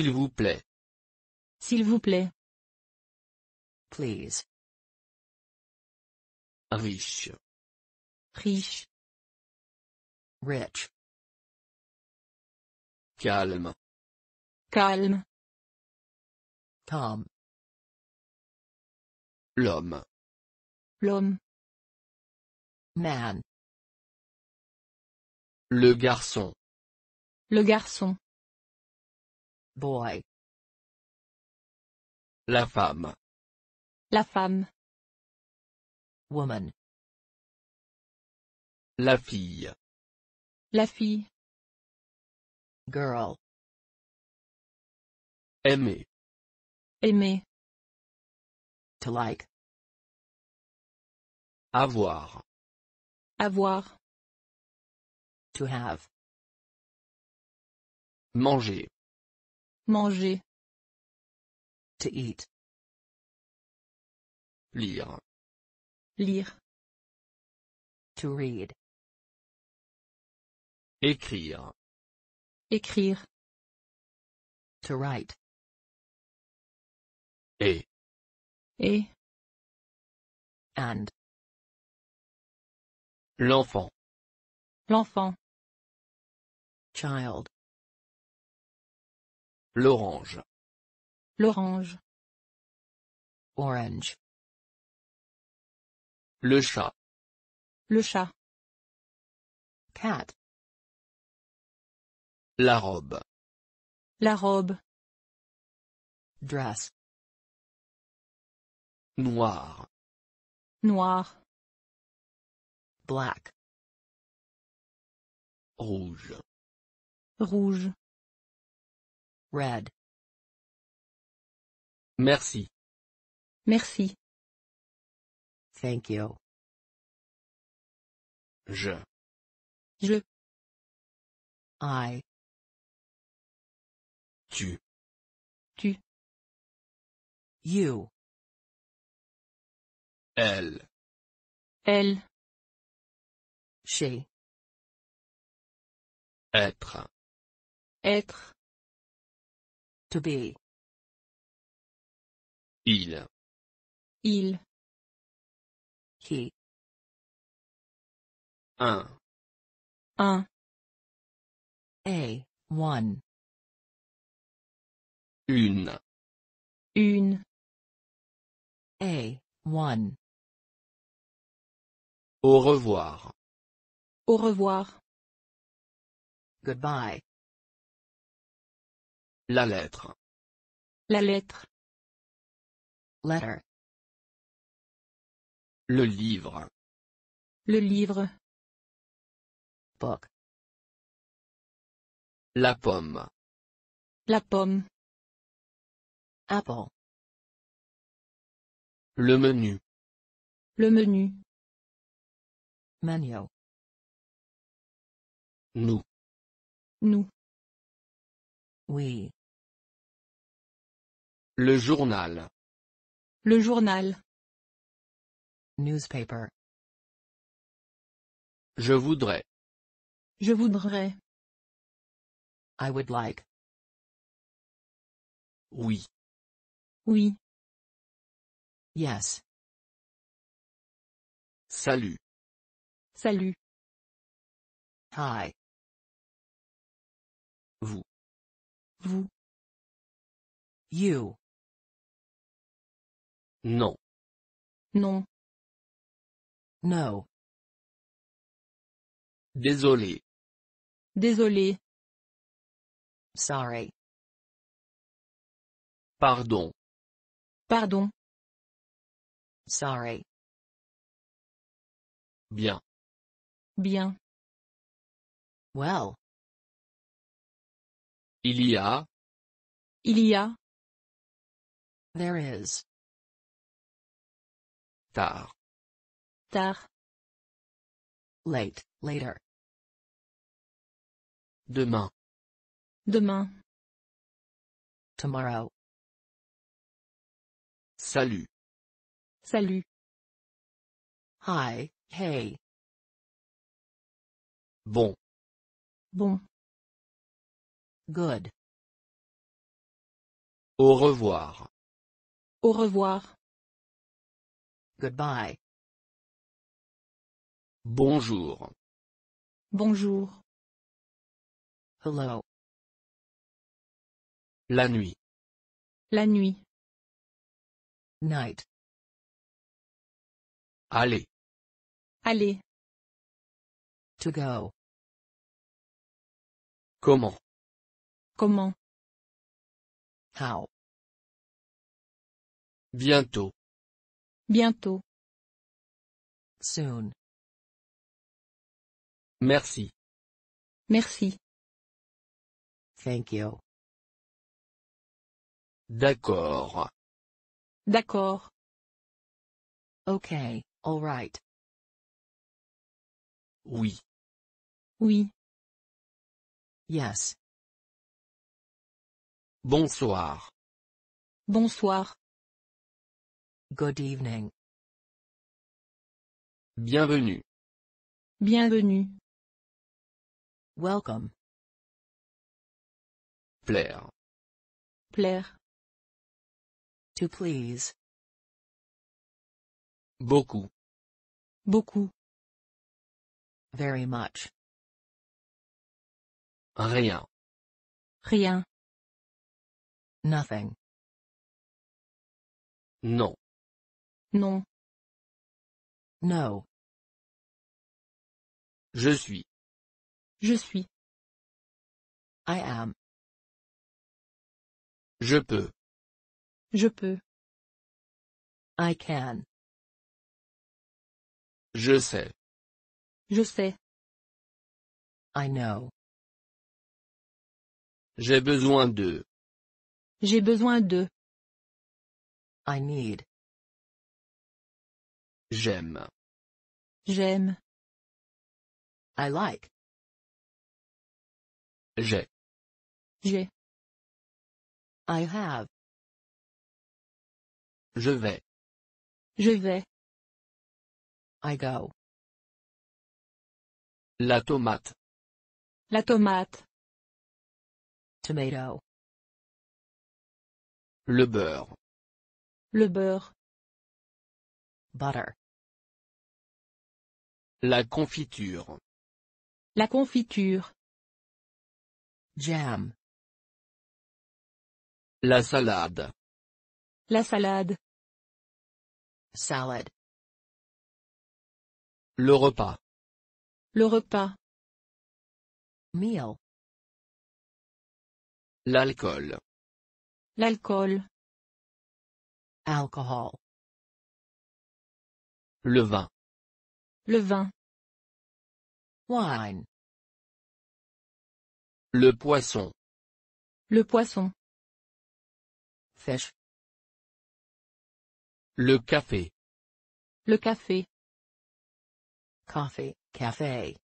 S'il vous plaît. S'il vous plaît. Please. Riche. Riche. Rich. Calme. Calme. Calm. L'homme. L'homme. Man. Le garçon. Le garçon. La femme. La femme. Woman. La fille. La fille. Girl. Aimer. Aimer. To like. Avoir. Avoir. To have. Manger. Manger. To eat. Lire. Lire. To read. Écrire. Écrire. To write. Et. Et. And. L'enfant. L'enfant. Child. L'orange. L'orange. Orange. Le chat. Le chat. Cat. La robe. La robe. Dress. Noir. Noir. Black. Rouge. Rouge. Red. Merci. Merci. Thank you. Je. Je. I. Tu. Tu. You. Elle. Elle. She. Être. Être. To be. Il. Il. Qui. Un. Un. A. One. Une. Une. A. One. Au revoir. Au revoir. Goodbye. La lettre. La lettre. Letter. Le livre. Le livre. Book. La pomme. La pomme. Apple. Le menu. Le menu. Menu. Nous. Nous. Oui. Le journal. Le journal. Newspaper. Je voudrais. Je voudrais. I would like. Oui. Oui. Yes. Salut. Salut. Hi. Vous. Vous. You. Non. Non. No. Désolé. Désolé. Sorry. Pardon. Pardon. Sorry. Bien. Bien. Well. Il y a. Il y a. There is tard tard late later demain demain tomorrow salut salut hi hey bon bon good au revoir au revoir Bonjour. Bonjour. Hello. La nuit. La nuit. Night. Allez. Allez. To go. Comment. Comment. How. Bientôt. Bientôt. Soon. Merci. Merci. Thank you. D'accord. D'accord. OK, all right. Oui. Oui. Yes. Bonsoir. Bonsoir. Good evening. Bienvenue. Bienvenue. Welcome. Plaire. Plaire. To please. Beaucoup. Beaucoup. Very much. Rien. Rien. Nothing. Non. Non. No. Je suis. Je suis. I am. Je peux. Je peux. I can. Je sais. Je sais. I know. J'ai besoin de. J'ai besoin de. I need. J'aime. J'aime. I like. J'ai. J'ai. I have. Je vais. Je vais. I go. La tomate. La tomate. Tomato. Le beurre. Le beurre. Butter. La confiture. La confiture. Jam. La salade. La salade. Salad. Le repas. Le repas. Meal. L'alcool. L'alcool. Alcohol. Le vin. Le vin. Wine. Le poisson. Le poisson. Fish. Le café. Le café. Café. café.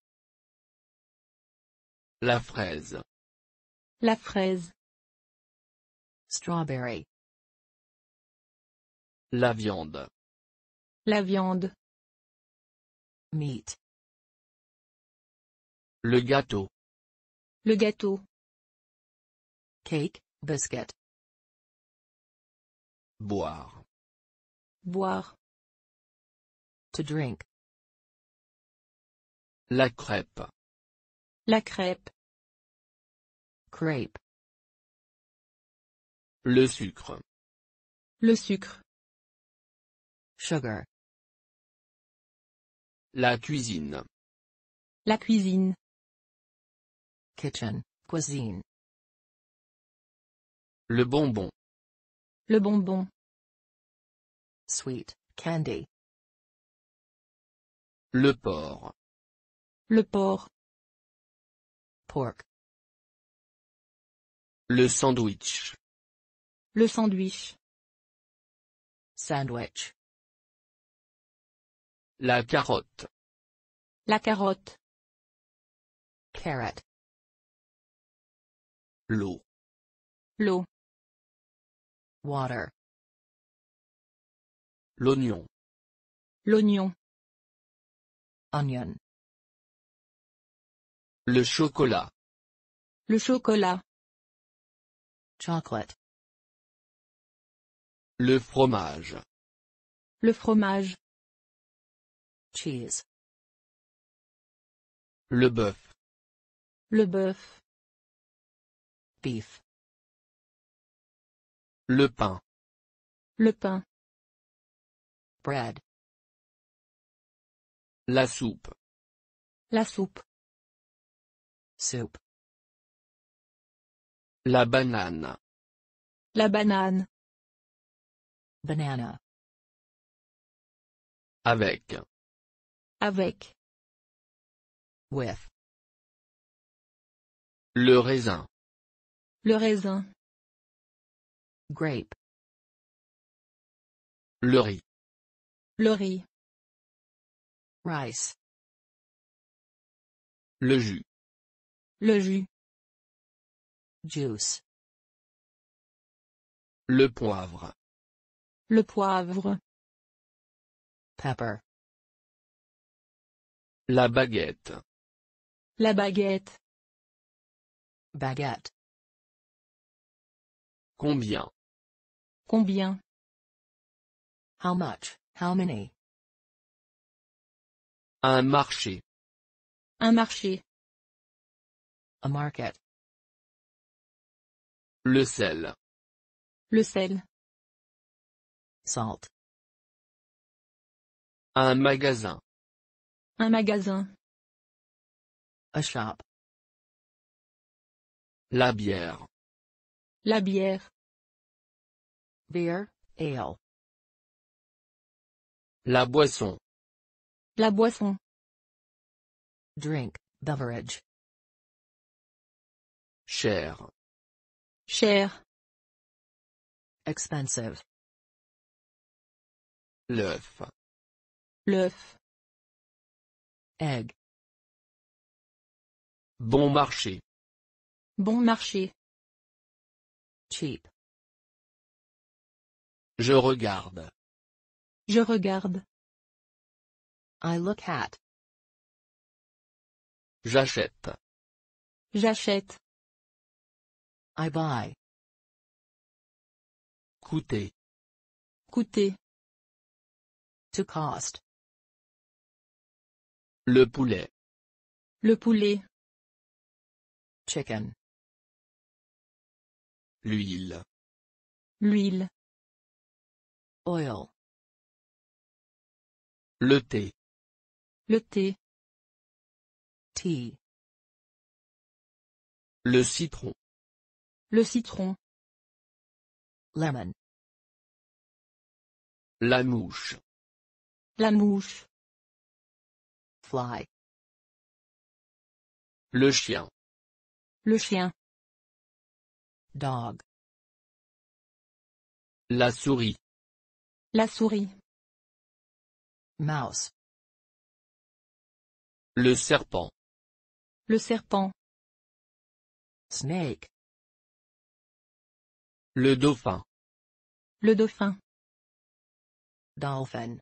La fraise. La fraise. Strawberry. La viande. La viande. Meat. Le gâteau. Le gâteau. Cake, biscuit. Boire. Boire. To drink. La crêpe. La crêpe. Crêpe. Le sucre. Le sucre. Sugar. La cuisine. La cuisine. Kitchen, cuisine. Le bonbon. Le bonbon. Sweet, candy. Le porc. Le porc. Pork. Le sandwich. Le sandwich. Sandwich. La carotte. La carotte. Carrot. L'eau. L'eau. Water. L'oignon. L'oignon. Onion. Le chocolat. Le chocolat. Chocolate. Le fromage. Le fromage. Le bœuf. Le bœuf. Beef. Le pain. Le pain. Bread. La soupe. La soupe. Soup. La banane. La banane. Banana. Avec. Avec. With. Le raisin. Le raisin. Grape. Le riz. Le riz. Rice. Le jus. Le jus. Juice. Le poivre. Le poivre. Pepper. La baguette. La baguette. Baguette. Combien? Combien? How much? How many? Un marché. Un marché. A market. Le sel. Le sel. Salt. Un magasin. Un magasin. A shop. La bière. La bière. Beer, ale. La boisson. La boisson. Drink, beverage. Cher. Cher. Expensive. L'œuf. L'œuf. Egg. Bon marché. Bon marché. Cheap. Je regarde. Je regarde. I look at. J'achète. J'achète. I buy. Coûter. Coûter. To cost. Le poulet. Le poulet. Chicken. L'huile. L'huile. Oil. Le thé. Le thé. Tea. Le citron. Le citron. Lemon. La mouche. La mouche. Le chien. Le chien. Dog. La souris. La souris. Mouse. Le serpent. Le serpent. Snake. Le dauphin. Le dauphin. Dolphin.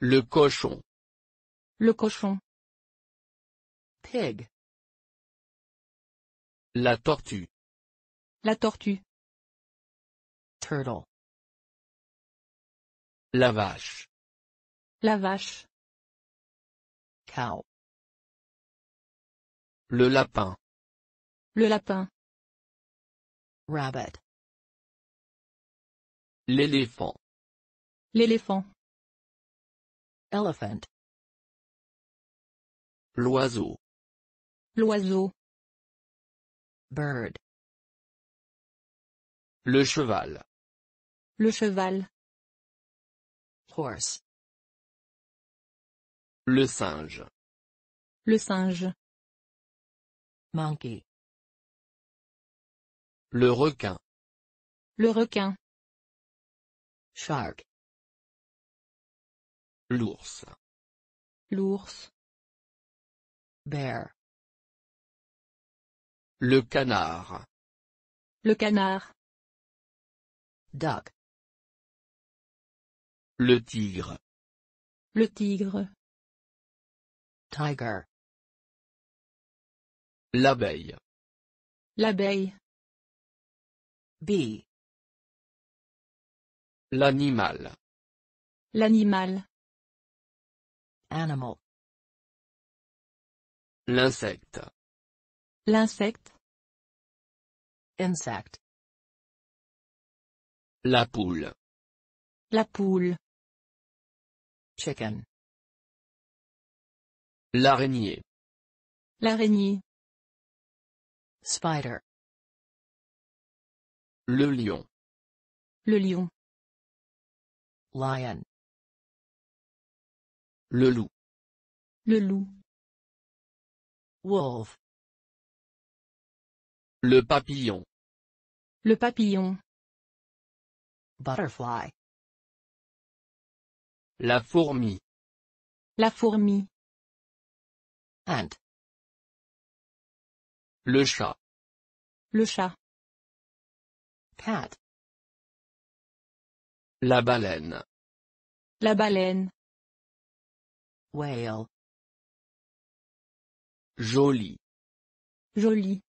Le cochon. Le cochon. Pig. La tortue. La tortue. Turtle. La vache. La vache. Cow. Le lapin. Le lapin. Rabbit. L'éléphant. L'éléphant. Elephant. L'oiseau. L'oiseau. Bird. Le cheval. Le cheval. Horse. Le singe. Le singe. Monkey. Le requin. Le requin. Shark. L'ours. L'ours. Bear. Le canard. Le canard. Dog. Le tigre. Le tigre. Tiger. L'abeille. L'abeille. Bee. L'animal. L'animal. Animal. L'insecte. L'insecte. insecte La poule. La poule. Chicken. L'araignée. L'araignée. Spider. Le lion. Le lion. Lion. Le loup. Le loup. Wolf. Le papillon. Le papillon. Butterfly. La fourmi. La fourmi. Ant. Le chat. Le chat. Cat. La baleine. La baleine. Whale. Joli. Joli.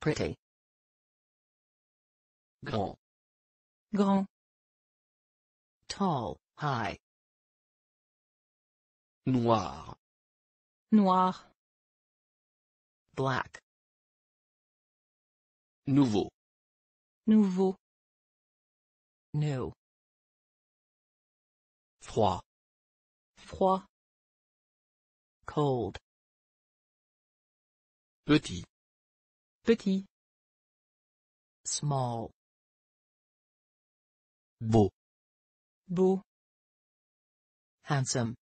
Pretty. Grand. Grand. Tall, high. Noir. Noir. Black. Nouveau. Nouveau. New. Froid froid cold petit petit small beau beau handsome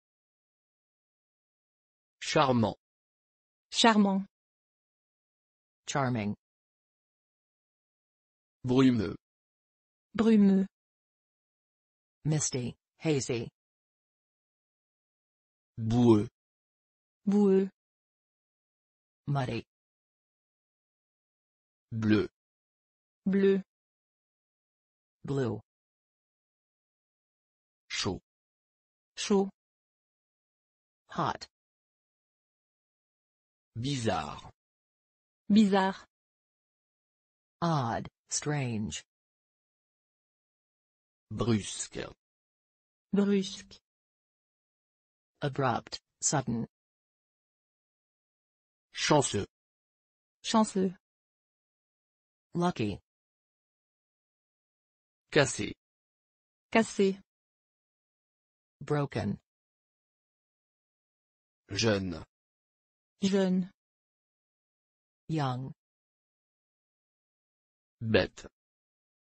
charmant charmant charming brumeux brumeux misty hazy boueux boueux Mare. bleu bleu bleu chaud chaud hot bizarre bizarre odd strange brusque brusque Abrupt, sudden. Chanceux. Chanceux. Lucky. Cassé. Cassé. Broken. Jeune. Jeune. Young. Bête.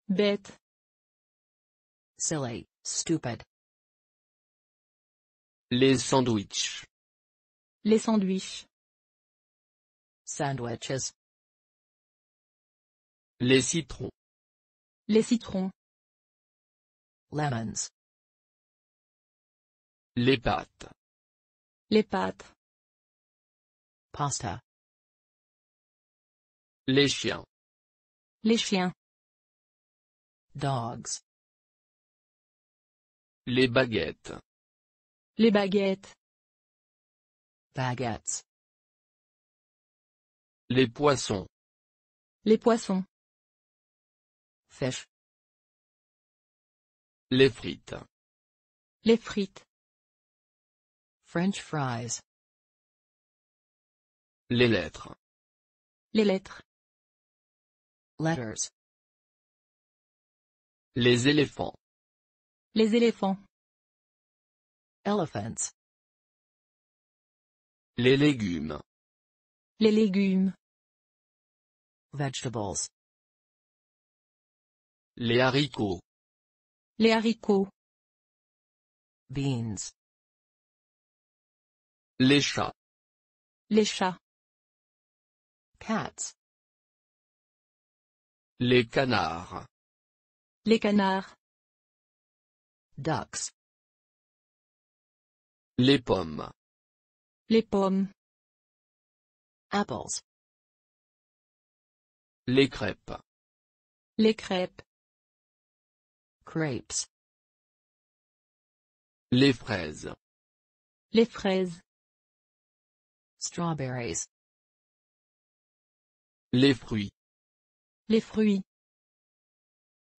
Bête. Silly, stupid. Les sandwichs. Les sandwichs. Sandwiches. Les citrons. Les citrons. Lemons. Les pâtes. Les pâtes. Pasta. Les chiens. Les chiens. Dogs. Les baguettes. Les baguettes. Baguettes. Les poissons. Les poissons. Fèche. Les frites. Les frites. French fries. Les lettres. Les lettres. Letters. Les éléphants. Les éléphants. Elephants. Les légumes. Les légumes. Vegetables. Les haricots. Les haricots. Beans. Les chats. Les chats. Cats. Les canards. Les canards. Ducks. Les pommes. Les pommes. Apples. Les crêpes. Les crêpes. Crepes. Les fraises. Les fraises. Strawberries. Les fruits. Les fruits.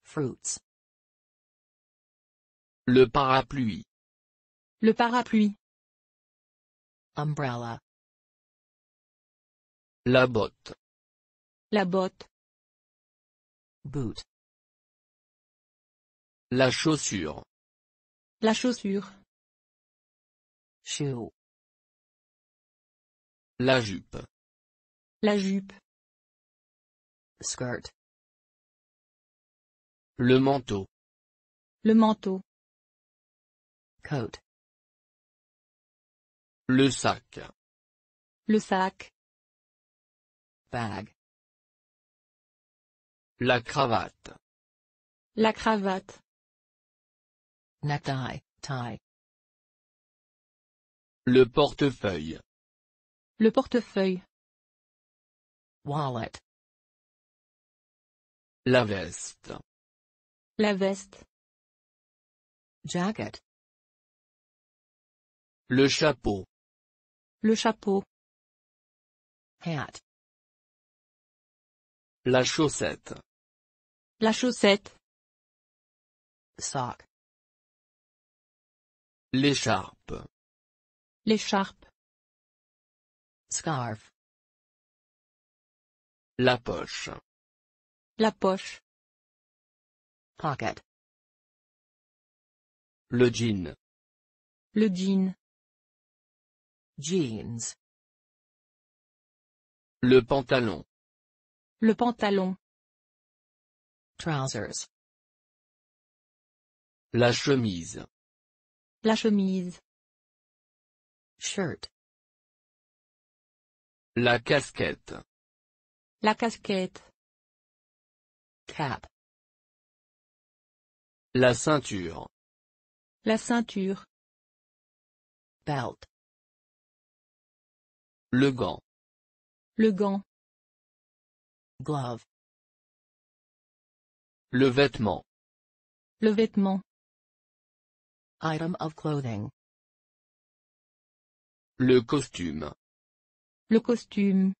Fruits. Le parapluie. Le parapluie. Umbrella. La botte. La botte. Boot. La chaussure. La chaussure. Shoe. La jupe. La jupe. Skirt. Le manteau. Le manteau. Coat. Le sac. Le sac. Bag. La cravate. La cravate. necktie tie. Le portefeuille. Le portefeuille. Wallet. La veste. La veste. Jacket. Le chapeau. Le chapeau. Hat. La chaussette. La chaussette. Sock. L'écharpe. L'écharpe. Scarf. La poche. La poche. Pocket. Le jean. Le jean. Jeans. Le pantalon. Le pantalon. Trousers. La chemise. La chemise. Shirt. La casquette. La casquette. Cap. La ceinture. La ceinture. Belt. Le gant. Le gant. Glove. Le vêtement. Le vêtement. Item of clothing. Le costume. Le costume.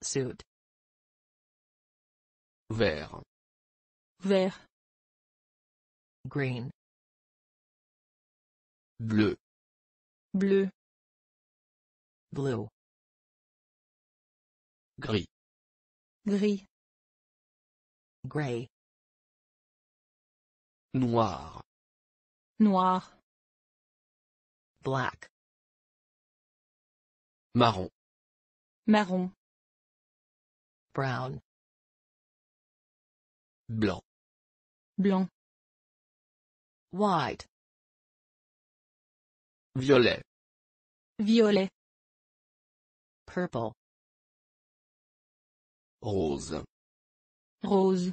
Suit. Vert. Vert. Green. Bleu. Bleu blue gris gris gray noir noir black marron marron brown blanc blanc white violet violet Purple. Rose. Rose.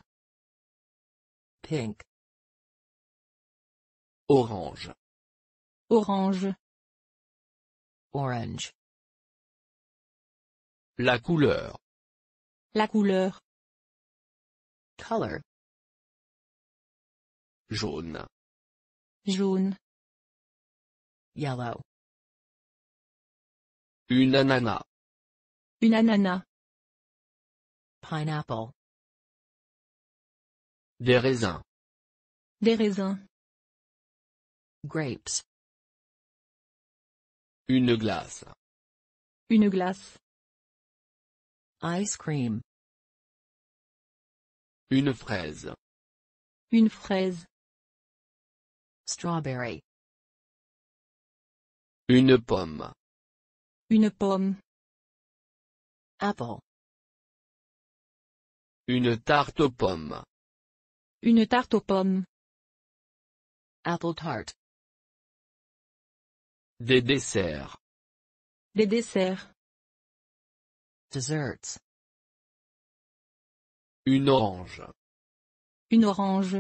Pink. Orange. Orange. Orange. La couleur. La couleur. Color. Jaune. Jaune. Yellow. Une ananas. Une ananas. Pineapple. Des raisins. Des raisins. Grapes. Une glace. Une glace. Ice cream. Une fraise. Une fraise. Strawberry. Une pomme. Une pomme. Apple. Une tarte aux pommes. Une tarte aux pommes. Apple tart. Des desserts. Des desserts. Desserts. Une orange. Une orange.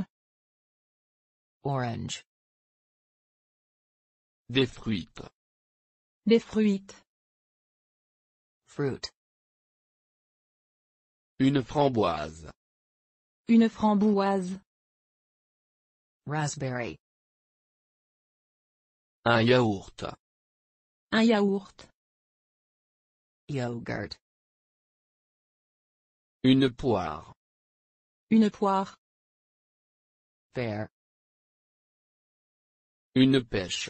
Orange. Des fruits. Des fruits. Fruit. Une framboise. Une framboise. Raspberry. Un yaourt. Un yaourt. Yogurt. Une poire. Une poire. Pear. Une pêche.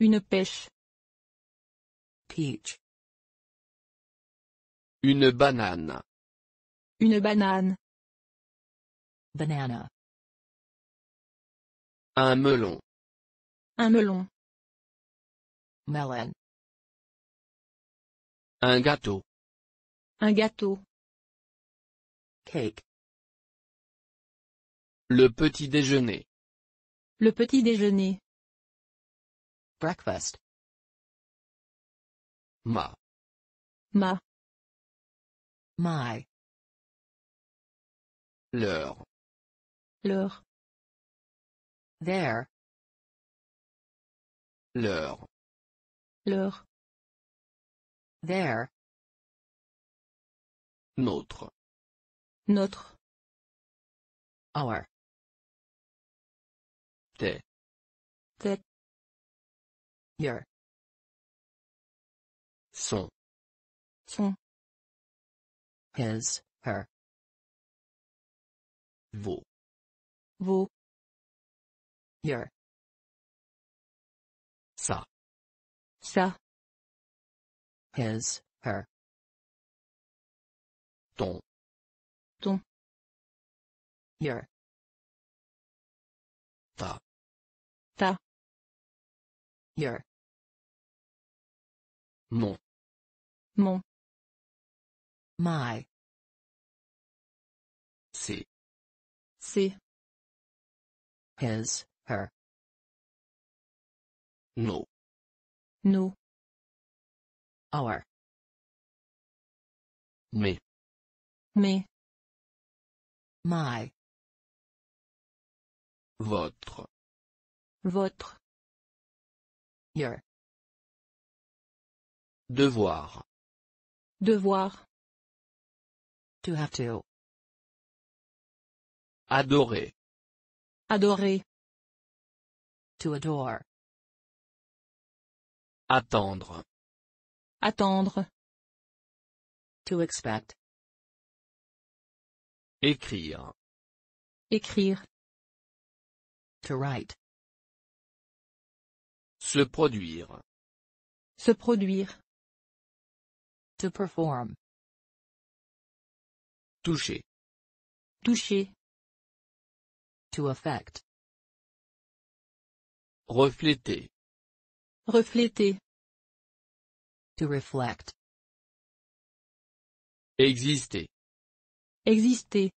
Une pêche. Peach. Une banane. Une banane. Banana. Un melon. Un melon. Melon. Un gâteau. Un gâteau. Cake. Le petit déjeuner. Le petit déjeuner. Breakfast. Ma. Ma. My leur leur their leur leur their notre notre our the, the, your son son his her Wo. Wo. Your. Sa. Sa. His, her. Ton. Ton. Your. Ta. Ta. Your. Mon. Mon. My. Ses. His, her. No. No. Our. Me. Me. My. Votre. Votre. Your. Devoir. Devoir. To have to. Adorer. Adorer. To adore. Attendre. Attendre. To expect. Écrire. Écrire. To write. Se produire. Se produire. To perform. Toucher. Toucher. To affect. Refléter. Refléter. To reflect. Exister. Exister.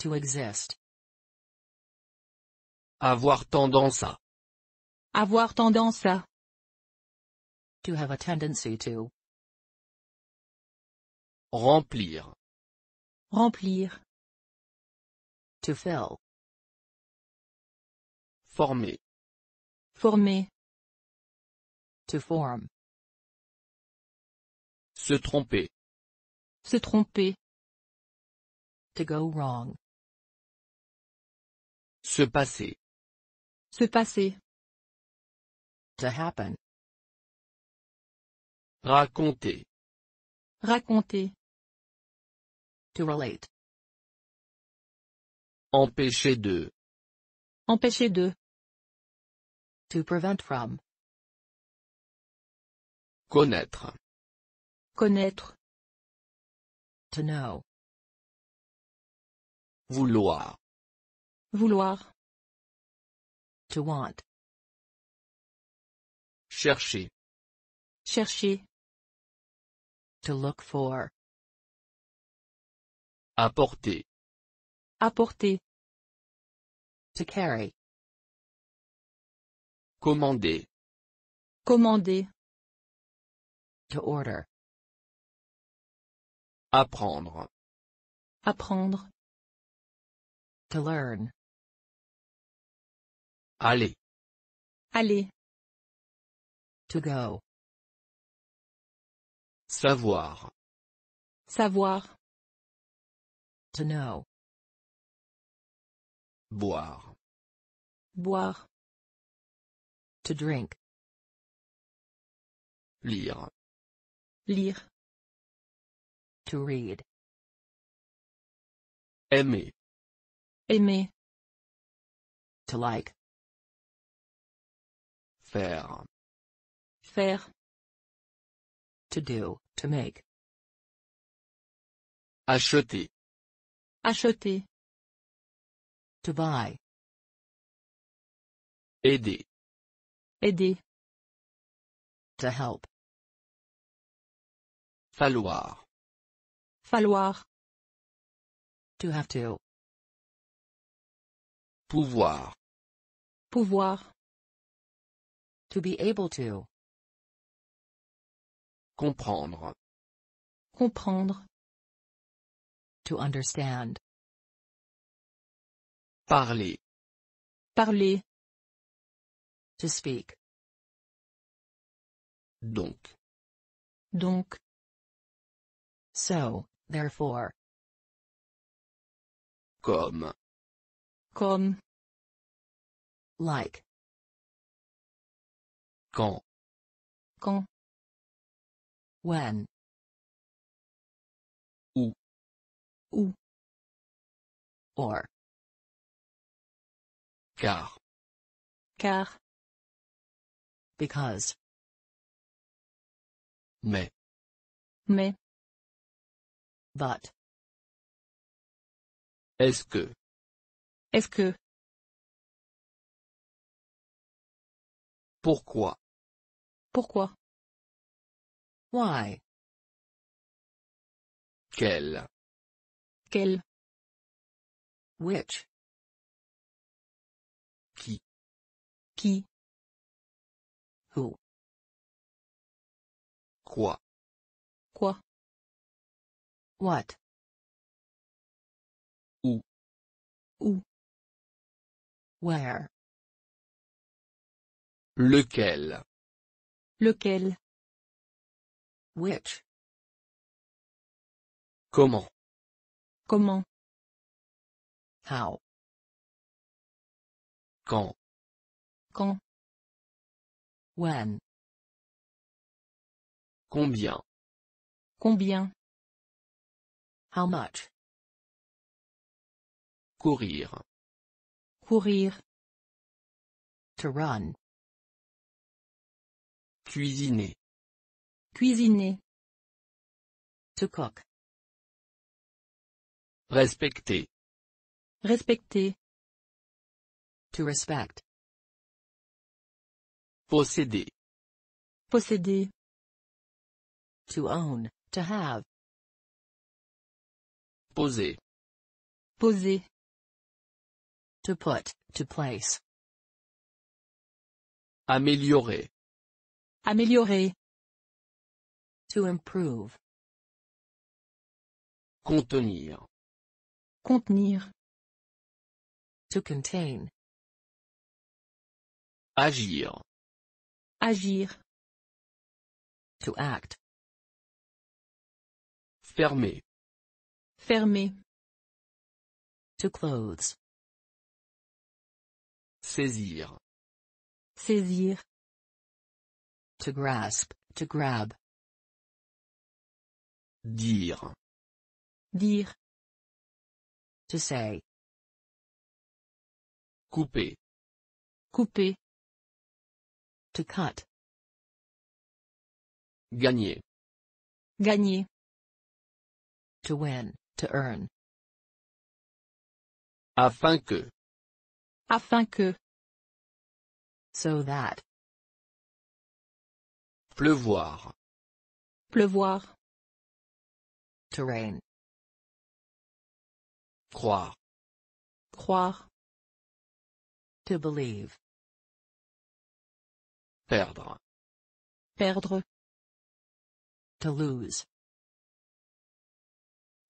To exist. Avoir tendance à. Avoir tendance à. To have a tendency to. Remplir. Remplir. To fill. Former. Former. To form. Se tromper. Se tromper. To go wrong. Se passer. Se passer. To happen. Raconter. Raconter. To relate. Empêcher de. Empêcher de. To prevent from. Connaître. Connaître. To know. Vouloir. Vouloir. To want. Chercher. Chercher. To look for. Apporter. Apporter. To carry. Commander. Commander. To order. Apprendre. Apprendre. To learn. Aller. Aller. To go. Savoir. Savoir. To know. Boire. Boire. To drink. Lire. Lire. To read. Aimer. Aimer. To like. Faire. Faire. To do, to make. Acheter. Acheter. To buy. Aider. Aider. To help. Falloir. Falloir. To have to. Pouvoir. Pouvoir. To be able to. Comprendre. Comprendre. To understand. Parler. Parler. To speak. Donc. Donc. So, therefore. Comme. Comme. Like. Quand. Quand. When. Où. Où. Or car car because mais mais but est-ce que est-ce que pourquoi pourquoi why quel, quel, which Qui Où Quoi Quoi What Où Où Where Lequel Lequel Which Comment Comment How Quand quand. Combien. Combien. How much. Courir. Courir. To run. Cuisiner. Cuisiner. To cook. Respecter. Respecter. To respect. Posséder. Posséder. To own, to have. Poser. Poser. To put, to place. Améliorer. Améliorer. To improve. Contenir. Contenir. To contain. Agir. Agir. To act. Fermer. Fermer. To close, Saisir. Saisir. To grasp, to grab. Dire. Dire. To say. Couper. Couper. To cut. Gagner. Gagner. To win, to earn. Afin que. Afin que. So that. Pleuvoir. Pleuvoir. To rain. Croire. Croire. To believe. Perdre. Perdre. To lose.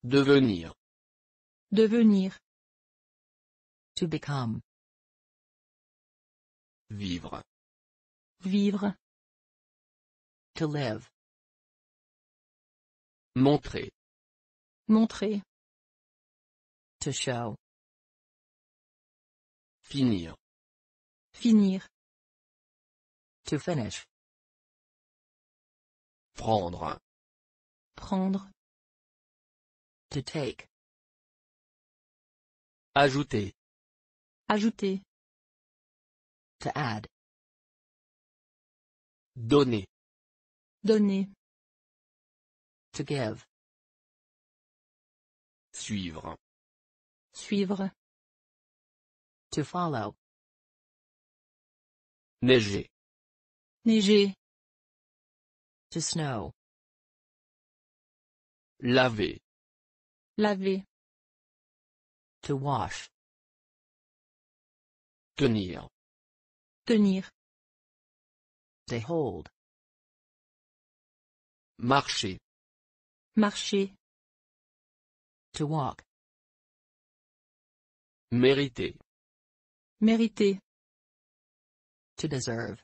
Devenir. Devenir. To become. Vivre. Vivre. To live. Montrer. Montrer. To show. Finir. Finir. To finish. Prendre. Prendre. To take. Ajouter. Ajouter. To add. Donner. Donner. To give. Suivre. Suivre. To follow. Neiger. Neiger. To snow. Laver. Laver. To wash. Tenir. Tenir. To hold. Marcher. Marcher. To walk. Mériter. Mériter. To deserve.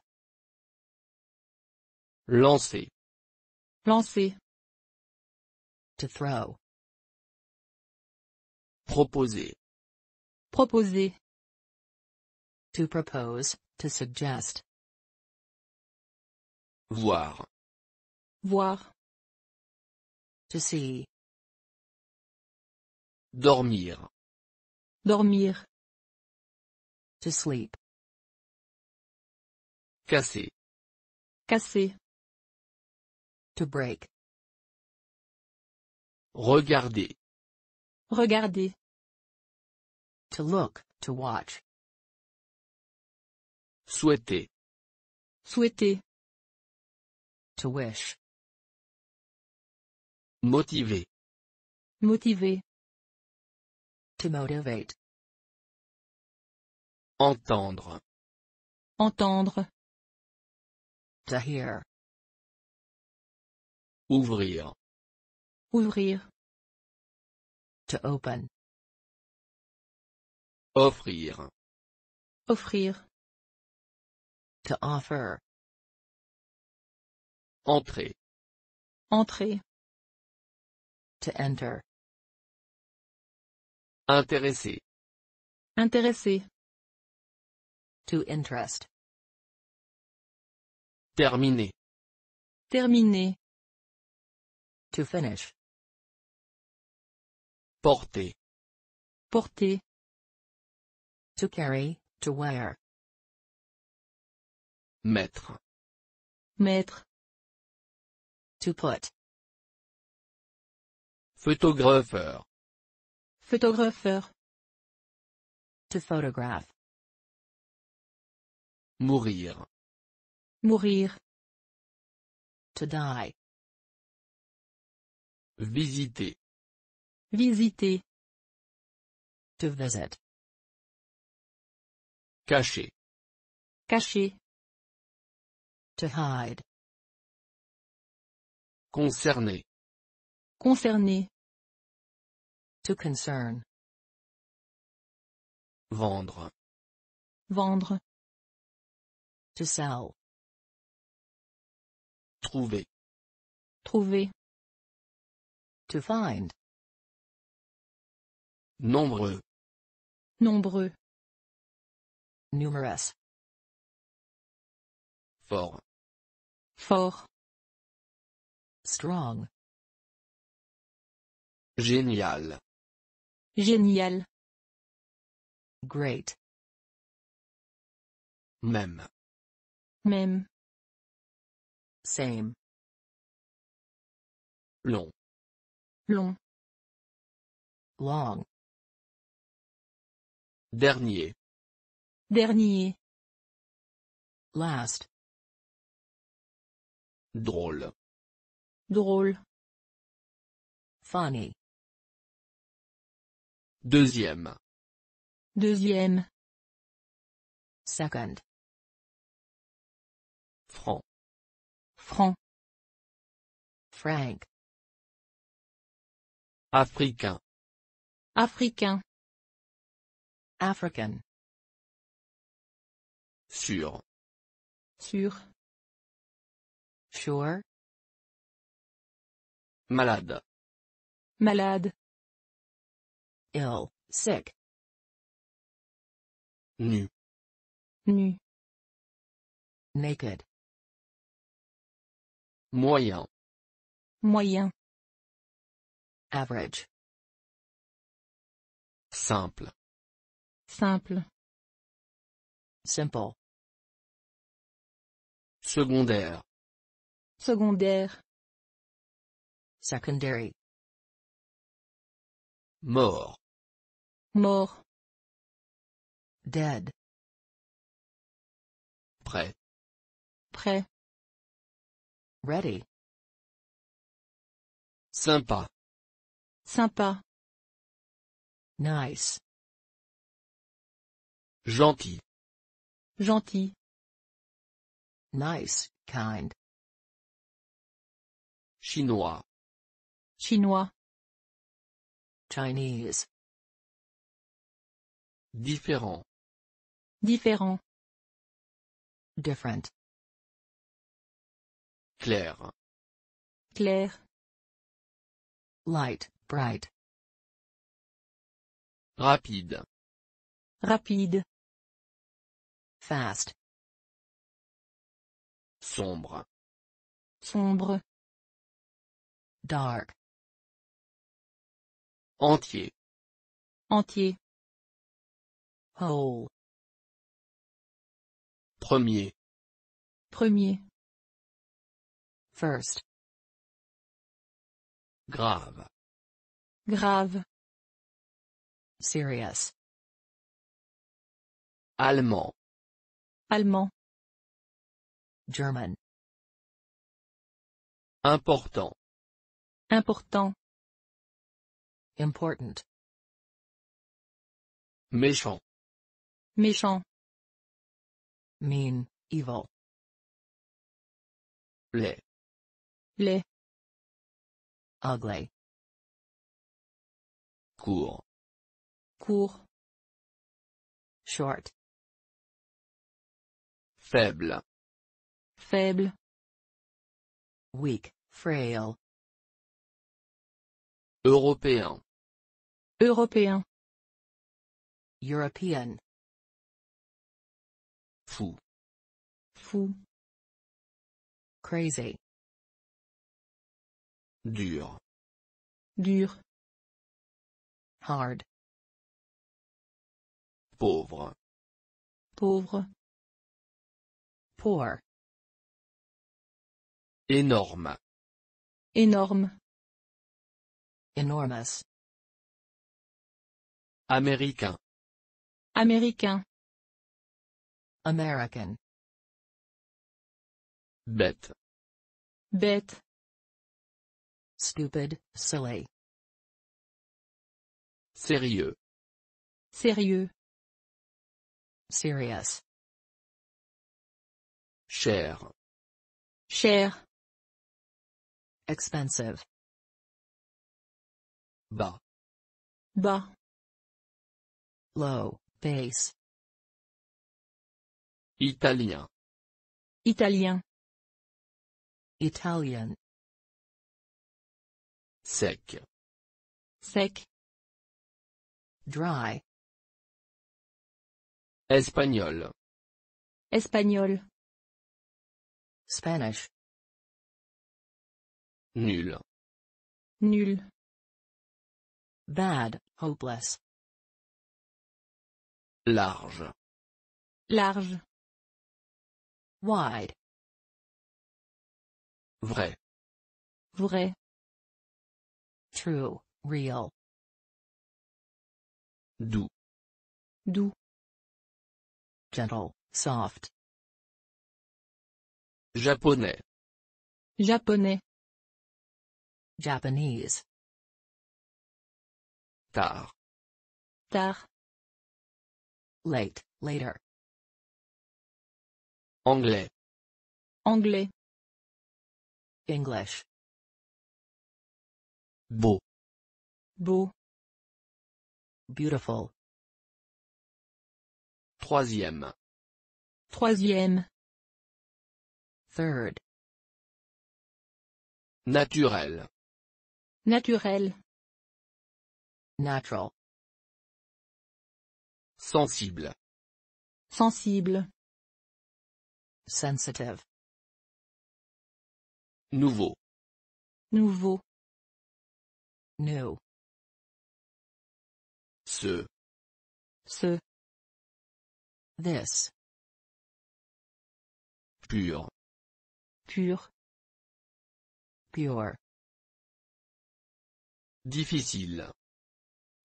Lancer. Lancer. To throw. Proposer. Proposer. To propose, to suggest. Voir. Voir. To see. Dormir. Dormir. To sleep. Casser. Casser. To break. Regarder. Regarder. To look, to watch. Souhaiter. Souhaiter. To wish. Motiver. Motiver. To motivate. Entendre. Entendre. To hear. Ouvrir. Ouvrir. To open. Offrir. Offrir. To offer. Entrer. Entrer. To enter. Intéresser. Intéresser. To interest. Terminer. Terminer. To finish. Porter. Porter. To carry, to wear. Mettre. Mettre. To put. Photographeur. Photographeur. To photograph. Mourir. Mourir. To die. Visiter. Visiter. To visit. Cacher. Cacher. To hide. Concerner. Concerner. To concern. Vendre. Vendre. To sell. Trouver. Trouver. To find. Nombreux. Nombreux. Numerous. Fort. Fort. Strong. Génial. Génial. Great. Même. Même. Same. Long long dernier dernier last drôle drôle funny deuxième deuxième second franc franc frank Africain. Africain. African. sûr sûr Sure. Malade. Malade. Ill, sick. Nu. Nu. Naked. Moyen. Moyen. Average. Simple. Simple. Simple. Secondaire. Secondaire. Secondary. Mort. Mort. Dead. Prêt. Prêt. Ready. Sympa. Sympa. Nice. Gentil. Gentil. Nice, kind. Chinois. Chinois. Chinese. Différent. Différent. Different. Clair. Clair. Light. Bright. Rapide. Rapide. Fast. Sombre. Sombre. Dark. Entier. Entier. Whole. Premier. Premier. First. Grave. Grave. Serious. Allemand. Allemand. German. Important. Important. Important. Méchant. Méchant. Mean, evil. Les. Les. Ugly court court short faible faible weak frail européen européen european fou fou crazy dur dur Hard. Pauvre. Pauvre. Poor. Énorme. Énorme. Enormous. Américain. Américain. American. Bête. Bête. Stupid, silly. Sérieux. Sérieux. Serious. Cher. Cher. Expensive. Bas. Bas. Low, base. Italien. Italien. Italian. Sec. Sec. Dry. Espagnol. Espagnol. Spanish. Nul. Nul. Bad, hopeless. Large. Large. Wide. Vrai. Vrai. True, real. Doux. Doux. Gentle, soft. Japonais. Japonais. Japanese. Tard. Tard. Late, later. Anglais. Anglais. English. Beau. Beau. Beautiful. Troisième. Troisième. Third. Naturel. Naturel. Natural. Sensible. Sensible. Sensitive. Nouveau. Nouveau. New ce ce this pur pur pure difficile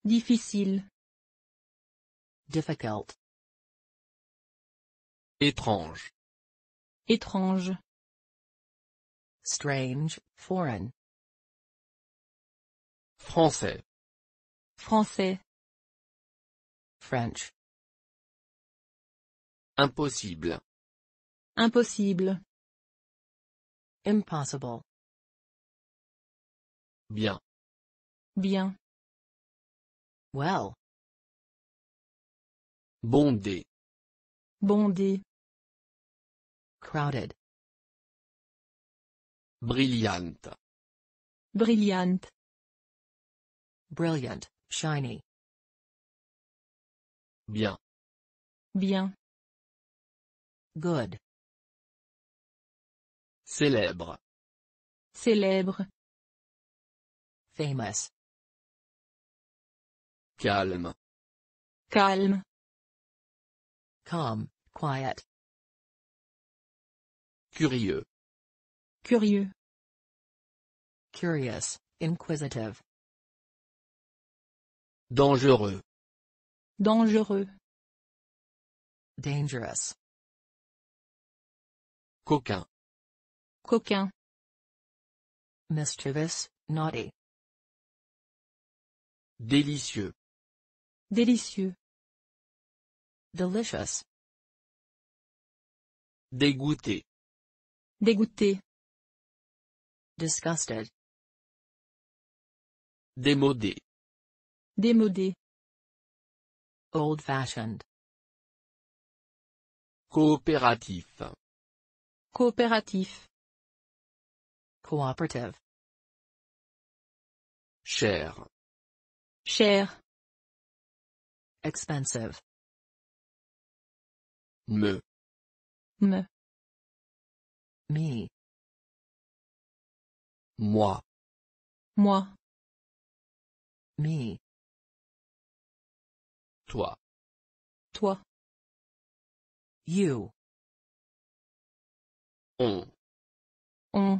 difficile difficult étrange étrange strange foreign français français Impossible. Impossible. Impossible. Bien. Bien. Well. Bondé. Bondé. Crowded. Brillante. Brillante. Brilliant, shiny. Bien. Bien. Good. Célèbre. Célèbre. Famous. Calme. Calme. Calm, quiet. Curieux. Curieux. Curious, inquisitive. Dangereux. Dangereux. Dangerous. Coquin. Coquin. Mischievous, naughty. Délicieux. Délicieux. Delicious. Dégoûté. Dégoûté. Disgusted. Démodé. Démodé. Old-fashioned. Coopératif. Coopératif. Cooperative. Cher. Cher. Expensive. Me. Me. Me. Moi. Moi. Me. Toi. Toi. You. On. On.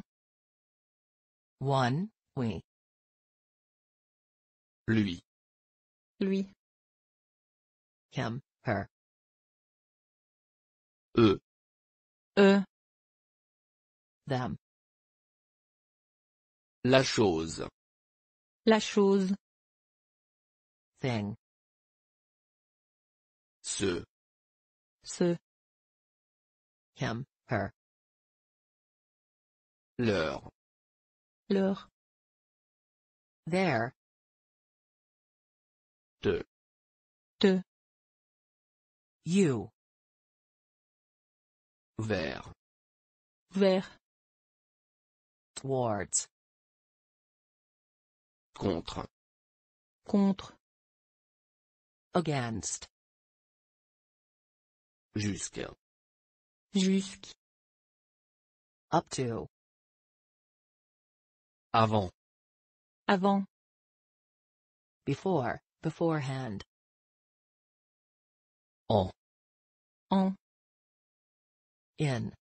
One, we. Lui. Lui. Him, her. Eux. Eux. Them. La chose. La chose. Thing. Sø. Sø. Him, her. Leur. Leur. There. De. De. You. Vers. Vers. Towards. Contre. Contre. Against. Jusque. Jusque. Up to. Avant. Avant. Before, beforehand. En. En. In.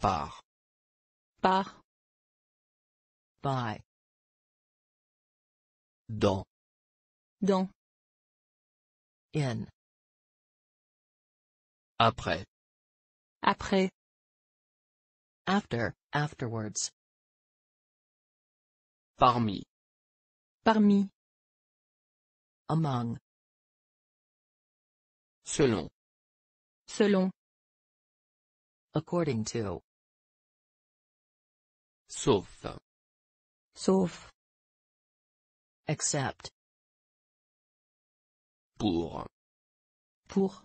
Par. Par. By. Dans. Dans. In. Après. Après. After, afterwards. Parmi. Parmi. Among. Selon. Selon. According to. Sauf. Sauf. Except. Pour. Pour.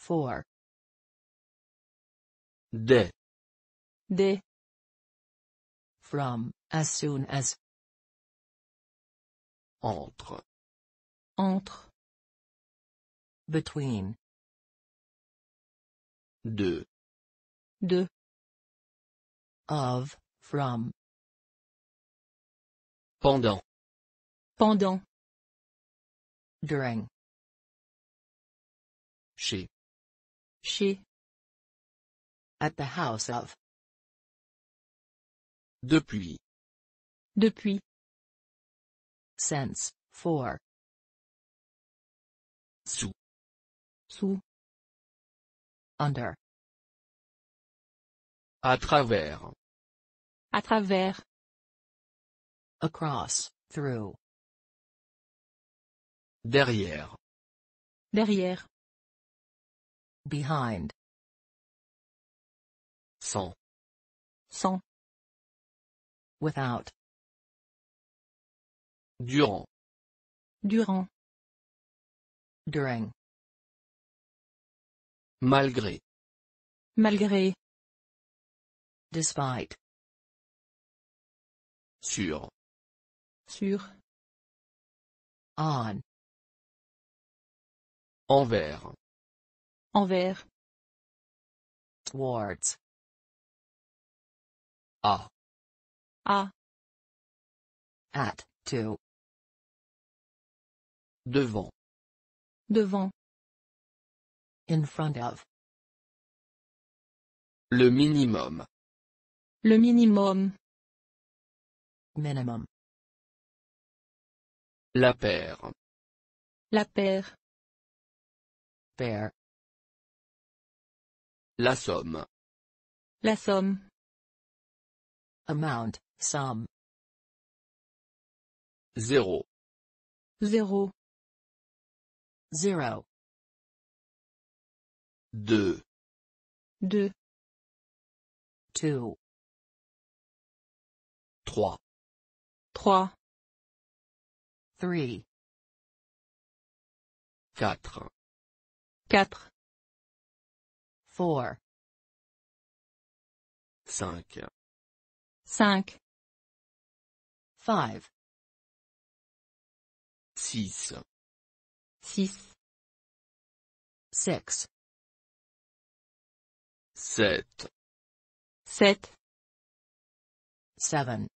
Four. de de from as soon as entre entre between de de of from pendant pendant during chez Chez. At the house of. Depuis. Depuis. Since, for. Sous. Sous. Under. À travers. À travers. Across, through. Derrière. Derrière. Behind. Sans. Sans. Without. Durant. Durant. During. Malgré. Malgré. Despite. Sur. Sur. On. Envers envers towards a a at to devant devant in front of le minimum le minimum minimum la paire la paire paire la somme. La somme. Amount, somme. Zéro. Zéro. Zero. Deux. Deux. Two. Trois. Trois. Three. Quatre. Quatre. Cinq. Cinq. Five. Six. Six. Six. Sept. Sept. Seven.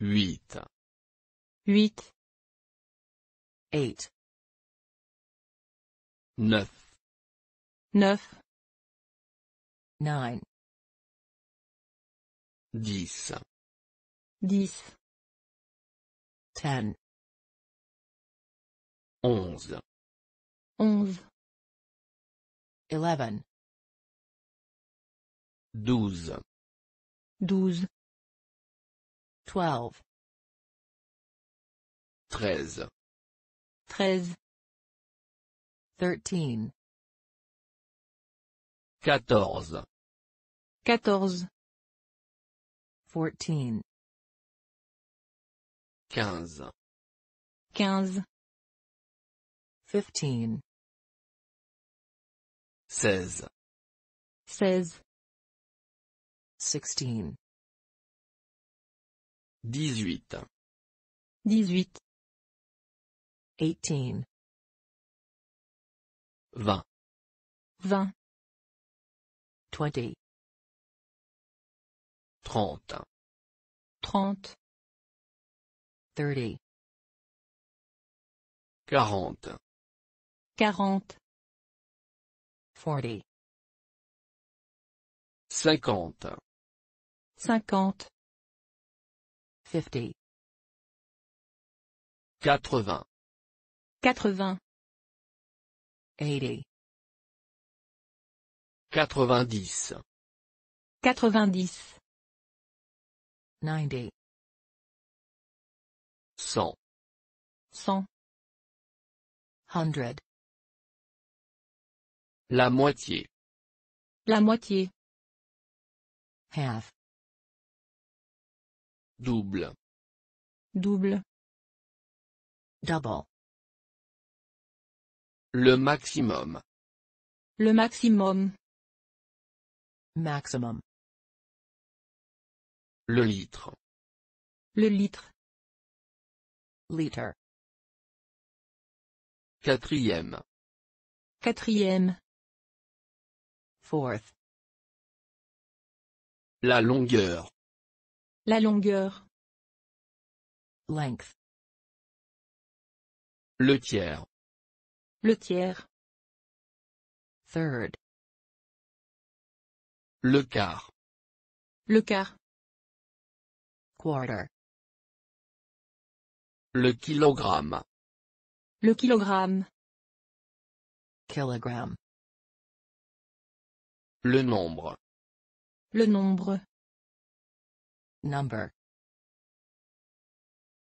Huit. Huit. Eight. Neuf neuf nine dix dix ten onze onze eleven douze douze twelve treize treize thirteen quatorze, quatorze, fourteen, quinze, quinze, fifteen, seize, seize, sixteen, dix-huit, dix-huit, eighteen, vingt, vingt Trente. Trente. Thirty. Quarante. Quarante. Forty. Cinquante. Cinquante. Fifty. Quatre-vingts. Quatre-vingts. 90 90 90 100 100 100 la moitié la moitié half double double double le maximum le maximum Maximum. Le litre. Le litre. Liter. Quatrième. Quatrième. Fourth. La longueur. La longueur. Length. Le tiers. Le tiers. Third. Le quart. Le quart. Quarter. Le kilogramme. Le kilogramme. Kilogramme. Le nombre. Le nombre. Number.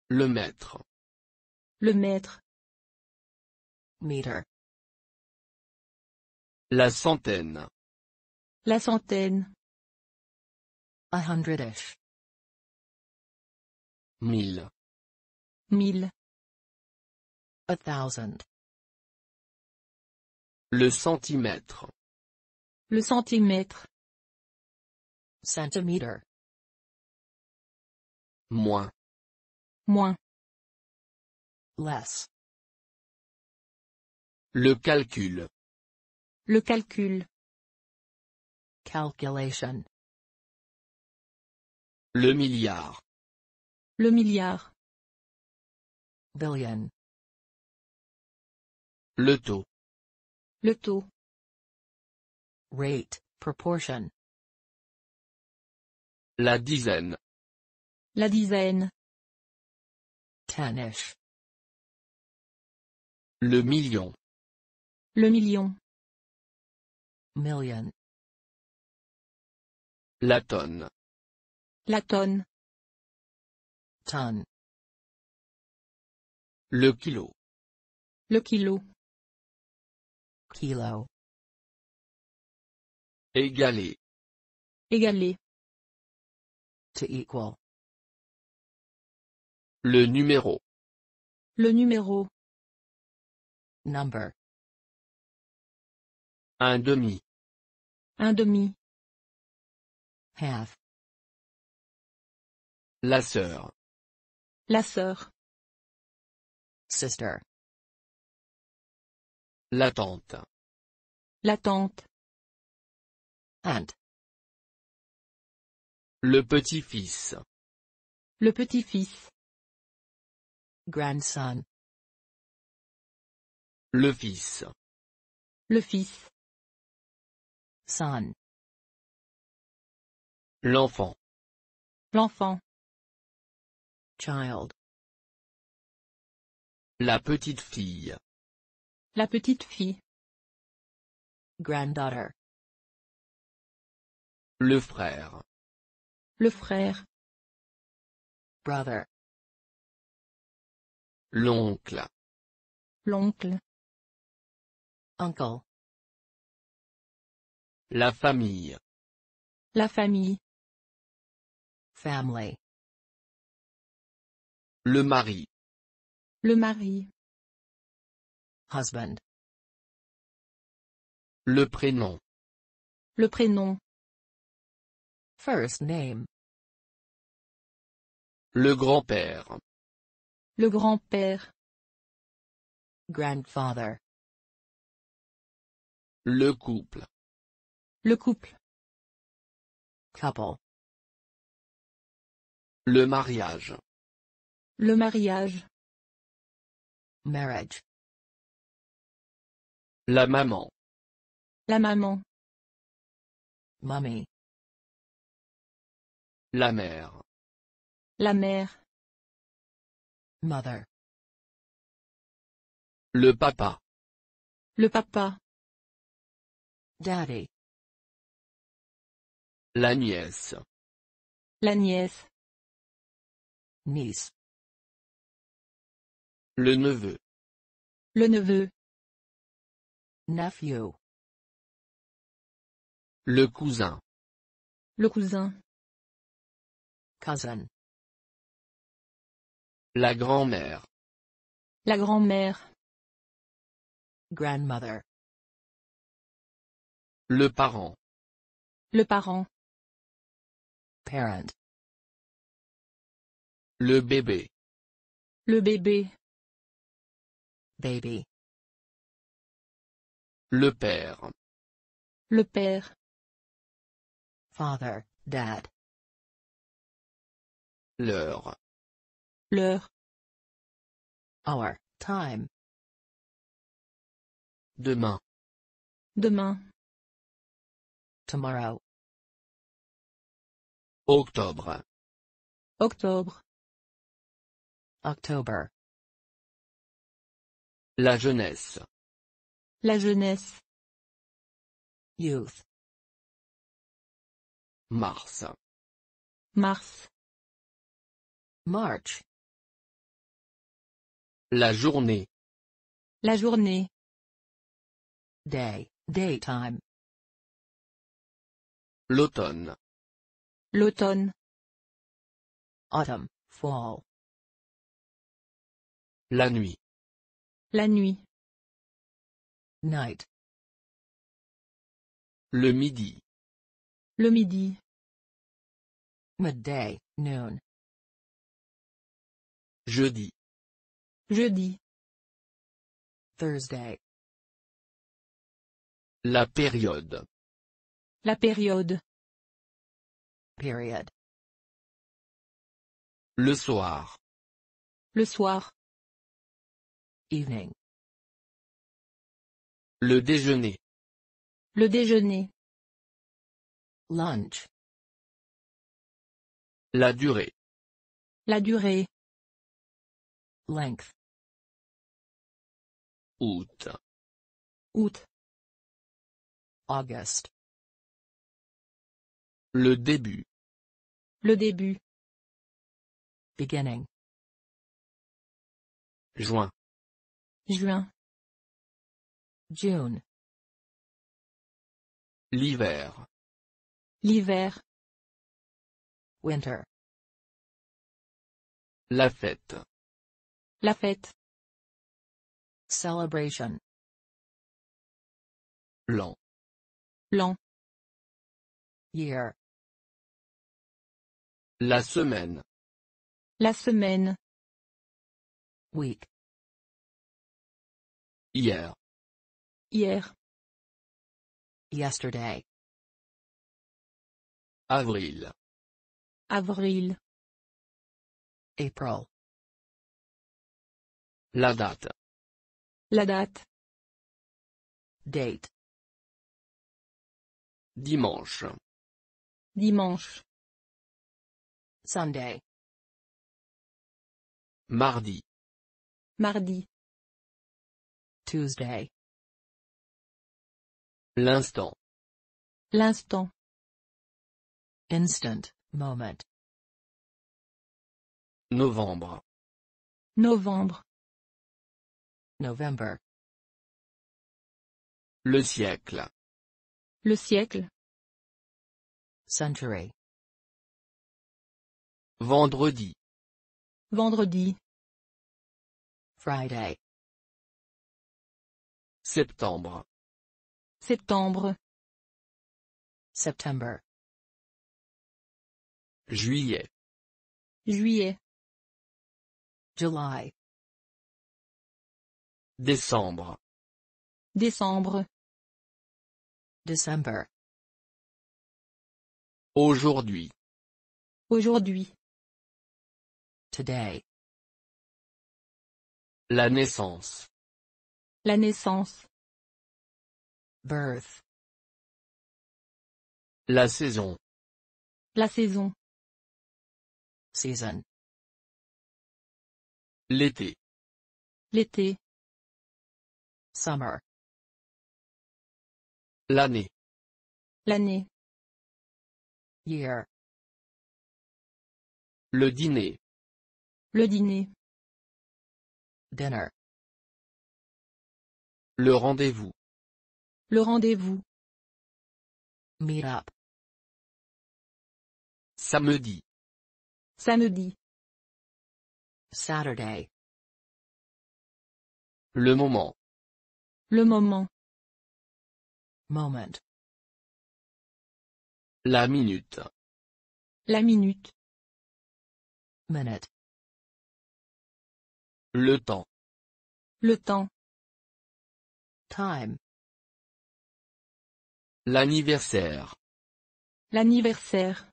Le mètre. Le mètre. Meter. La centaine. La centaine. A hundredth. Mille. Mille. A thousand. Le centimètre. Le centimètre. Centimètre. Moins. Moins. Less. Le calcul. Le calcul. Calculation. Le milliard. Le milliard. Billion. Le taux. Le taux. Rate, proportion. La dizaine. La dizaine. Tenish. Le million. Le million. Million. La tonne. La tonne. Tonne. Le kilo. Le kilo. Kilo. égalé, égalé, To equal. Le numéro. Le numéro. Number. Un demi. Un demi. La sœur. La sœur. Sister. La tante. La tante. Aunt. Le petit-fils. Le petit-fils. Grandson. Le fils. Le fils. Son. L'enfant. L'enfant. Child. La petite fille. La petite fille. Granddaughter. Le frère. Le frère. Brother. L'oncle. L'oncle. Uncle. La famille. La famille. Family. Le mari. Le mari. Husband. Le prénom. Le prénom. First name. Le grand-père. Le grand-père. Grandfather. Le couple. Le couple. Couple. Le mariage. Le mariage. Marriage. La maman. La maman. Mommy. La mère. La mère. Mother. Le papa. Le papa. Daddy. La nièce. La nièce. Nice. Le neveu. Le neveu. Nephew. Le cousin. Le cousin. Cousin. La grand-mère. La grand-mère. Grandmother. Le parent. Le parent. Parent. Le bébé. Le bébé. Baby. Le père. Le père. Father, dad. L'heure. L'heure. Our time. Demain. Demain. Tomorrow. Octobre. Octobre. October. La jeunesse. La jeunesse. Youth. Mars. Mars. March. La journée. La journée. Day, daytime. L'automne. L'automne. Autumn, fall. La nuit. La nuit. Night. Le midi. Le midi. Midday, noon. Jeudi. Jeudi. Thursday. La période. La période. Period. Le soir. Le soir. Evening. Le déjeuner. Le déjeuner. Lunch. La durée. La durée. Length. Août. Août. August. Le début. Le début. Beginning. Juin. Juin. June. L'hiver. L'hiver. Winter. La fête. La fête. Celebration. L'an. L'an. Year. La semaine. La semaine. Week. Hier. Hier. Yesterday. Avril. Avril. April. La date. La date. Date. Dimanche. Dimanche. Sunday. Mardi. Mardi. Tuesday. L'instant. L'instant. Instant, moment. Novembre. Novembre. November. Le siècle. Le siècle. Century. Vendredi. Vendredi. Friday. Septembre. Septembre. September. Juillet. Juillet. July. Décembre. Décembre. December. Aujourd'hui. Aujourd'hui. Today. La naissance. La naissance. Birth. La saison. La saison. Season. L'été. L'été. Summer. L'année. L'année. Year. Le dîner. Le dîner. Dinner. Le rendez-vous. Le rendez-vous. Meet up. Samedi. Samedi. Saturday. Le moment. Le moment. Moment. La minute. La minute. Minute. Le temps. Le temps. Time. L'anniversaire. L'anniversaire.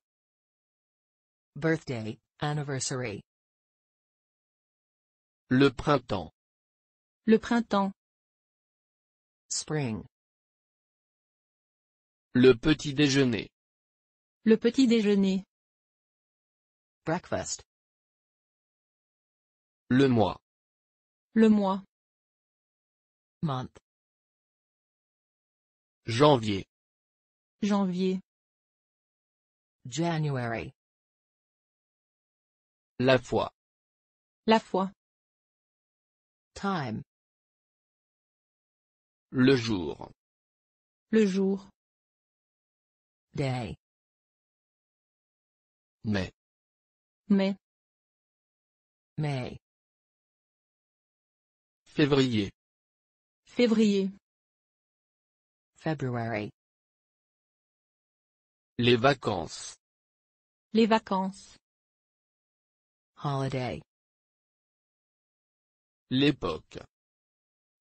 Birthday, anniversary. Le printemps. Le printemps. Spring. Le petit déjeuner. Le petit déjeuner. Breakfast. Le mois. Le mois. Month. Janvier. Janvier. January. La foi. La foi. Time. Le jour. Le jour. Day. mai mai mai Février. Février. February. Les vacances. Les vacances. Holiday. L'époque.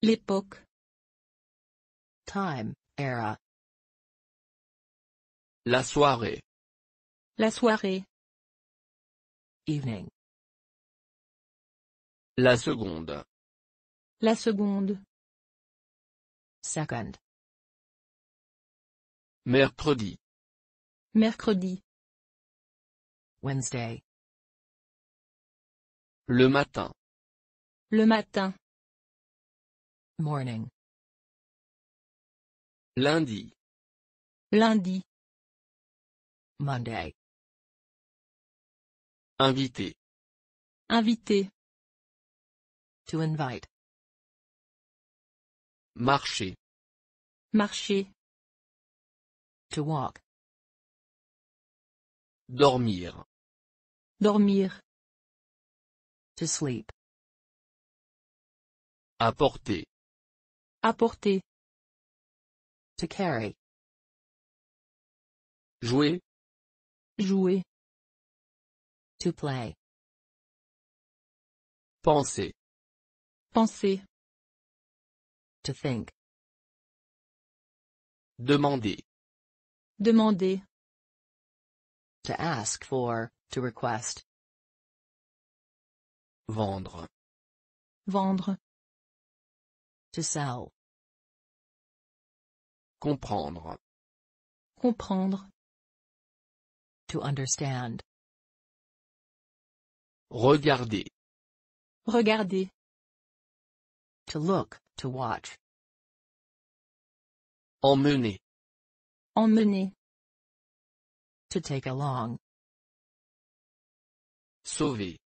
L'époque. Time, era. La soirée. La soirée. Evening. La seconde. La seconde. Second. Mercredi. Mercredi. Wednesday. Le matin. Le matin. Morning. Lundi. Lundi. Monday. Invité. Invité. To invite. Marcher. Marcher. To walk. Dormir. Dormir. To sleep. Apporter. Apporter. To carry. Jouer. Jouer. To play. Penser. Penser. To think. Demander. Demander. To ask for, to request. Vendre. Vendre. To sell. Comprendre. Comprendre. To understand. Regarder. Regarder. To look, to watch. Emmener. Emmener. To take along. Sauver.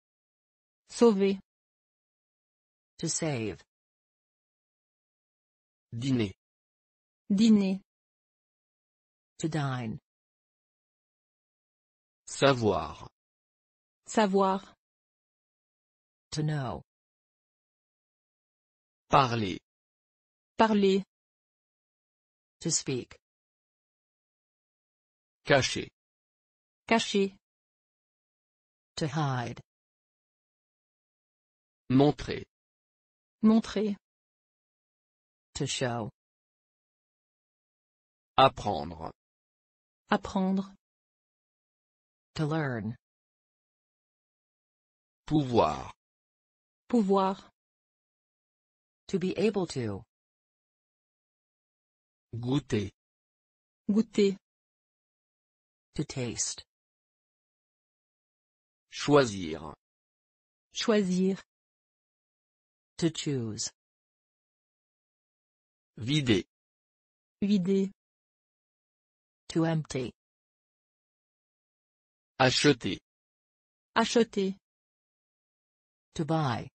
Sauver. To save. Dîner. Dîner. To dine. Savoir. Savoir. To know. Parler. Parler. To speak. Cacher. Cacher. To hide. Montrer. Montrer. To show. Apprendre. Apprendre. To learn. Pouvoir. Pouvoir. To be able to. Goûter. Goûter. To taste. Choisir. Choisir. To choose. Vider. Vider. To empty. Acheter. Acheter. To buy.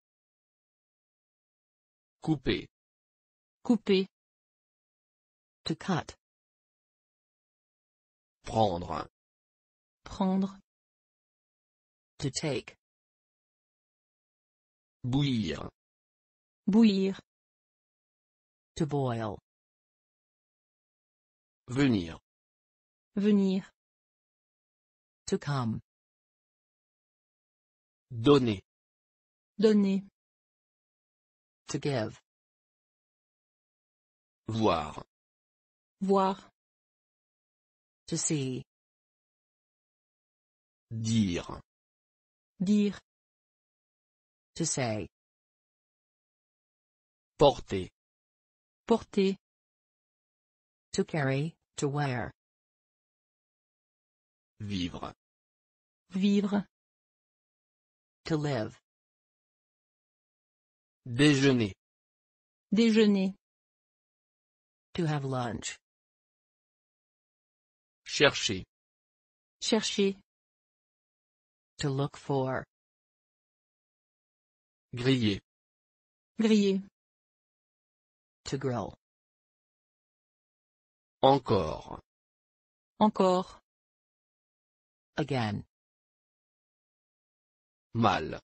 Couper. Couper. To cut. Prendre. Prendre. To take. Bouillir. Bouillir. To boil. Venir. Venir. To come. Donner. Donner. To give. Voir. Voir. To Dire. Dire. To say. Porter. Porter. To carry, to wear. Vivre. Vivre. To live. Déjeuner. Déjeuner. To have lunch. Chercher. Chercher. To look for. Griller. Griller. To grill. Encore. Encore. Again. Mal.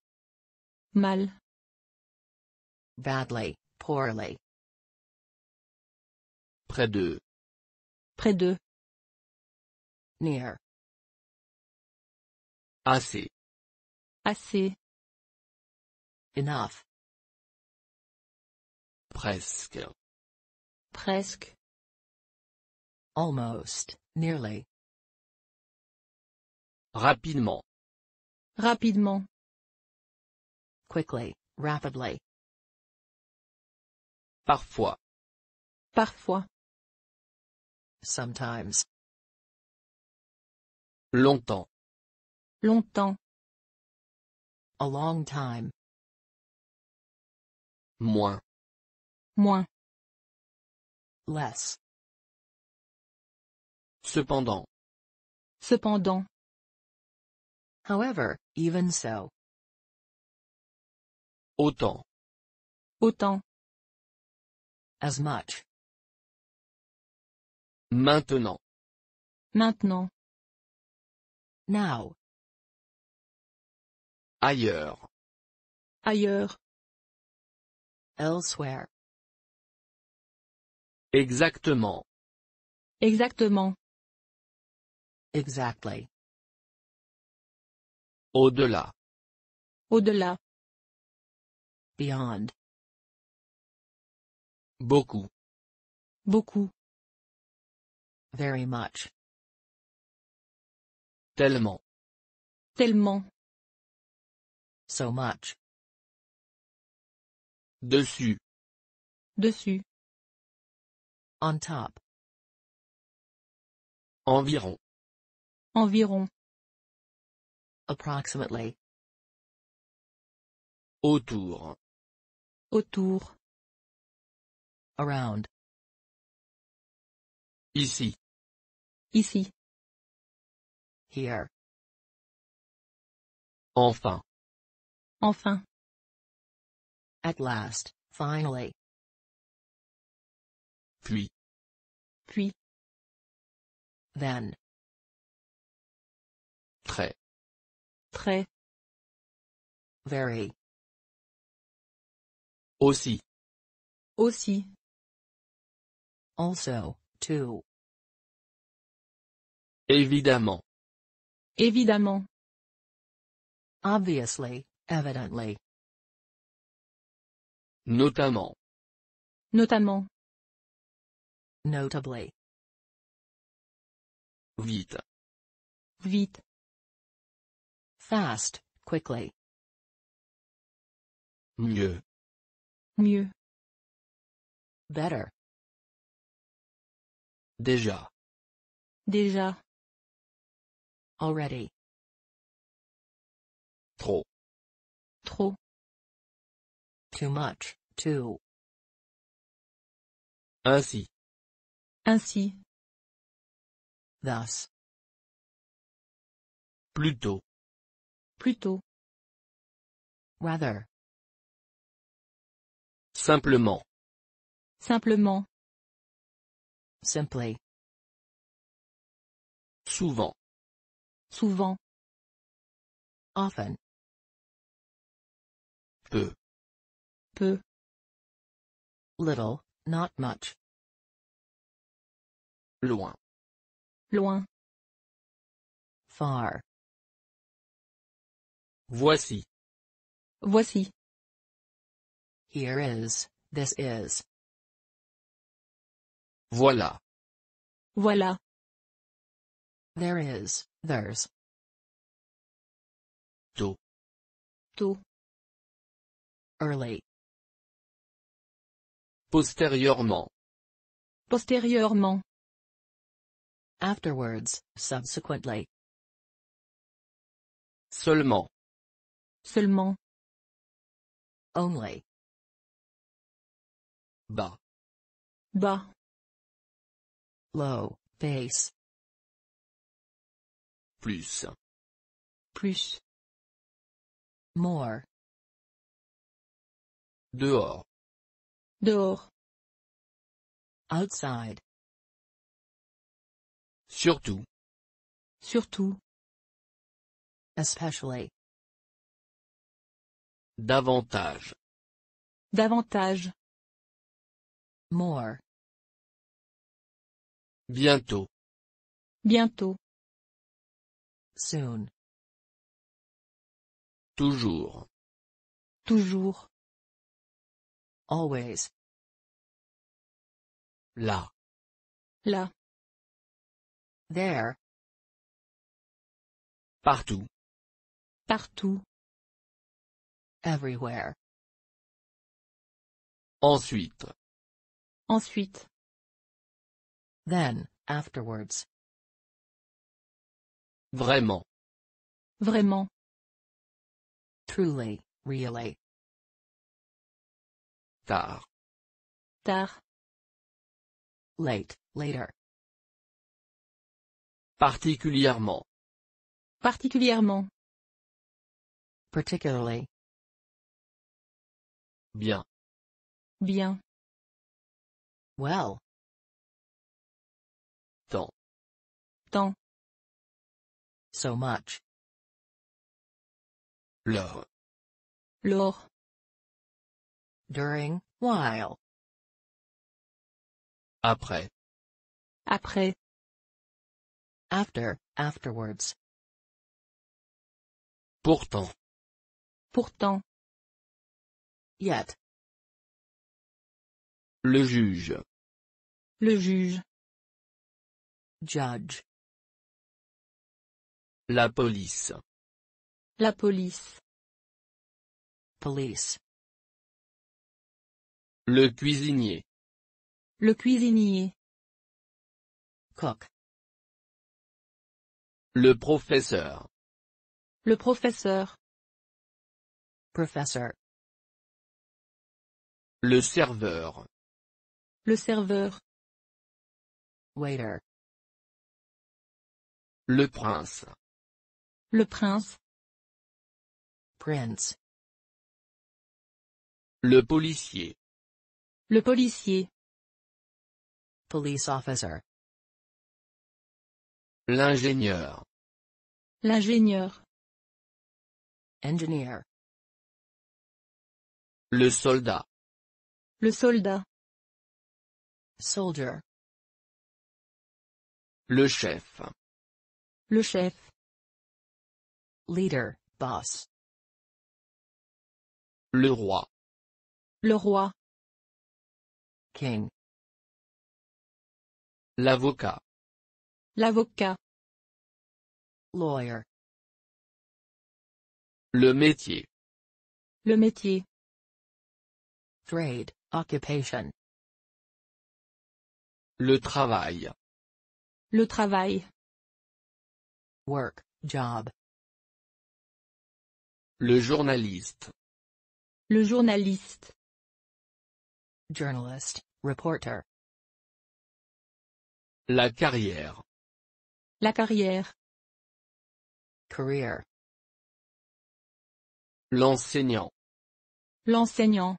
Mal. Badly, poorly. Près de. Près de. Near. Assez. Assez. Enough. Presque. Presque. Almost, nearly. Rapidement. Rapidement. Quickly, rapidly. Parfois. Parfois. Sometimes. Longtemps. Longtemps. A long time. Moins. Moins. Less. Cependant. Cependant. However, even so. Autant. Autant. As much. Maintenant. Maintenant. Now. Ailleurs. Ailleurs. Elsewhere. Exactement. Exactement. Exactly. Au-delà. Au-delà. Beyond. Beaucoup. Beaucoup. Very much. Tellement. Tellement. So much. Dessus. Dessus. On top. Environ. Environ. Approximately. Autour. Autour. Around. Ici. Ici. Enfin. Enfin. At last, finally. Puis. Puis. Then. Très. Très. Very. Aussi. Aussi. Also, too. Évidemment. Évidemment. Obviously, evidently. Notamment. Notamment. Notably. Vite. Vite. Fast, quickly. Mieux. Mieux. Better. Déjà. Déjà. Already. Trop. Trop. Too much, too. Ainsi. Ainsi. Thus. Plutôt. Plutôt. Rather. Simplement. Simplement. Simply. Souvent. Souvent. Often. Peu. Peu. Little, not much. Loin. Loin. Far. Voici. Voici. Here is, this is. Voilà. Voilà. There is, there's. Tu. Tu. Early. Postérieurement. Postérieurement. Afterwards, subsequently. Seulement. Seulement. Only. Bas. Bas. Low, Bass. Plus. Plus. More. Dehors. Dehors. Outside. Surtout. Surtout. Especially. Davantage. Davantage. More. Bientôt. Bientôt. Soon. Toujours. Toujours. Always. Là. Là. There. Partout. Partout. Everywhere. Ensuite. Ensuite. Then, afterwards. Vraiment. Vraiment. Truly, really. Tard. Tard. Late, later. Particulièrement. Particulièrement. Particularly. Bien. Bien. Well. Tant. Tant. So much. Lors. Lors. During, while. Après. Après. After, afterwards. Pourtant. Pourtant. Yet. Le juge. Le juge. Judge. La police. La police. Police. Le cuisinier. Le cuisinier. Coq. Le professeur. Le professeur. Professeur. Le serveur. Le serveur. Waiter. Le prince. Le prince. Prince. Le policier. Le policier. Police officer. L'ingénieur. L'ingénieur. Engineer. Le soldat. Le soldat. Soldier. Le chef. Le chef. Leader, boss. Le roi. Le roi. King. L'avocat. L'avocat. Lawyer. Le métier. Le métier. Trade, occupation. Le travail. Le travail. Work, job. Le journaliste. Le journaliste. Journalist, reporter. La carrière. La carrière. Career. L'enseignant. L'enseignant.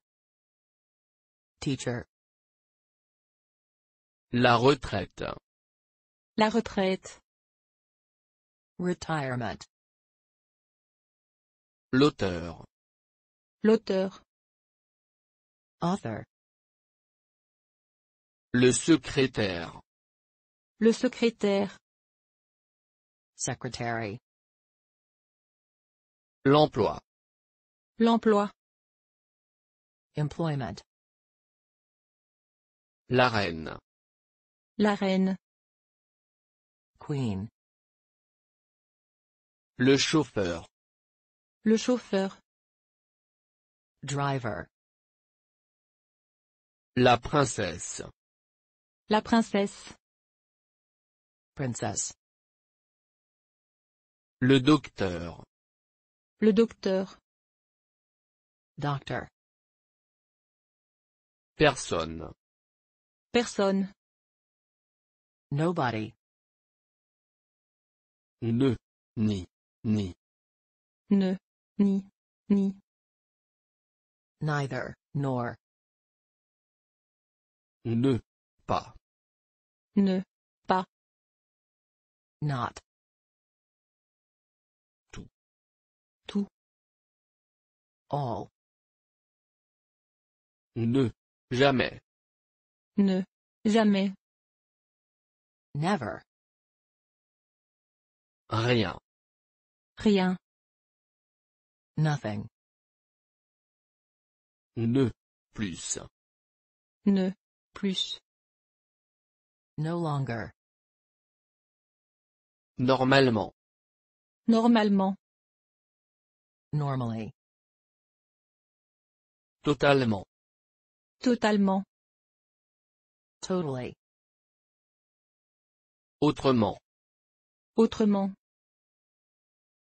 Teacher. La retraite. La retraite. Retirement. L'auteur. L'auteur. Author. Le secrétaire. Le secrétaire. Secretary. L'emploi. L'emploi. Employment. La reine. La reine. Queen. Le chauffeur. Le chauffeur. Driver. La princesse. La princesse. Princess. Le docteur. Le docteur. Doctor. Personne. Personne. Nobody. Ne, ni, ni. Ne. Ni. Ni. Neither, nor. Ne. Pas. Ne. Pas. Not. Tout. Tout. All. Ne. Jamais. Ne. Jamais. Never. Rien. Rien. Nothing. Ne. Plus. Ne. Plus. No longer. Normalement. Normalement. Normally. Totalement. Totalement. Totally. Autrement. Autrement.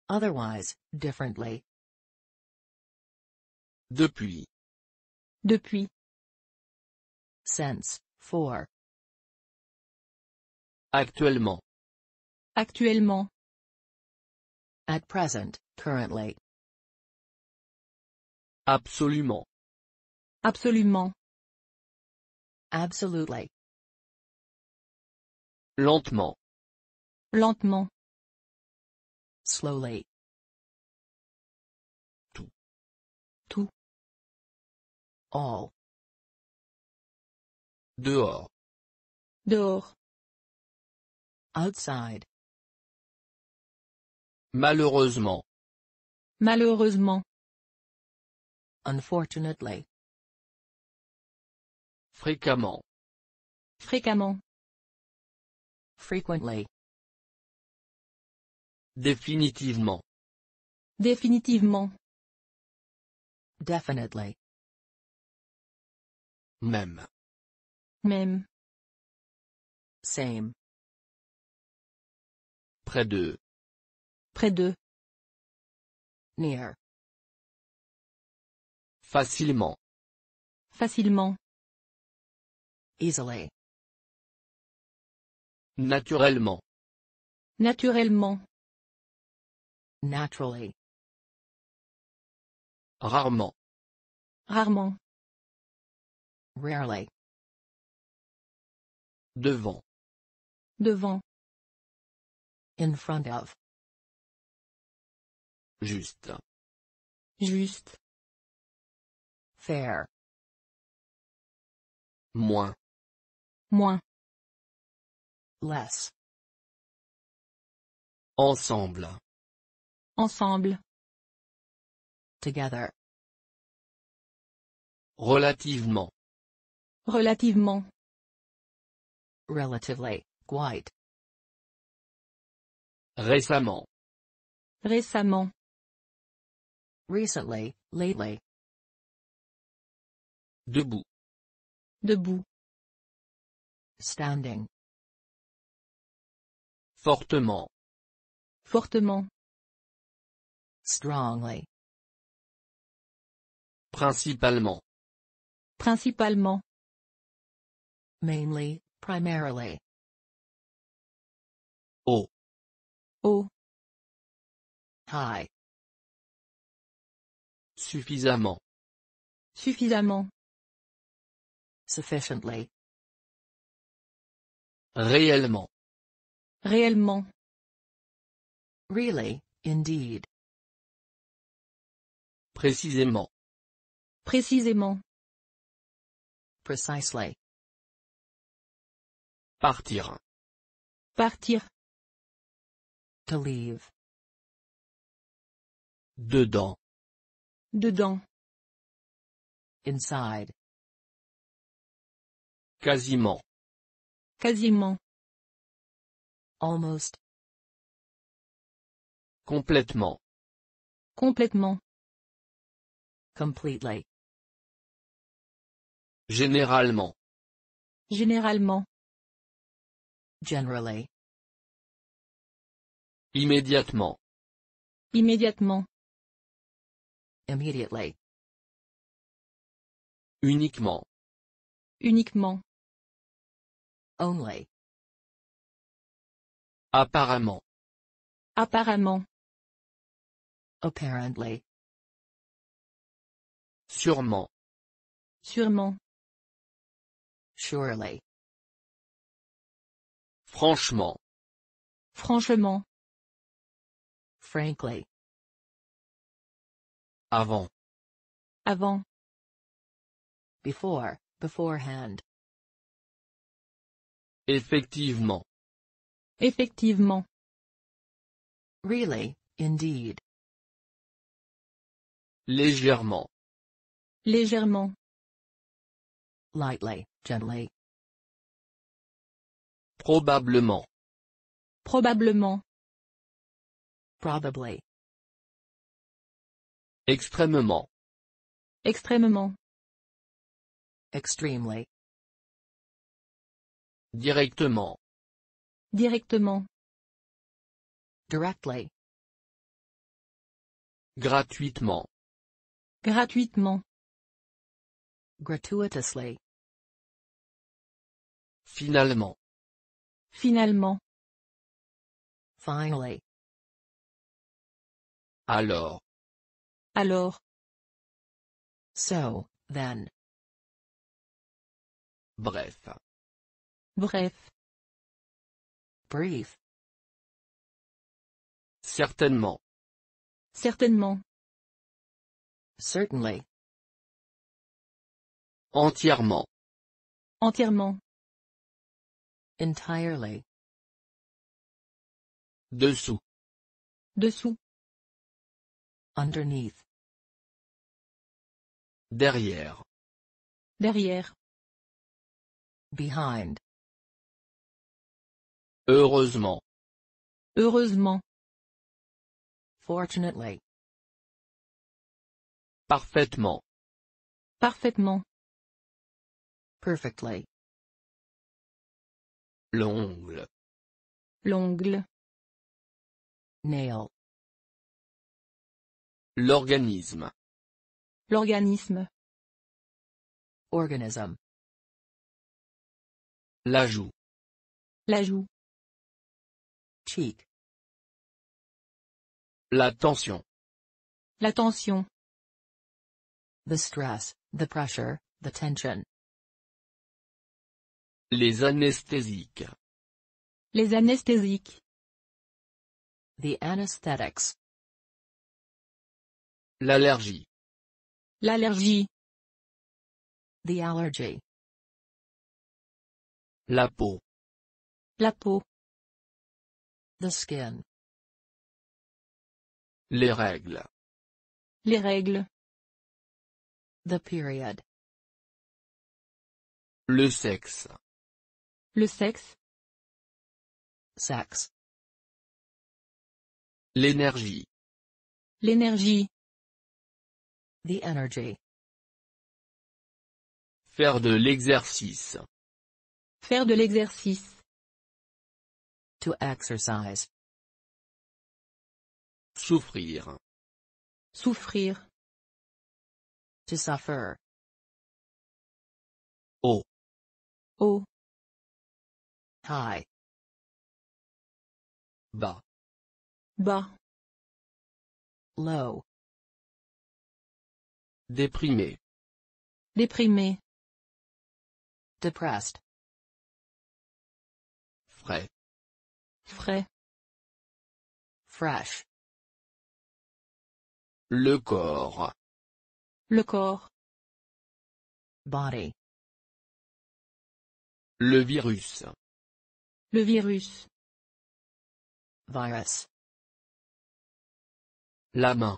Otherwise, differently. Depuis. Depuis. Since, for. Actuellement. Actuellement. At present, currently. Absolument. Absolument. Absolutely. Lentement. Lentement. Slowly. All. Dehors. Dehors. Outside. Malheureusement. Malheureusement. Unfortunately. Fréquemment. Fréquemment. Frequently. Définitivement. Définitivement. Definitely. Même. Même. Same. Près de. Près de. Near. Facilement. Facilement. Easily. Naturellement. Naturellement. Naturally. Rarement. Rarement. Rarely. Devant. Devant. In front of. Juste. Juste. Fair. Moins. Moins. Less. Ensemble. Ensemble. Together. Relativement. Relativement. Relatively, quite. Récemment. Récemment. Recently, lately. Debout. Debout. Standing. Fortement. Fortement. Strongly. Principalement. Principalement. Mainly, primarily. Oh. Oh. Hi. Suffisamment. Suffisamment. Sufficiently. Réellement. Réellement. Really, indeed. Précisément. Précisément. Precisely. Partir. Partir. To leave. Dedans. Dedans. Inside. Quasiment. Quasiment. Almost. Complètement. Complètement. Completely. Généralement. Généralement. Generally. Immédiatement. Immédiatement. Immediately. Uniquement. Uniquement. Only. Apparemment. Apparemment. Apparently. Sûrement. Sûrement. Surely. Franchement. Franchement. Frankly. Avant. Avant. Before, beforehand. Effectivement. Effectivement. Really, indeed. Légèrement. Légèrement. Lightly. Gently. Probablement. Probablement. Probably. Extrêmement. Extrêmement. Extremely. Directement. Directement. Directly. Gratuitement. Gratuitement. Gratuitously. Finalement. Finalement. Finally. Alors. Alors. So, then. Bref. Bref. Brief. Certainement. Certainement. Certainly. Entièrement. Entièrement. Entirely. Dessous. Dessous. Underneath. Derrière. Derrière. Behind. Heureusement. Heureusement. Fortunately. Parfaitement. Parfaitement. Perfectly. L'ongle. L'ongle. Nail. L'organisme. L'organisme. Organism. La joue. La joue. Cheek. La tension. La tension. The stress, the pressure, the tension. Les anesthésiques. Les anesthésiques. The anesthetics. L'allergie. L'allergie. The allergy. La peau. La peau. The skin. Les règles. Les règles. The period. Le sexe. Le sexe. Sax. L'énergie. L'énergie. The energy. Faire de l'exercice. Faire de l'exercice. To exercise. Souffrir. Souffrir. To suffer. Oh. Oh. High. ba, ba, Low. Déprimé. Déprimé. Depressed. Frais. Frais. Fresh. Le corps. Le corps. Body. Le virus. Le virus. Virus. La main.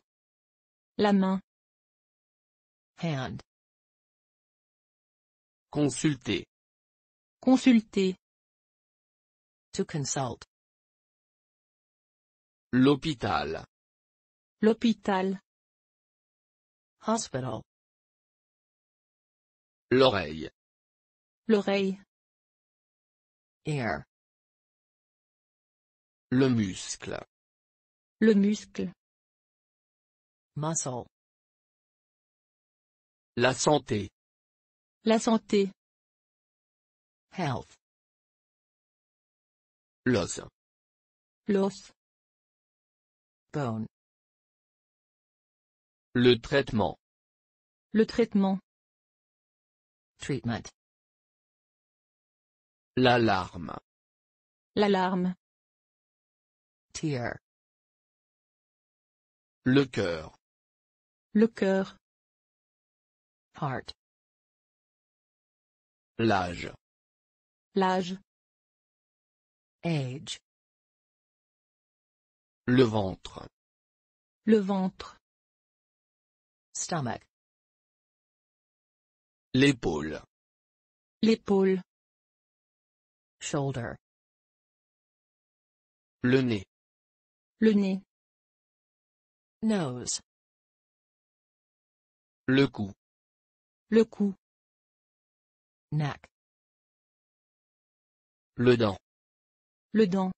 La main. Hand. Consulter. Consulter. To consult. L'hôpital. L'hôpital. Hospital. L'oreille. L'oreille. Air. Le muscle. Le muscle. Muscle. La santé. La santé. Health. L'os. L'os. Bone. Le traitement. Le traitement. Treatment. L'alarme. L'alarme. Le cœur. Le cœur. Heart. L'âge. L'âge. Age. Le ventre. Le ventre. Stomach. L'épaule. L'épaule. Shoulder. Le nez. Le nez. Nose. Le cou. Le cou. Neck. Le dent. Le dent.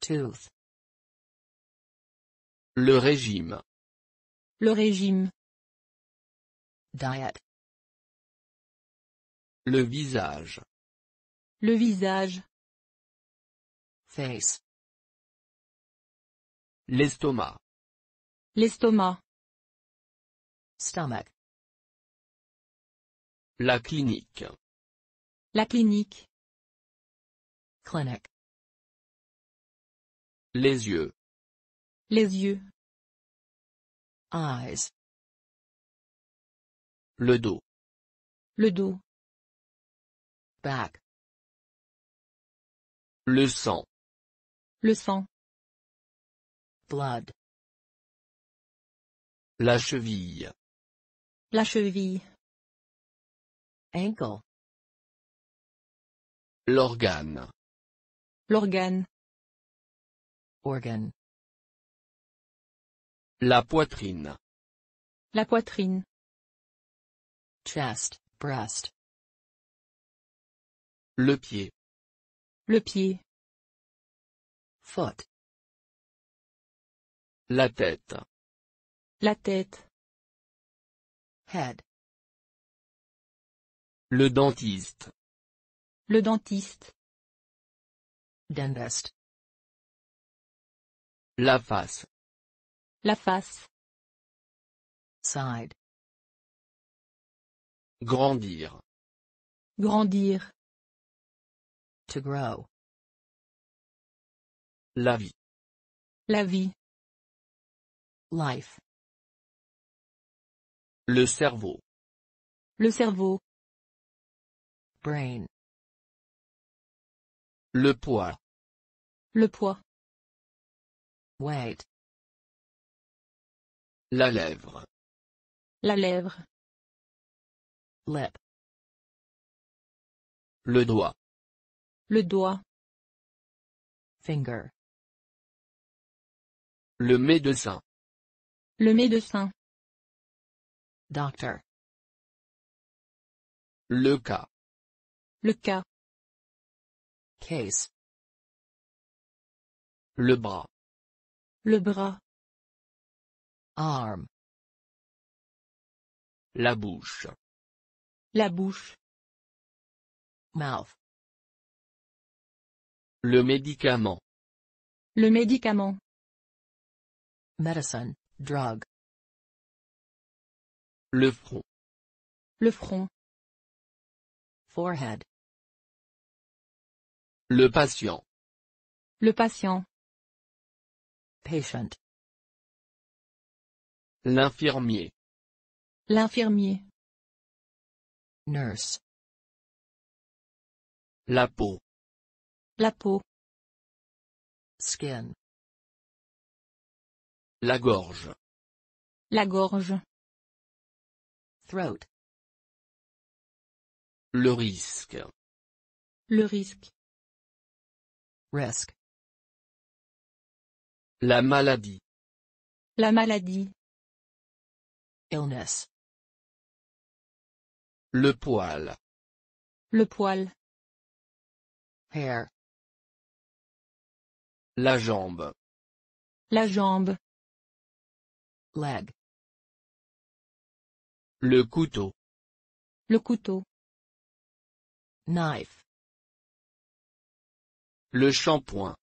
Tooth. Le régime. Le régime. Diet. Le visage. Le visage. Face. L'estomac. L'estomac. Stomach. La clinique. La clinique. Clinic. Les yeux. Les yeux. Eyes. Le dos. Le dos. Back. Le sang. Le sang. La cheville. La cheville. Ankle. L'organe. L'organe. Organ. La poitrine. La poitrine. Chest, breast. Le pied. Le pied. Foot. La tête. La tête. Head. Le dentiste. Le dentiste. Dentist. La face. La face. Side. Grandir. Grandir. To grow. La vie. La vie. Le cerveau. Le cerveau. Brain. Le poids. Le poids. Weight. La lèvre. La lèvre. Lip. Le doigt. Le doigt. Finger. Le médecin. Le médecin. Docteur. Le cas. Le cas. Case. Le bras. Le bras. Arm. La bouche. La bouche. Mouth. Le médicament. Le médicament. Medicine. Le front. Le front. Forehead. Le patient. Le patient. Patient. L'infirmier. L'infirmier. Nurse. La peau. La peau. Skin. La gorge. La gorge. Throat. Le risque. Le risque. Risk. La maladie. La maladie. Illness. Le poil. Le poil. Hair. La jambe. La jambe. Leg. Le couteau. Le couteau. Knife. Le shampoing.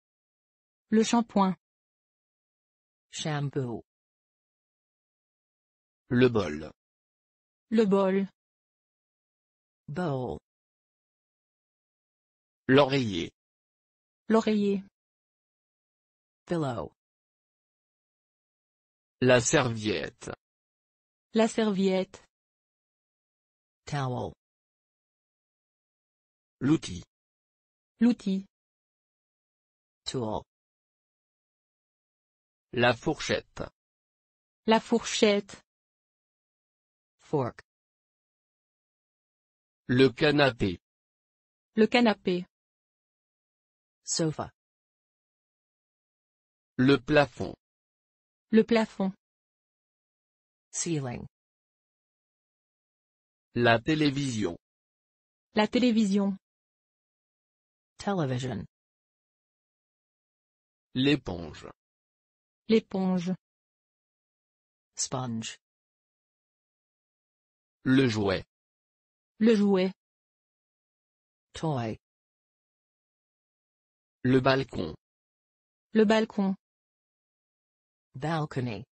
Le shampoing. Shampoo. Le bol. Le bol. Bowl. L'oreiller. L'oreiller. Pillow. La serviette. La serviette. Towel. L'outil. L'outil. Tool. La fourchette. La fourchette. Fork. Le canapé. Le canapé. Sofa. Le plafond. Le plafond. Ceiling. La télévision. La télévision. Television. L'éponge. L'éponge. Sponge. Le jouet. Le jouet. Toy. Le balcon. Le balcon. Balcony.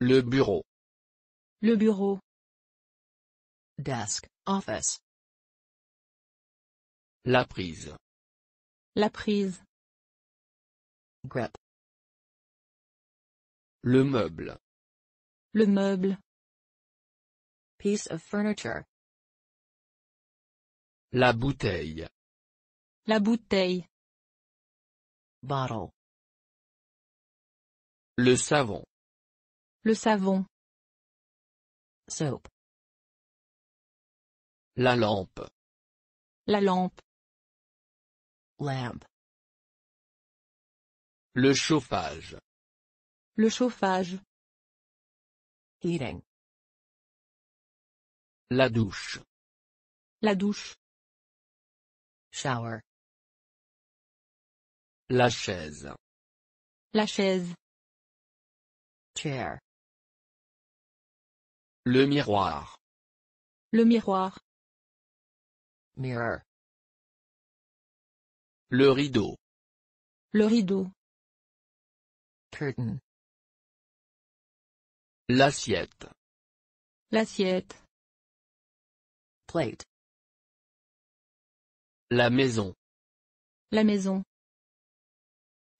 Le bureau. Le bureau. Desk, office. La prise. La prise. Grip. Le meuble. Le meuble. Piece of furniture. La bouteille. La bouteille. Bottle. Le savon. Le savon. Soap. La lampe. La lampe. Lamp. Le chauffage. Le chauffage. Heating. La douche. La douche. Shower. La chaise. La chaise. Le miroir. Le miroir. Mirror. Le rideau. Le rideau. Curtain. L'assiette. L'assiette. Plate. La maison. La maison.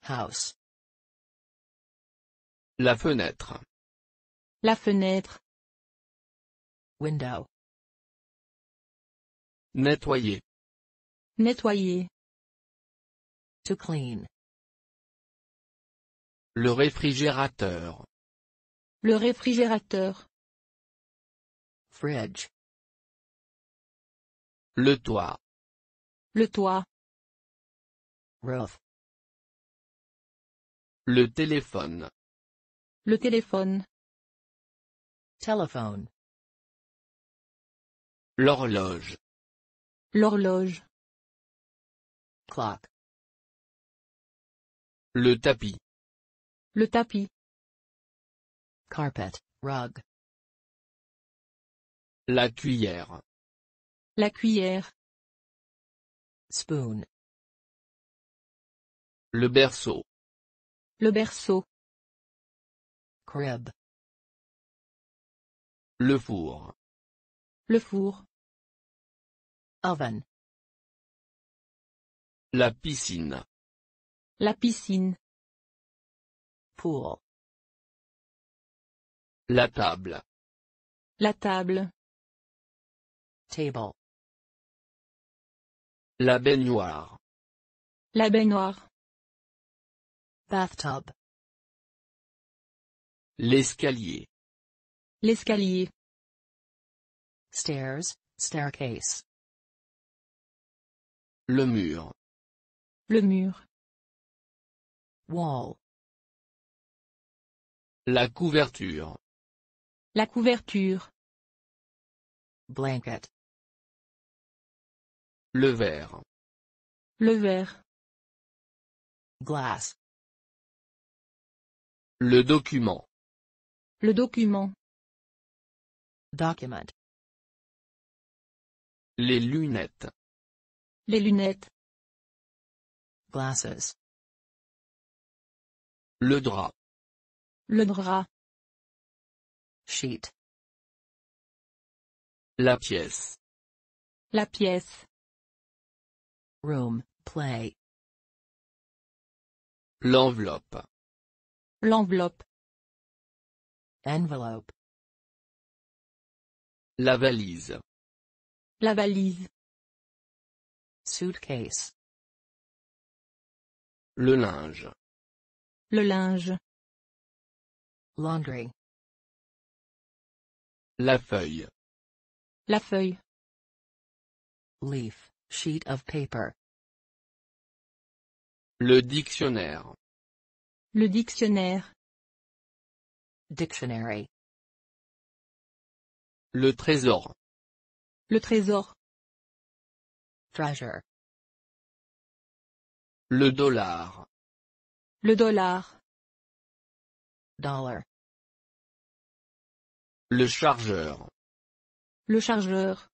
House. La fenêtre. La fenêtre. Window. Nettoyer. Nettoyer. To clean. Le réfrigérateur. Le réfrigérateur. Fridge. Le toit. Le toit. Roof. Le téléphone. Le téléphone. Telephone. L'horloge. L'horloge. Clock. Le tapis. Le tapis. Carpet, rug. La cuillère. La cuillère. Spoon. Le berceau. Le berceau. Le four. Le four. Oven. La piscine. La piscine. Pool. La table. La table. Table. La baignoire. La baignoire. Bathtub. L'escalier. L'escalier. Stairs, staircase. Le mur. Le mur. Wall. La couverture. La couverture. Blanket. Le verre. Le verre. Glass. Le document. Le document. Document. Les lunettes. Les lunettes. Glasses. Le drap. Le drap. Sheet. La pièce. La pièce. Room, play. L'enveloppe. L'enveloppe. Envelope. La valise. La valise. Suitcase. Le linge. Le linge. Laundry. La feuille. La feuille. Leaf, sheet of paper. Le dictionnaire. Le dictionnaire. Dictionary. Le trésor. Le trésor. Treasure. Le dollar. Le dollar. Dollar. Le chargeur. Le chargeur.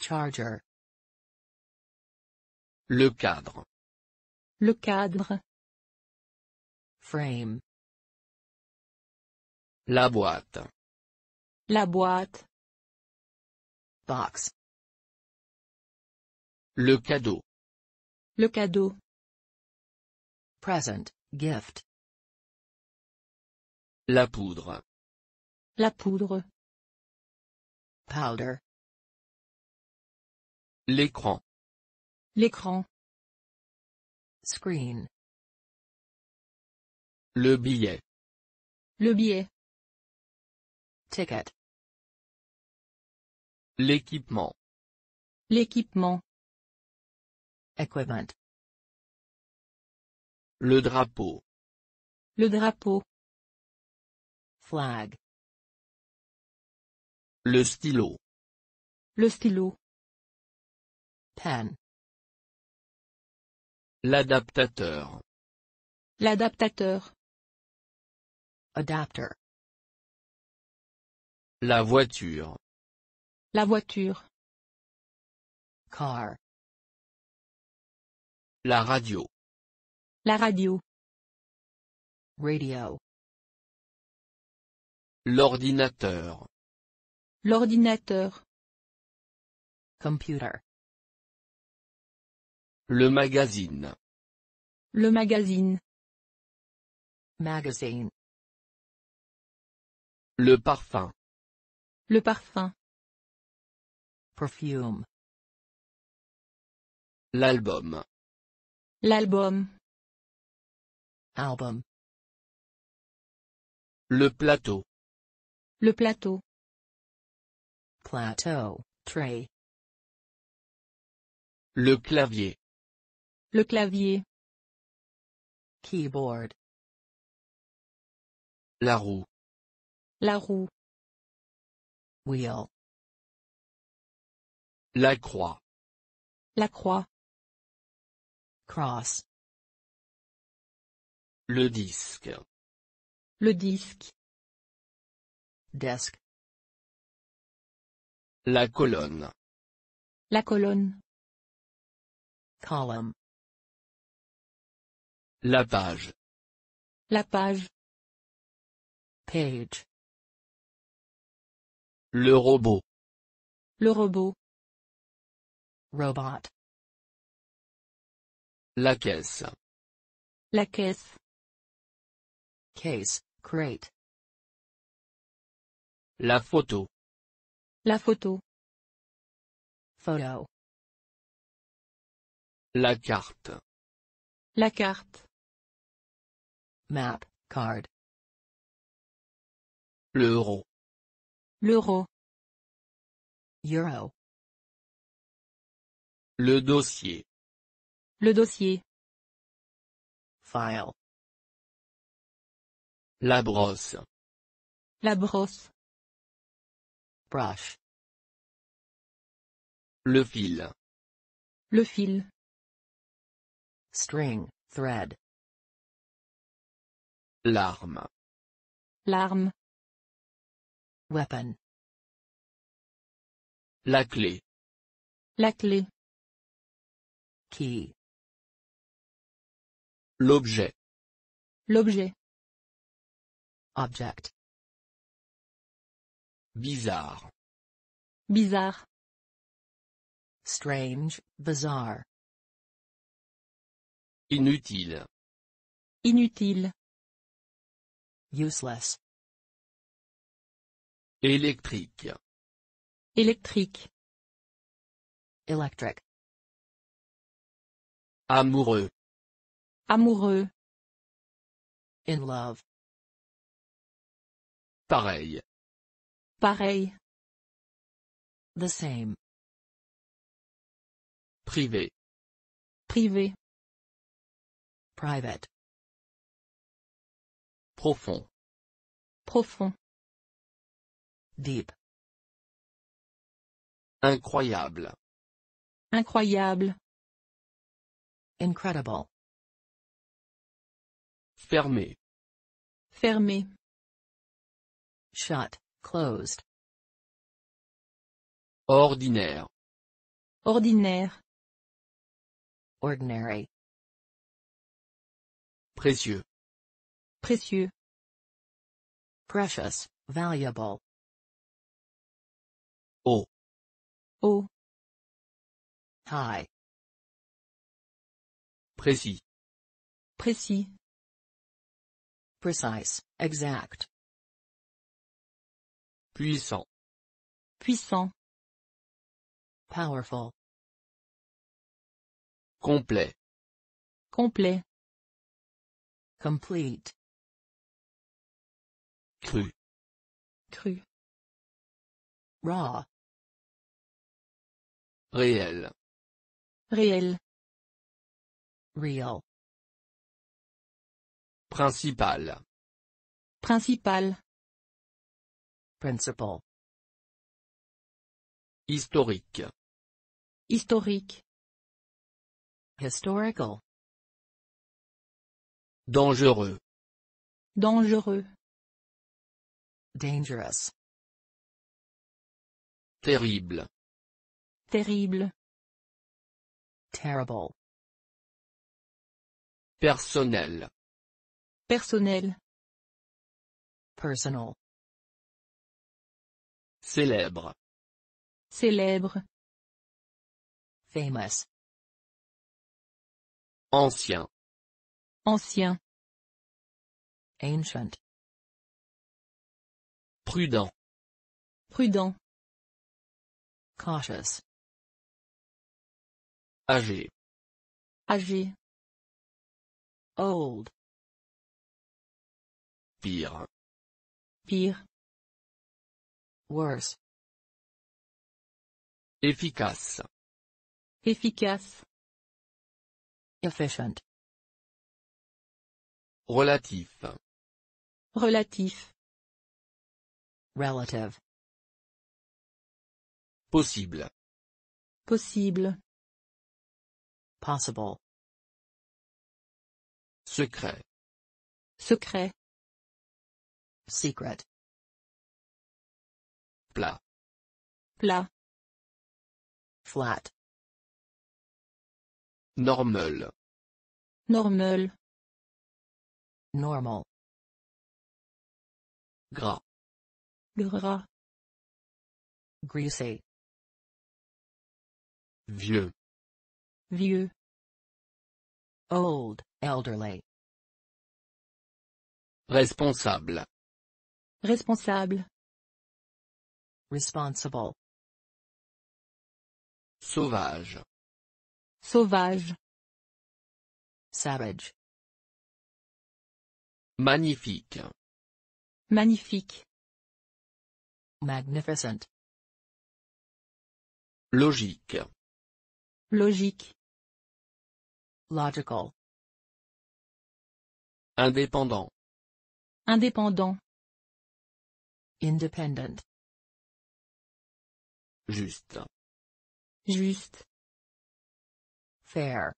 Charger. Le cadre. Le cadre. Frame. La boîte. La boîte. Box. Le cadeau. Le cadeau. Present, gift. La poudre. La poudre. Powder. L'écran. L'écran. Screen. Le billet. Le billet. Ticket. L'équipement. L'équipement. Equipment. Le drapeau. Le drapeau. Flag. Le stylo. Le stylo. Pen. L'adaptateur. L'adaptateur. Adapter. La voiture. La voiture. Car. La radio. La radio. Radio. L'ordinateur. L'ordinateur. Computer. Le magazine. Le magazine. Magazine. Le parfum. Le parfum. L'album. L'album. Album. Le plateau. Le plateau. Plateau, tray. Le clavier. Le clavier. Keyboard. La roue. La roue. La croix. La croix. Cross. Le disque. Le disque. Desk. La colonne. La colonne. Column. La page. La page. Page. Le robot. Le robot. Robot. La caisse. La caisse. Case, crate. La photo. La photo. Photo. La carte. La carte. Map, card. L'euro. L'euro. Euro. Le dossier. Le dossier. File. La brosse. La brosse. Brush. Le fil. Le fil. String, thread. L'arme. L'arme. Weapon. La clé. La clé. Key. L'objet. L'objet. Object. Bizarre. Bizarre. Strange, bizarre. Inutile. Inutile. Useless. Électrique. Électrique. Electric. Amoureux. Amoureux. In love. Pareil. Pareil. The same. Privé. Privé. Private. Profond. Profond. Deep. Incroyable. Incroyable. Incredible. Fermé. Fermé. Shut, closed. Ordinaire. Ordinaire. Ordinary. Précieux. Précieux. Precious, valuable. Haut. High. Précis. Précis. Precise, exact. Puissant. Puissant. Powerful. Complet. Complet. Complete. Cru. Cru. Raw. Réel. Réel. Real. Principal. Principal. Principal. Historique. Historique. Historical. Dangereux. Dangereux. Dangerous. Terrible. Terrible. Terrible. Personnel. Personnel. Personal. Célèbre. Célèbre. Famous. Ancien. Ancien. Ancient. Prudent. Prudent. Cautious âgé âgé old pire pire worse efficace efficace efficient relatif relatif relative possible possible Possible. Secret. Secret. Secret. Plat. Plat. Flat. Normal. Normal. Normal. Gras. Gras. Greasy. Vieux. Vieux. Old, elderly. Responsable. Responsable. Responsible. Sauvage. Sauvage. Savage. Magnifique. Magnifique. Magnificent. Logique. Logique. Logical. Indépendant. Indépendant. Independent. Juste. Juste. Fair.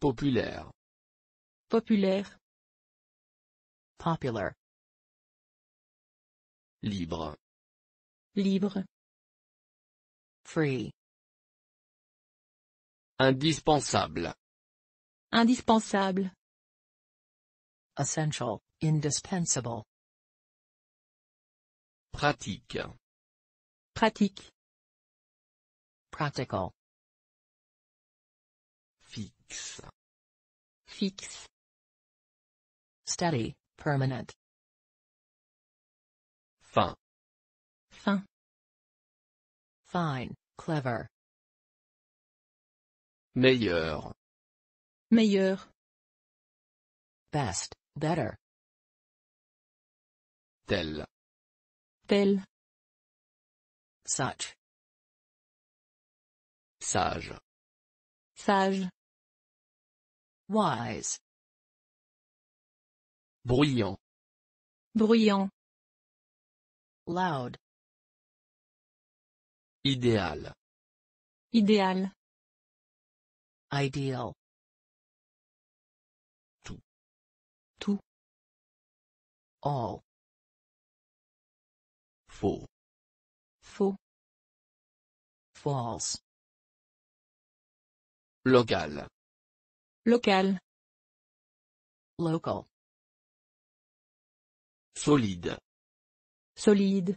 Populaire. Populaire. Popular. Libre. Libre. Free. Indispensable. Indispensable. Essential, indispensable. Pratique. Pratique. Practical. Fixe. Fixe. Steady, permanent. Fin. Fin. Fine, clever. Meilleur. Meilleur. Best, better. Tel. Tel. Such. Sage. Sage. Wise. Bruyant. Bruyant. Loud. Idéal. Idéal. Ideal. Tout. Tout. All. Faux. Faux. False. Local. Local. Local. Solide. Solide.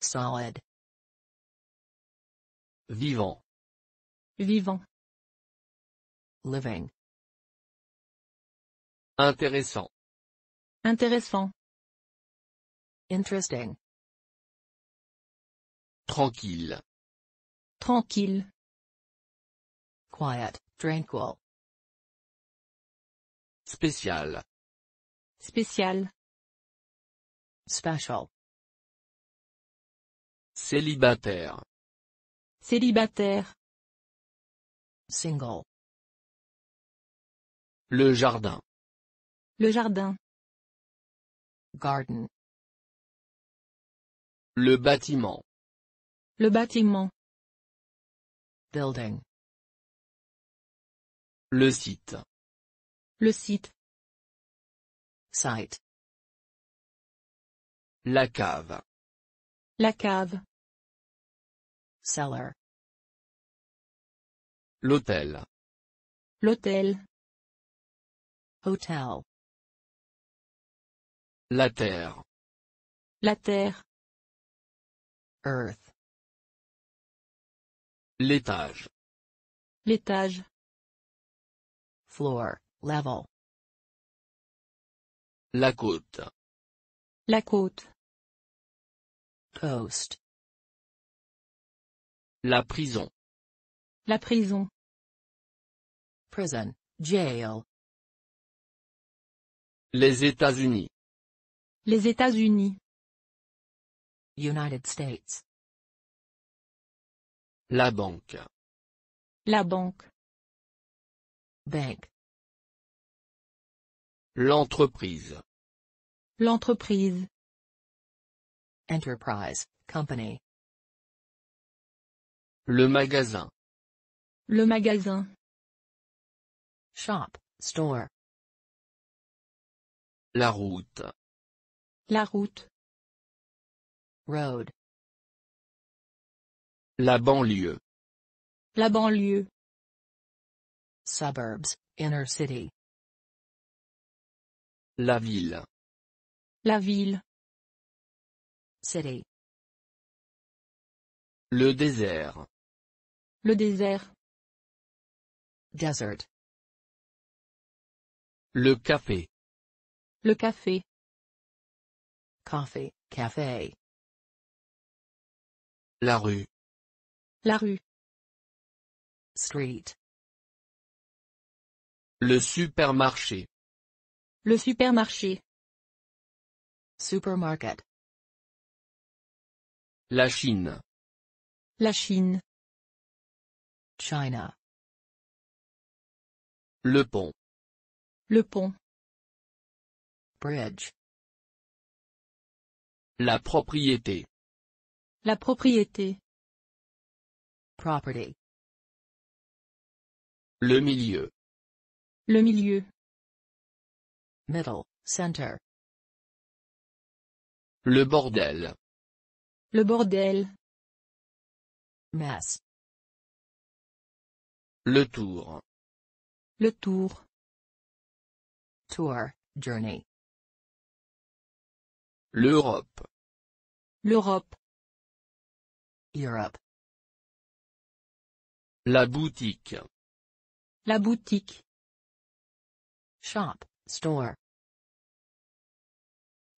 Solid. Vivant. Vivant. Living. Intéressant. Intéressant. Interesting. Tranquille. Tranquille. Quiet, tranquil. Spécial. Spécial. Special. Célibataire. Célibataire. Single. Le jardin. Le jardin. Garden. Le bâtiment. Le bâtiment. Building. Le site. Le site. Site. La cave. La cave. Cellar. L'hôtel. L'hôtel. Hotel. La terre. La terre. Earth. L'étage. L'étage. Floor, level. La côte. La côte. Coast. La prison. La prison. Prison. Jail. Les États-Unis. Les États-Unis. United States. La banque. La banque. Bank. L'entreprise. L'entreprise. Enterprise, company. Le magasin. Le magasin. Shop, store. La route. La route. Road. La banlieue. La banlieue. Suburbs, inner city. La ville. La ville. City. Le désert. Le désert. Desert. Le café. Le café. café, café. La rue. La rue. Street. Le supermarché. Le supermarché. Supermarket. La Chine. La Chine. China. Le pont. Le pont. Bridge. La propriété. La propriété. Property. Le milieu. Le milieu. Middle, center. Le bordel. Le bordel. Mass. Le tour. Le tour. Tour, journey. L'Europe. L'Europe. Europe. La boutique. La boutique. Shop, store.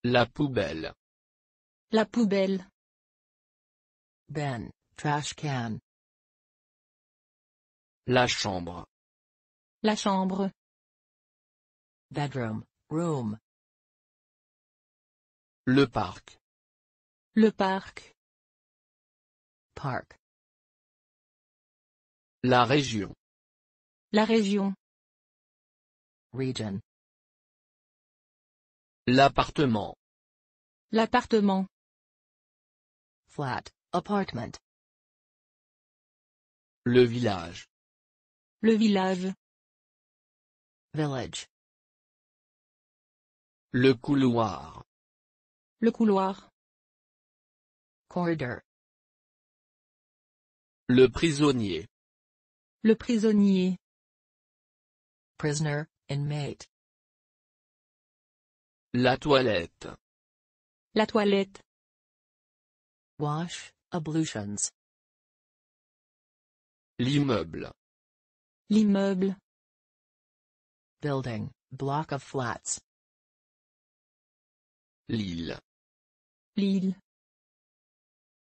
La poubelle. La poubelle. Ben, trash can. La chambre. La chambre. Bedroom, room. Le parc. Le parc. Park. La région. La région. Region. L'appartement. L'appartement. Flat, apartment. Le village. Le village. Village. Le couloir. Le couloir. Corridor. Le prisonnier. Le prisonnier. Prisoner, inmate. La toilette. La toilette. Wash, ablutions. L'immeuble. L'immeuble. Building, block of flats. L'île. L'île.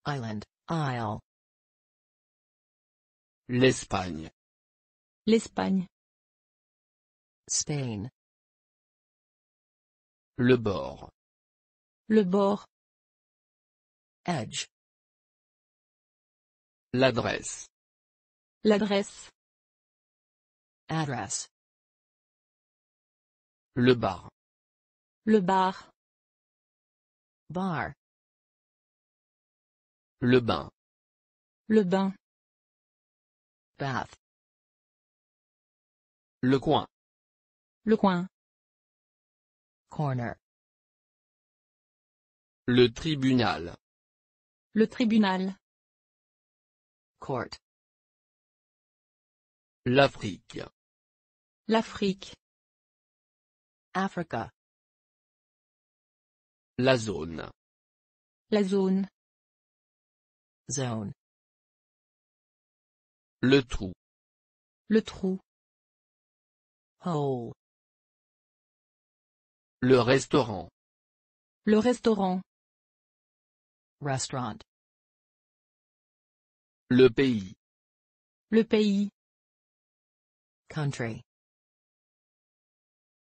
Island, isle. L'Espagne. L'Espagne. Spain. Le bord. Le bord. Edge. L'adresse. L'adresse. Address. Le bar. Le bar. Bar. Le bain. Le bain. Bath. Le coin. Le coin. Corner. Le tribunal. Le tribunal. Court. L'Afrique. L'Afrique. Africa. La zone. La zone. Zone. Le trou. Le trou. Hole. Le restaurant. Le restaurant. Restaurant. Le pays. Le pays. Country.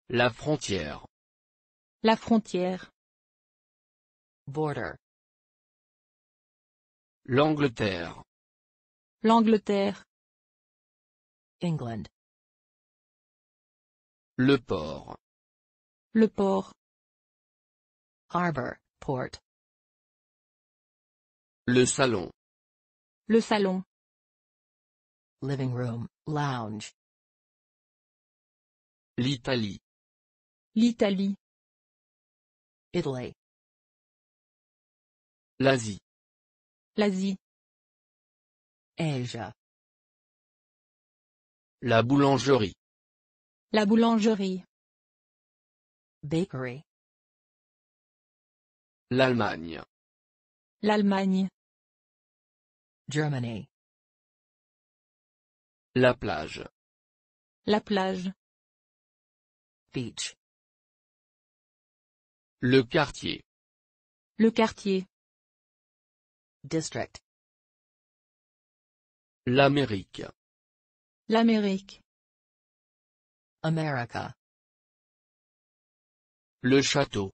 La frontière. La frontière. Border. L'Angleterre. L'Angleterre. England. Le port. Le port. Harbor, port. Le salon. Le salon. Living room, lounge. L'Italie. L'Italie. Italy. L'Asie. L'Asie. Asia. La boulangerie. La boulangerie. Bakery. L'Allemagne. L'Allemagne. Germany. La plage. La plage. Beach. Le quartier. Le quartier. District. L'Amérique. L'Amérique. America. Le château.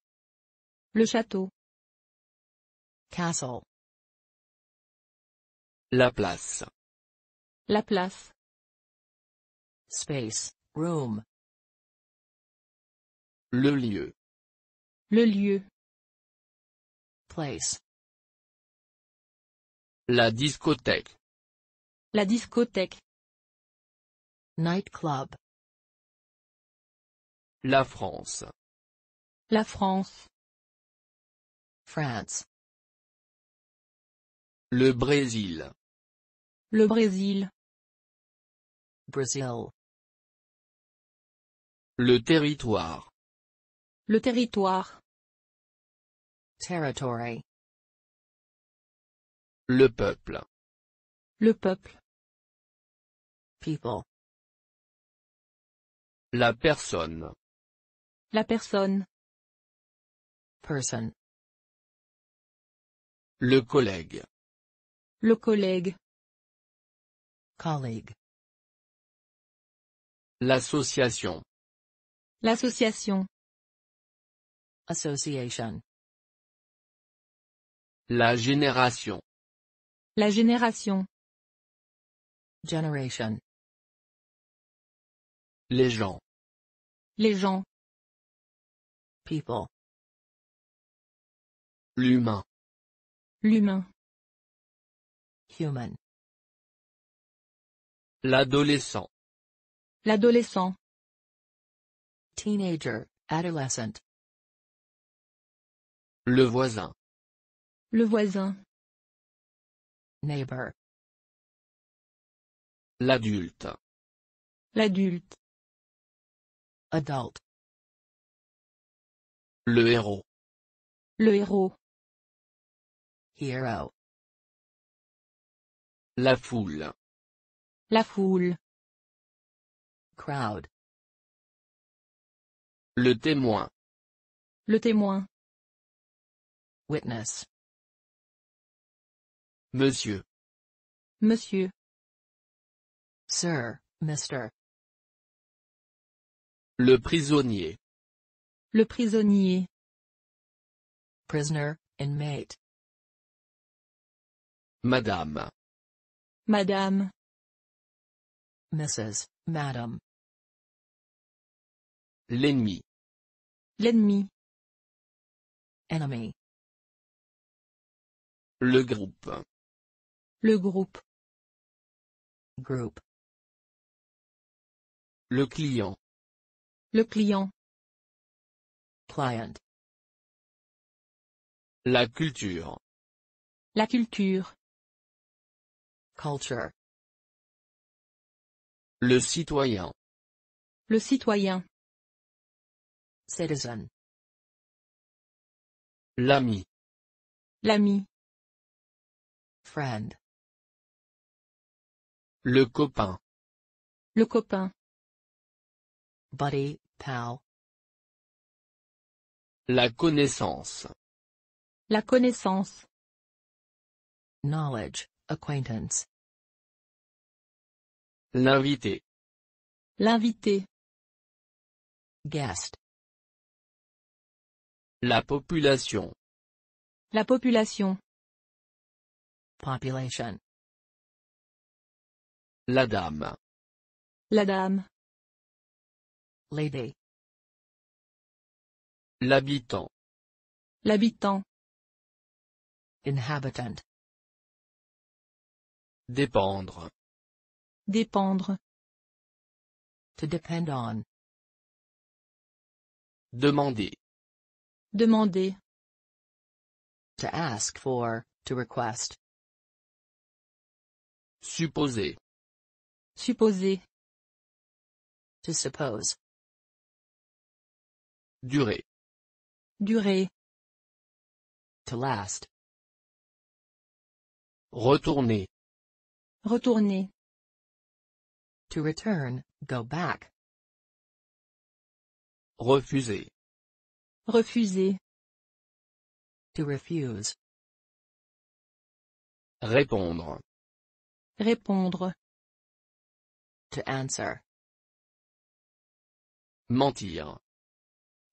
Le château. Castle. La place. La place. Space, room. Le lieu. Le lieu. Place. La discothèque. La discothèque. Nightclub. La France. La France. France. Le Brésil. Le Brésil. Brazil. Le territoire. Le territoire. Territory. Le peuple. Le peuple. People. La personne. La personne. Person. Le collègue. Le collègue. Colleague. L'association. L'association. Association. La génération. La génération. Generation. Les gens. Les gens. People. L'humain. L'humain. Human. L'adolescent. L'adolescent. Teenager, adolescent. Le voisin. Le voisin. Neighbor. L'adulte. L'adulte. Adult. Le héros. Le héros. Hero. La foule. La foule. Crowd. Le témoin. Le témoin. Witness. Monsieur. Monsieur. Sir, Mister. Le prisonnier. Le prisonnier. Prisoner, inmate. Madame. Madame. Mrs. Madame. L'ennemi. L'ennemi. Enemy. Le groupe. Le groupe. Le client. Le client. Client. La culture. La culture. Culture. Le citoyen. Le citoyen. Citizen. L'ami. L'ami. Friend. Le copain. Le copain. Buddy, pal. La connaissance. La connaissance. Knowledge, acquaintance. L'invité. L'invité. Guest. La population. La population. Population. La dame. La dame. Lady. L'habitant. L'habitant. Inhabitant. Dépendre. Dépendre. To depend on. Demander. Demander. To ask for, to request. Supposer. Supposer. To suppose. Durer. Durer. To last. Retourner. Retourner. To return, go back. Refuser. Refuser. To refuse. Répondre. Répondre. To answer. Mentir.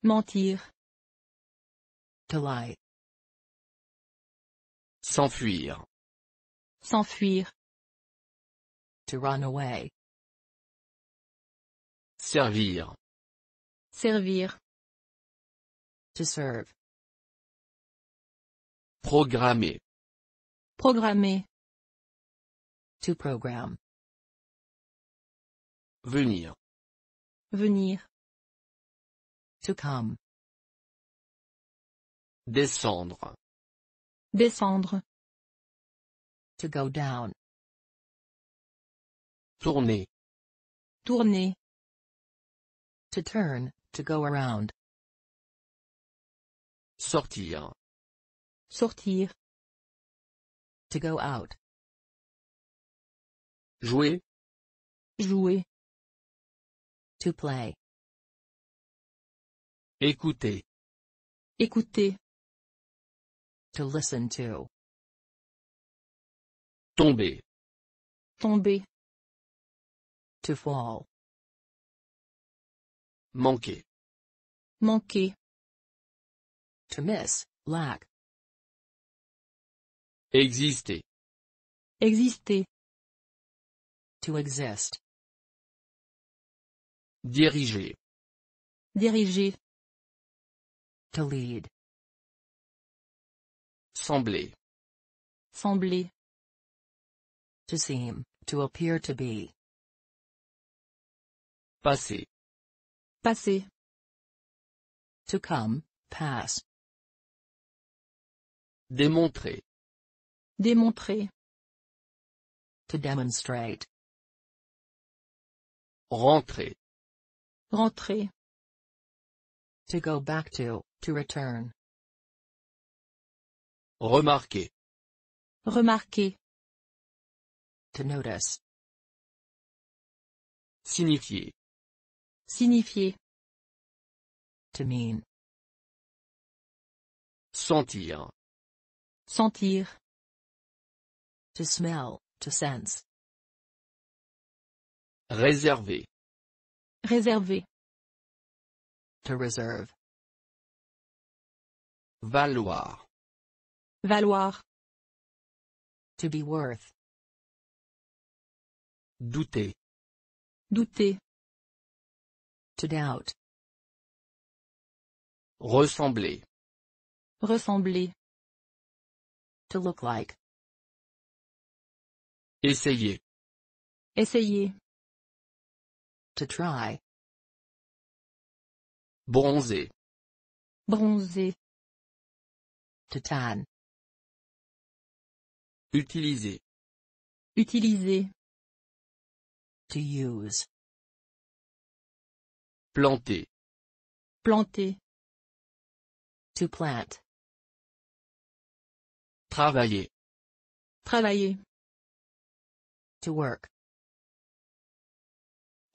Mentir. To lie. S'enfuir. S'enfuir. To run away. Servir. Servir. To serve. Programmer. Programmer. To program. Venir. Venir. To come. Descendre. Descendre. To go down. Tourner. Tourner. To turn, to go around. Sortir. Sortir. To go out. Jouer. Jouer. To play. Écouter. Écouter. To listen to. Tomber. Tomber. To fall. Manquer. Manquer. To miss, lack. Exister. Exister. To exist. Diriger. Diriger. To lead. Sembler. Sembler. To seem, to appear to be. Passer. Passer. To come, pass. Démontrer. Démontrer. To demonstrate. Rentrer. Rentrer. To go back to, to return. Remarquer. Remarquer. To notice. Signifier. Signifier. To mean. Sentir. Sentir. To smell, to sense. Réserver. Réserver. To reserve. Valoir. Valoir. To be worth. Douter. Douter. To doubt. Ressembler. Ressembler. To look like. Essayer. Essayer to Bronzer. Bronzer. To tan. Utiliser. Utiliser. To use. Planter. Planter. To plant. Travailler. Travailler. To work.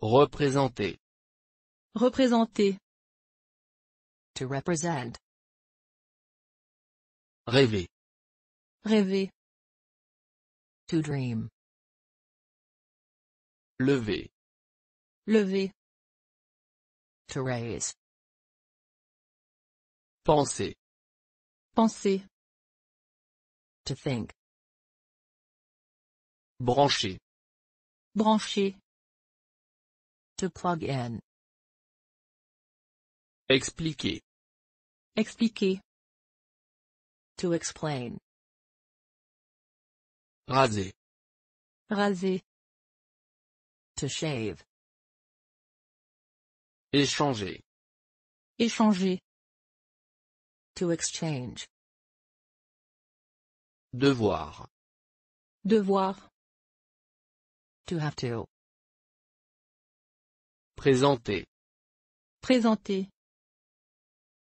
Représenter. Représenter. To represent. Rêver. Rêver. To dream. Lever. Lever. To raise. Penser. Penser. To think. Brancher. Brancher plug in. Expliquer. Expliquer. To explain. Raser. Raser. To shave. Échanger. Échanger. To exchange. Devoir. Devoir. To have to. Présenter. Présenter.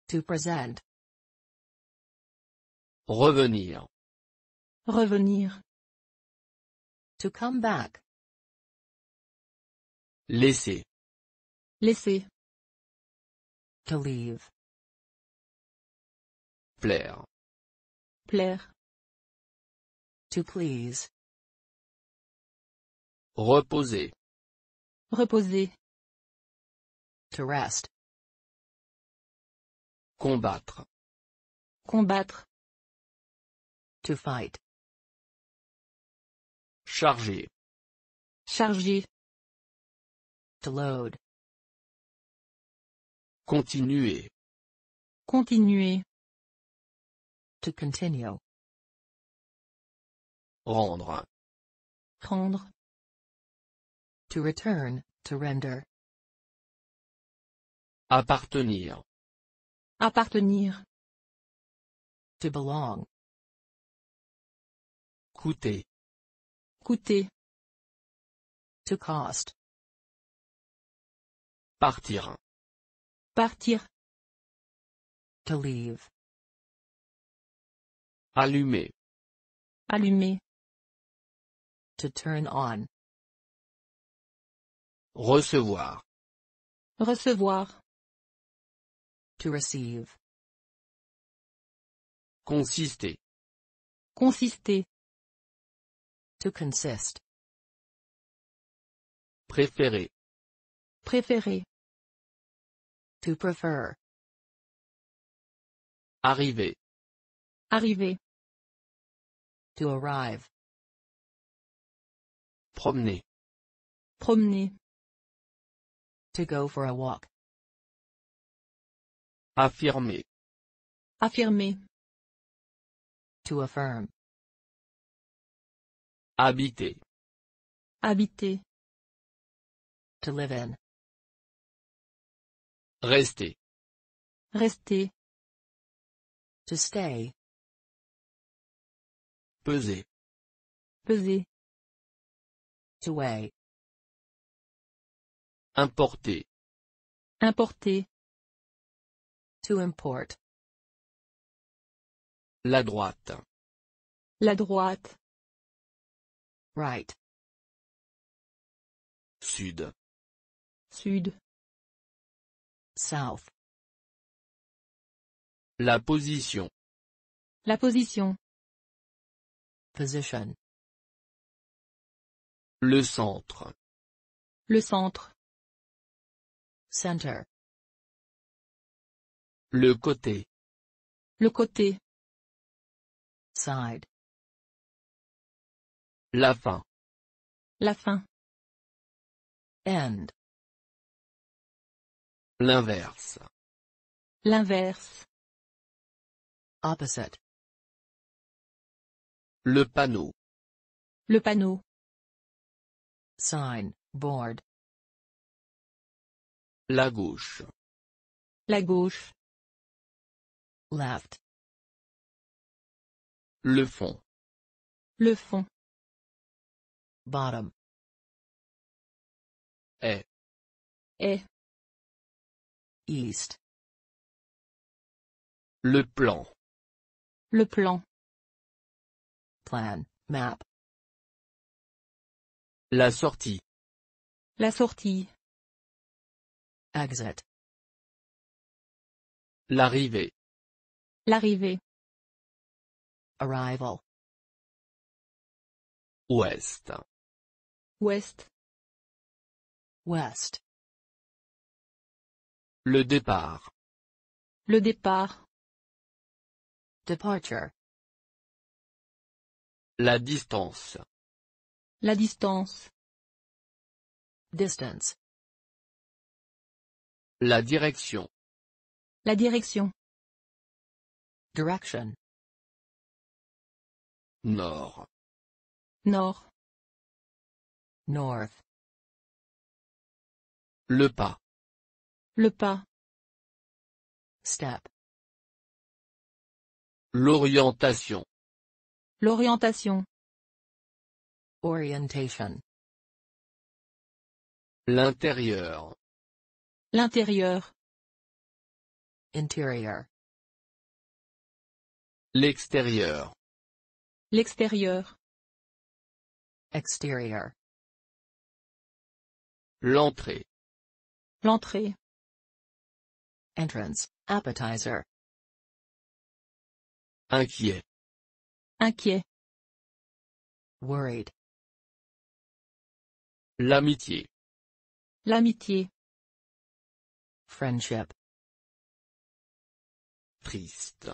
To present. Revenir. Revenir. To come back. Laisser. Laisser. To leave. Plaire. Plaire. To please. Reposer. Reposer. To rest. Combattre. Combattre. To fight. Charger. Charger. To load. Continuer. Continuer. To continue. Rendre. Rendre. To return, to render. Appartenir. Appartenir. To belong. Coûter. Coûter. To cost. Partir. Partir. To leave. Allumer. Allumer. To turn on. Recevoir. Recevoir. To receive. Consister. Consister. To consist. Préférer. Préférer. To prefer. Arriver. Arriver. To arrive. Promener. Promener. To go for a walk. Affirmer. Affirmer. To affirm. Habiter. Habiter. To live in. Rester. Rester. To stay. Peser. Peser. To weigh. Importer. Importer. To import. La droite. La droite. Right. Sud. Sud. South. La position. La position. Position. Le centre. Le centre. Center. Le côté. Le côté. Side. La fin. La fin. End. L'inverse. L'inverse. Opposite. Le panneau. Le panneau. Sign, board. La gauche. La gauche. Left. Le fond. Le fond. Bottom. Est. Est. East. Le plan. Le plan. Plan, map. La sortie. La sortie. Exit. L'arrivée. L'arrivée. Arrival. Ouest. Ouest. Ouest. Le départ. Le départ. Departure. La distance. La distance. Distance. La direction. La direction. Direction. Nord. Nord. North. Le pas. Le pas. Step. L'orientation. L'orientation. Orientation. L'intérieur. L'intérieur. Interior. L'extérieur. L'extérieur. Exterior. L'entrée. L'entrée. Entrance, appetizer. Inquiet. Inquiet. Worried. L'amitié. L'amitié. Friendship. Triste.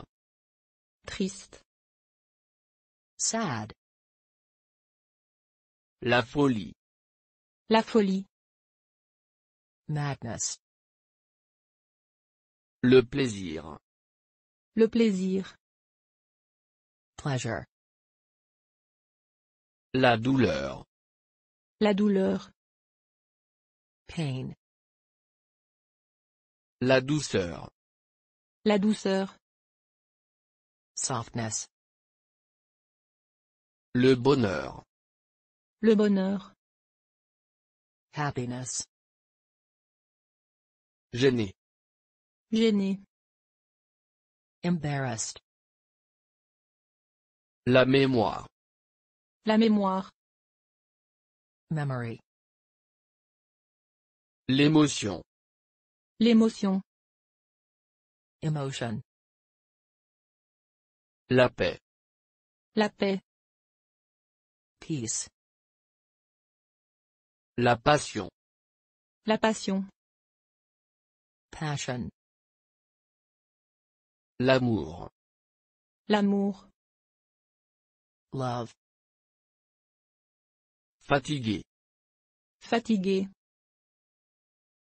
Triste. Sad. La folie. La folie. Madness. Le plaisir. Le plaisir. Pleasure. La douleur. La douleur. Pain. La douceur. La douceur. Softness. Le bonheur. Le bonheur. Happiness. Gêné. Gêné. Embarrassed. La mémoire. La mémoire. Memory. L'émotion. L'émotion. Emotion. La paix. La paix. Peace. La passion. La passion. Passion. L'amour. L'amour. Love. Fatigué. Fatigué.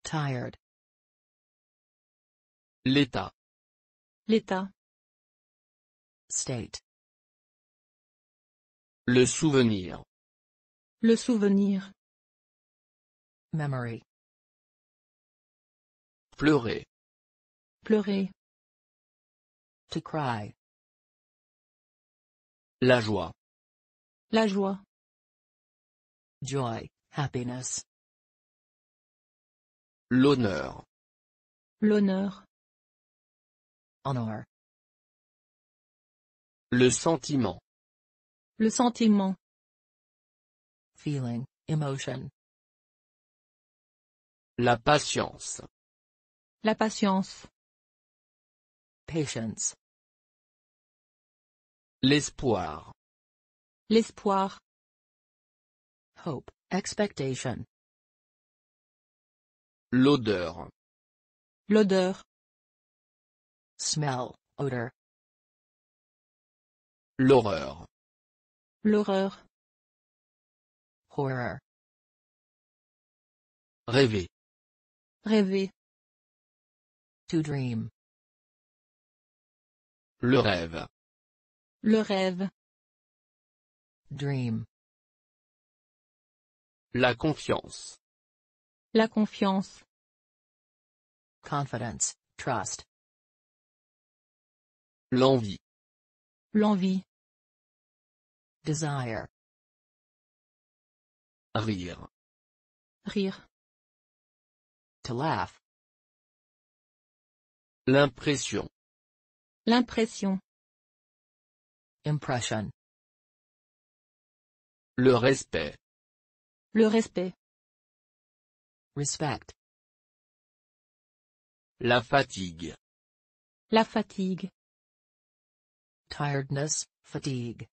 Tired. L'état. L'état. Le souvenir. Le souvenir. Memory. Pleurer. Pleurer. To cry. La joie. La joie. Joy, happiness. L'honneur. L'honneur. Honor. Le sentiment. Le sentiment. Feeling, emotion. La patience. La patience. Patience. L'espoir. L'espoir. Hope, expectation. L'odeur. L'odeur. Smell, odor. L'horreur. L'horreur. Horror. Rêver. Rêver. To dream. Le rêve. Le rêve. Dream. La confiance. La confiance. Confidence, trust. L'envie. L'envie. Desire. Rire. Rire. To laugh. L'impression. L'impression. Impression. Le respect. Le respect. Respect. La fatigue. La fatigue tiredness, fatigue.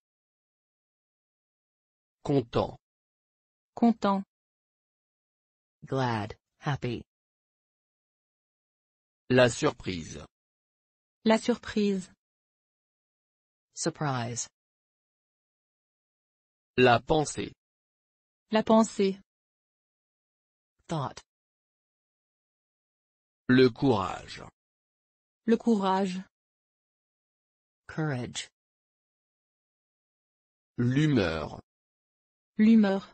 Content. Content. Glad, happy. La surprise. La surprise. Surprise. La pensée. La pensée. Thought. Le courage. Le courage. Courage. L'humeur. L'humeur.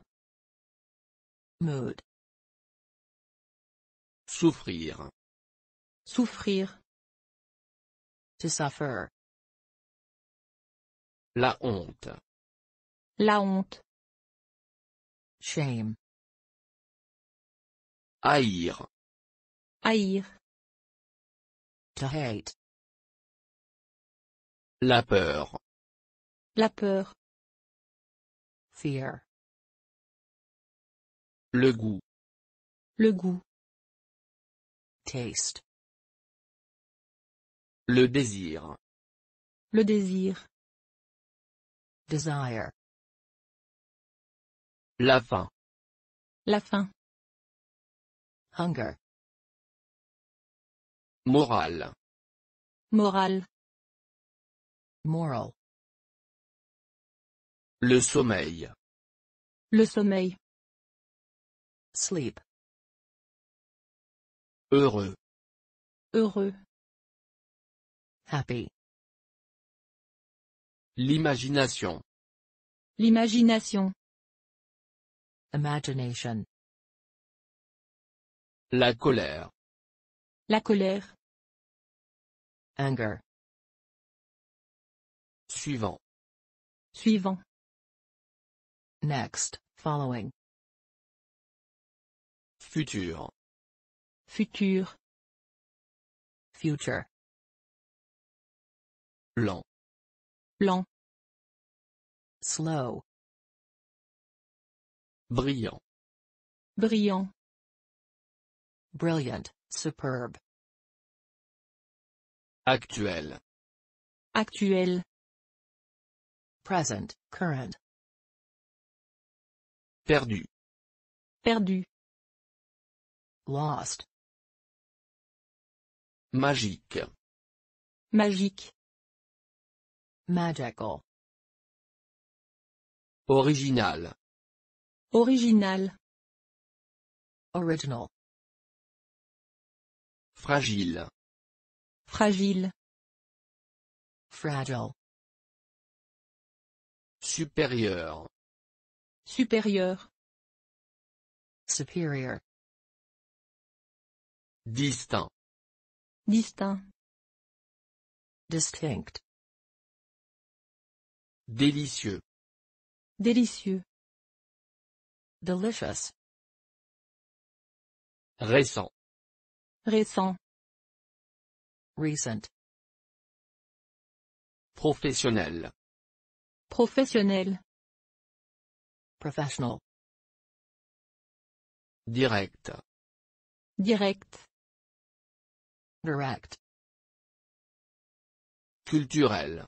Mode. Souffrir. Souffrir. To suffer. La honte. La honte. Shame. Haïr. Haïr. To hate. La peur. La peur. Fear. Le goût. Le goût. Taste. Le désir. Le désir. Desire. La faim. La faim. Hunger. Morale. Morale. Le sommeil. Le sommeil. Sleep. Heureux. Heureux. Happy. L'imagination. L'imagination. Imagination. La colère. La colère. Anger. Suivant. Suivant. Next, following. Futur. Futur. Future. Lent. Lent. Slow. Brillant. Brillant. Brilliant, superb. Actuel. Actuel present, current. Perdu. Perdu. Lost. Magique. Magique. Magical. Original. Original. Original. Fragile. Fragile. Fragile. Supérieur. Supérieur. Superior. Distinct. Distinct. Distinct. Délicieux. Délicieux. Delicious. Récent. Récent. Recent. Professionnel. Professionnel. Professional. Direct. Direct. Direct. Culturel.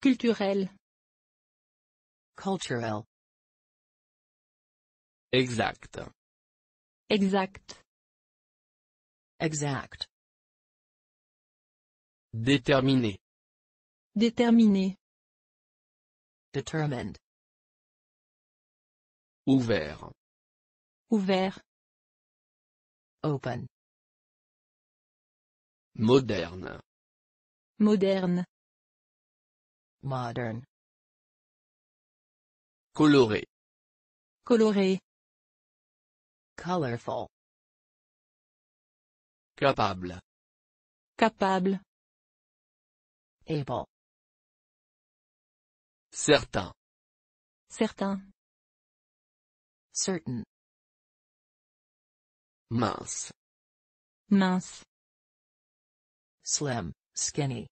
Culturel. Culturel Exact. Exact. Exact. Déterminé. Déterminé. Determined. Ouvert. Ouvert. Open. Moderne. Moderne. Modern. Coloré. Coloré. Colorful. Capable. Capable. Able. Certains. Certains. Certain. Mince. Mince. Slim, skinny.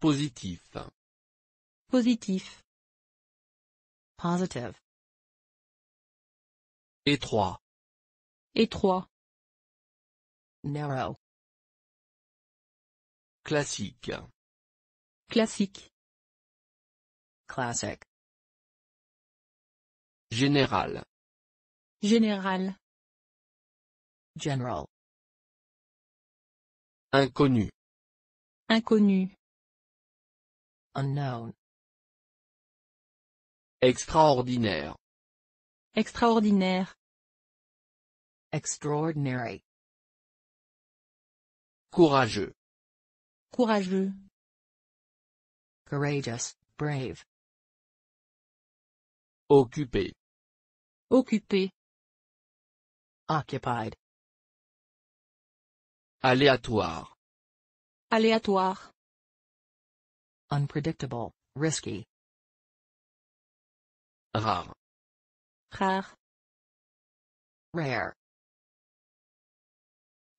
Positif. Positif. Positive. Étroit. Étroit. Narrow. Classique. Classique. Classic. Général. Général. General. Inconnu. Inconnu. Unknown. Extraordinaire. Extraordinaire. Extraordinary. Courageux. Courageux. Courageous, brave. Occupé. Occupé. Occupied. Aléatoire. Aléatoire. Unpredictable, risky. Rare. Rare. Rare.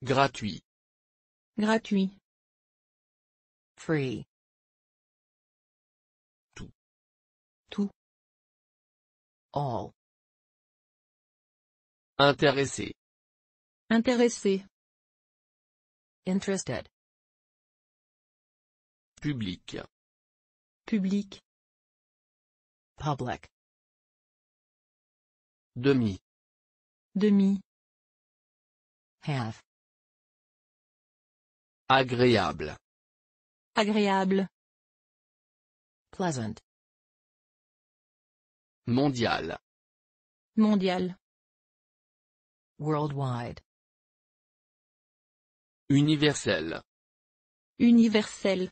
Gratuit. Gratuit. Free. All. Intéressé. Intéressé. Interested. Public. Public. Public. Demi. Demi. half, Agréable. Agréable. Pleasant. Mondial. Mondial. Worldwide. Universel. Universel.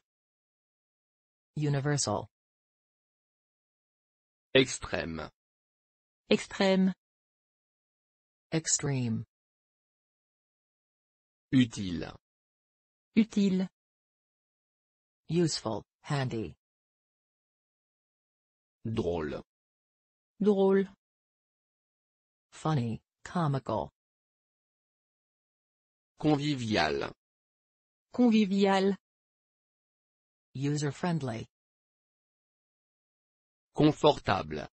Universal. Extrême. Extrême. Extreme. Utile. Utile. Useful, handy. Drôle drôle funny comical convivial convivial user friendly confortable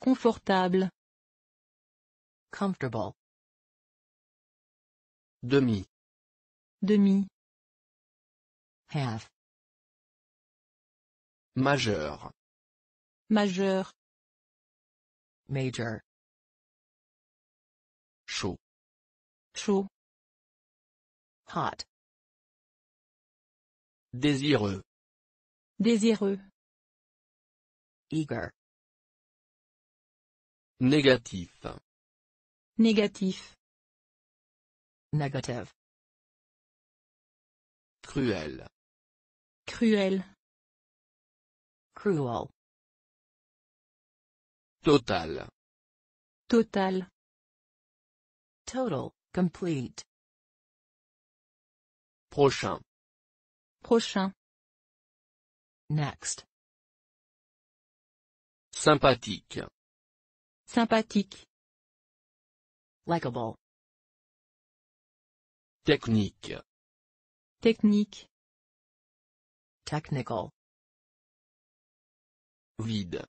confortable comfortable demi demi half majeur majeur Major. Chaud. Chaud. Hot. Désireux. Désireux. Eager. Négatif. Négatif. Negative. Cruel. Cruel. Cruel. Total. Total. Total, complete. Prochain. Prochain. Next. Sympathique. Sympathique. Likeable. Technique. Technique. Technical. Vide.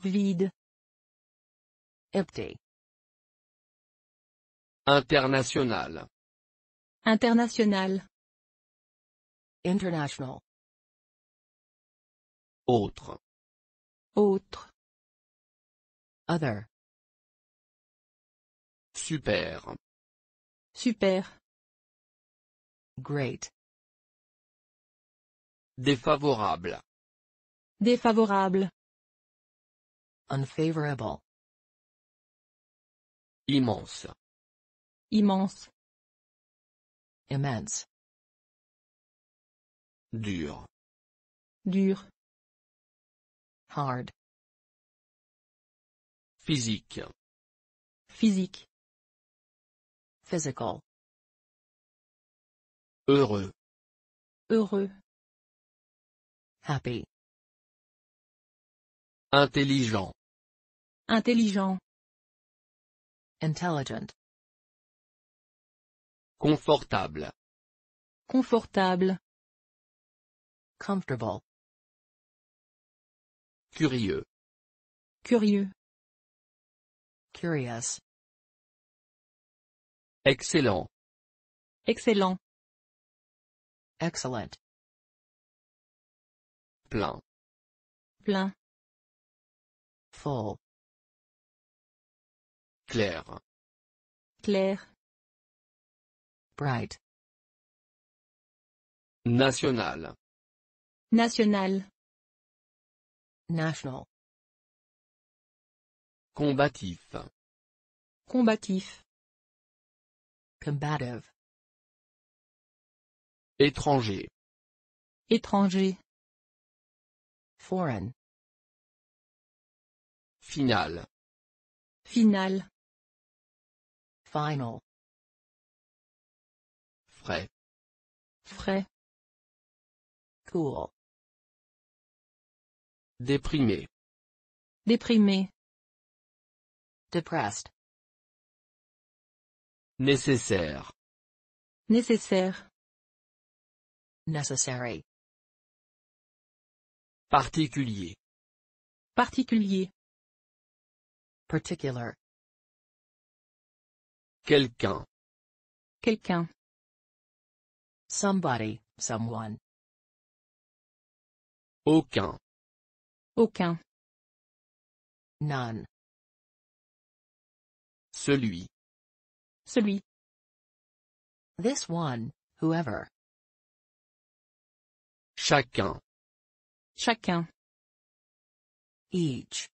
Vide. Empty. International. International. International. Autre. Autre. Other. Super. Super. Great. Défavorable. Défavorable. Unfavorable. Immense. Immense. Immense. Dur. Dur. Hard. Physique. Physique. Physical. Heureux. Heureux. Happy. Intelligent. Intelligent. Intelligent. Confortable. Confortable. Comfortable. Curieux. Curieux. Curious. Excellent. Excellent. Excellent. Plein. Plein. Full. Clair. Clair. Bright. National. National. National. Combatif. Combatif. Combative. Étranger. Étranger. Foreign. Final. Final. Final. Frais. Frais. Cool. Déprimé. Déprimé. Depressed. Nécessaire. Nécessaire. Necessary. Particulier. Particulier. Particular. Quelqu'un. Quelqu'un. Somebody, someone. Aucun. Aucun. None. Celui. Celui. This one, whoever. Chacun. Chacun. Each.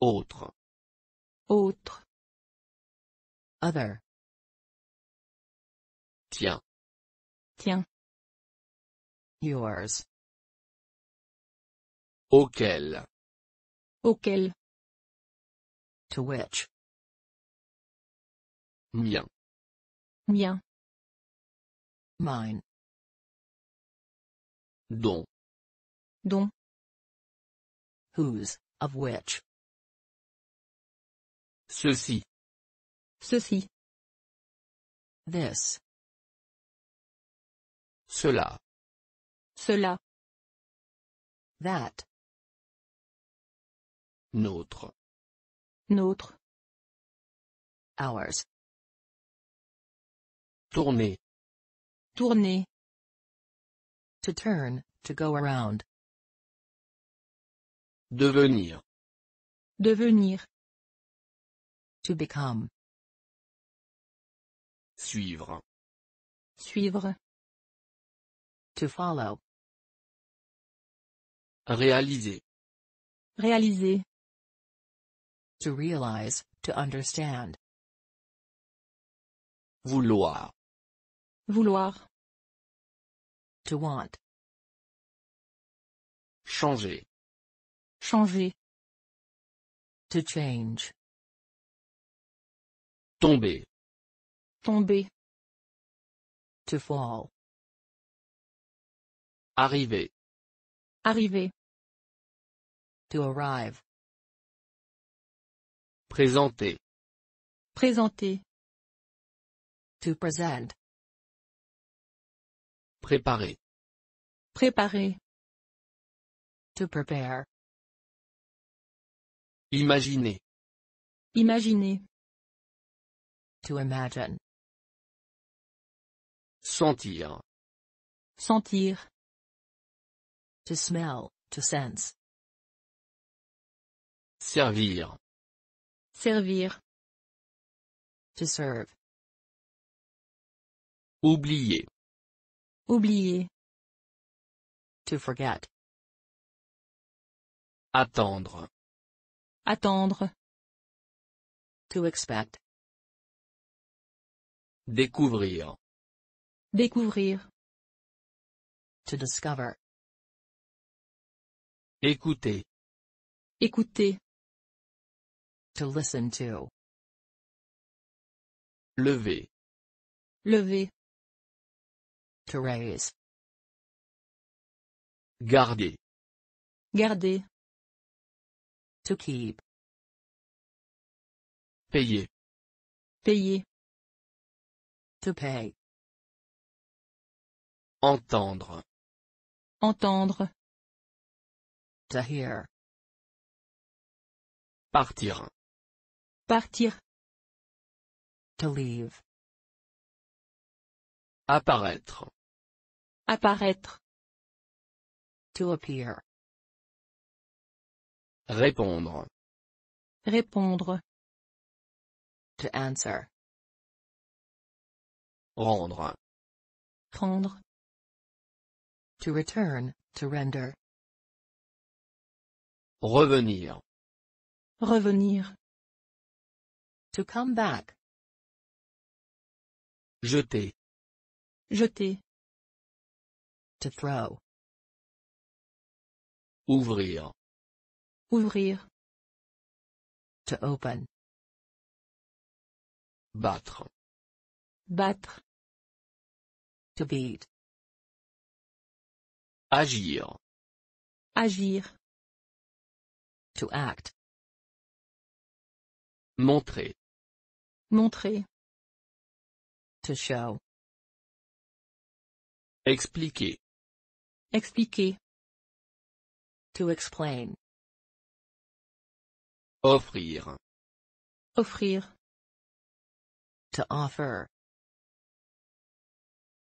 Autre. Autre. Other. Tiens. Tiens. Yours. Auquel. Auquel. To which. Mien. Mien. Mine. Don. Don. Whose, of which. Ceci. Ceci. This. Cela. Cela. That. Notre. Notre. Ours. Tourner. Tourner. To turn, to go around. Devenir. Devenir. To become. Suivre. Suivre. To follow. Réaliser. Réaliser. To realize, to understand. Vouloir. Vouloir. To want. Changer. Changer. To change. Tomber. Tomber. To fall. Arriver. Arriver. To arrive. Présenter. Présenter. To present. Préparer. Préparer. To prepare. Imaginer. Imaginer. To imagine. Sentir. Sentir. To smell, to sense. Servir. Servir. To serve. Oublier. Oublier. To forget. Attendre. Attendre. To expect. Découvrir. Découvrir. To discover. Écouter. Écouter. To listen to. Lever. Lever. To raise. Garder. Garder. To keep. Payer. Payer. To pay. Entendre. Entendre. To hear. Partir. Partir. To leave. Apparaître. Apparaître. To appear. Répondre. Répondre. To answer. Rendre. Rendre. To return, to render. Revenir. Revenir. To come back. Jeter. Jeter. To throw. Ouvrir. Ouvrir. To open. Battre. Battre. To beat. Agir. Agir. To act. Montrer. Montrer. To show. Expliquer. Expliquer. To explain. Offrir. Offrir. To offer.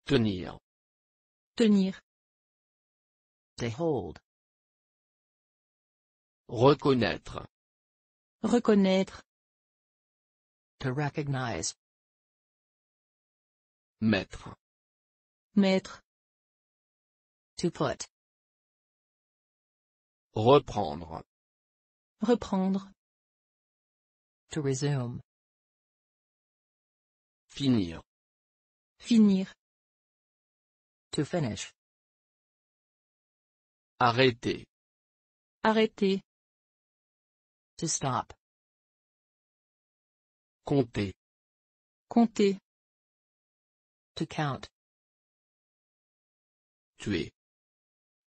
Tenir. Tenir. Reconnaître. Reconnaître. To recognize. Mettre. Mettre. To put. Reprendre. Reprendre. To resume. Finir. Finir. To finish. Arrêter. Arrêter. To stop. Compter. Compter. To count. Tuer.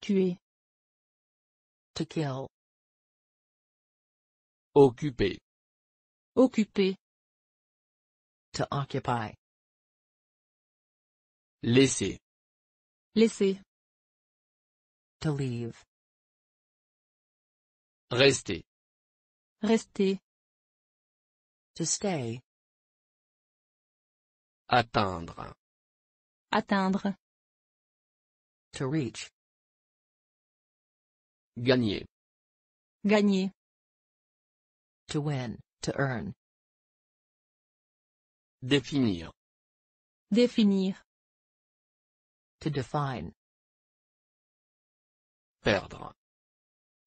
Tuer. To kill. Occuper. Occuper. To occupy. Laisser. Laisser. To leave. Rester. Rester. To stay. Atteindre. Atteindre. To reach. Gagner. Gagner. To win, to earn. Définir. Définir. To define. Perdre.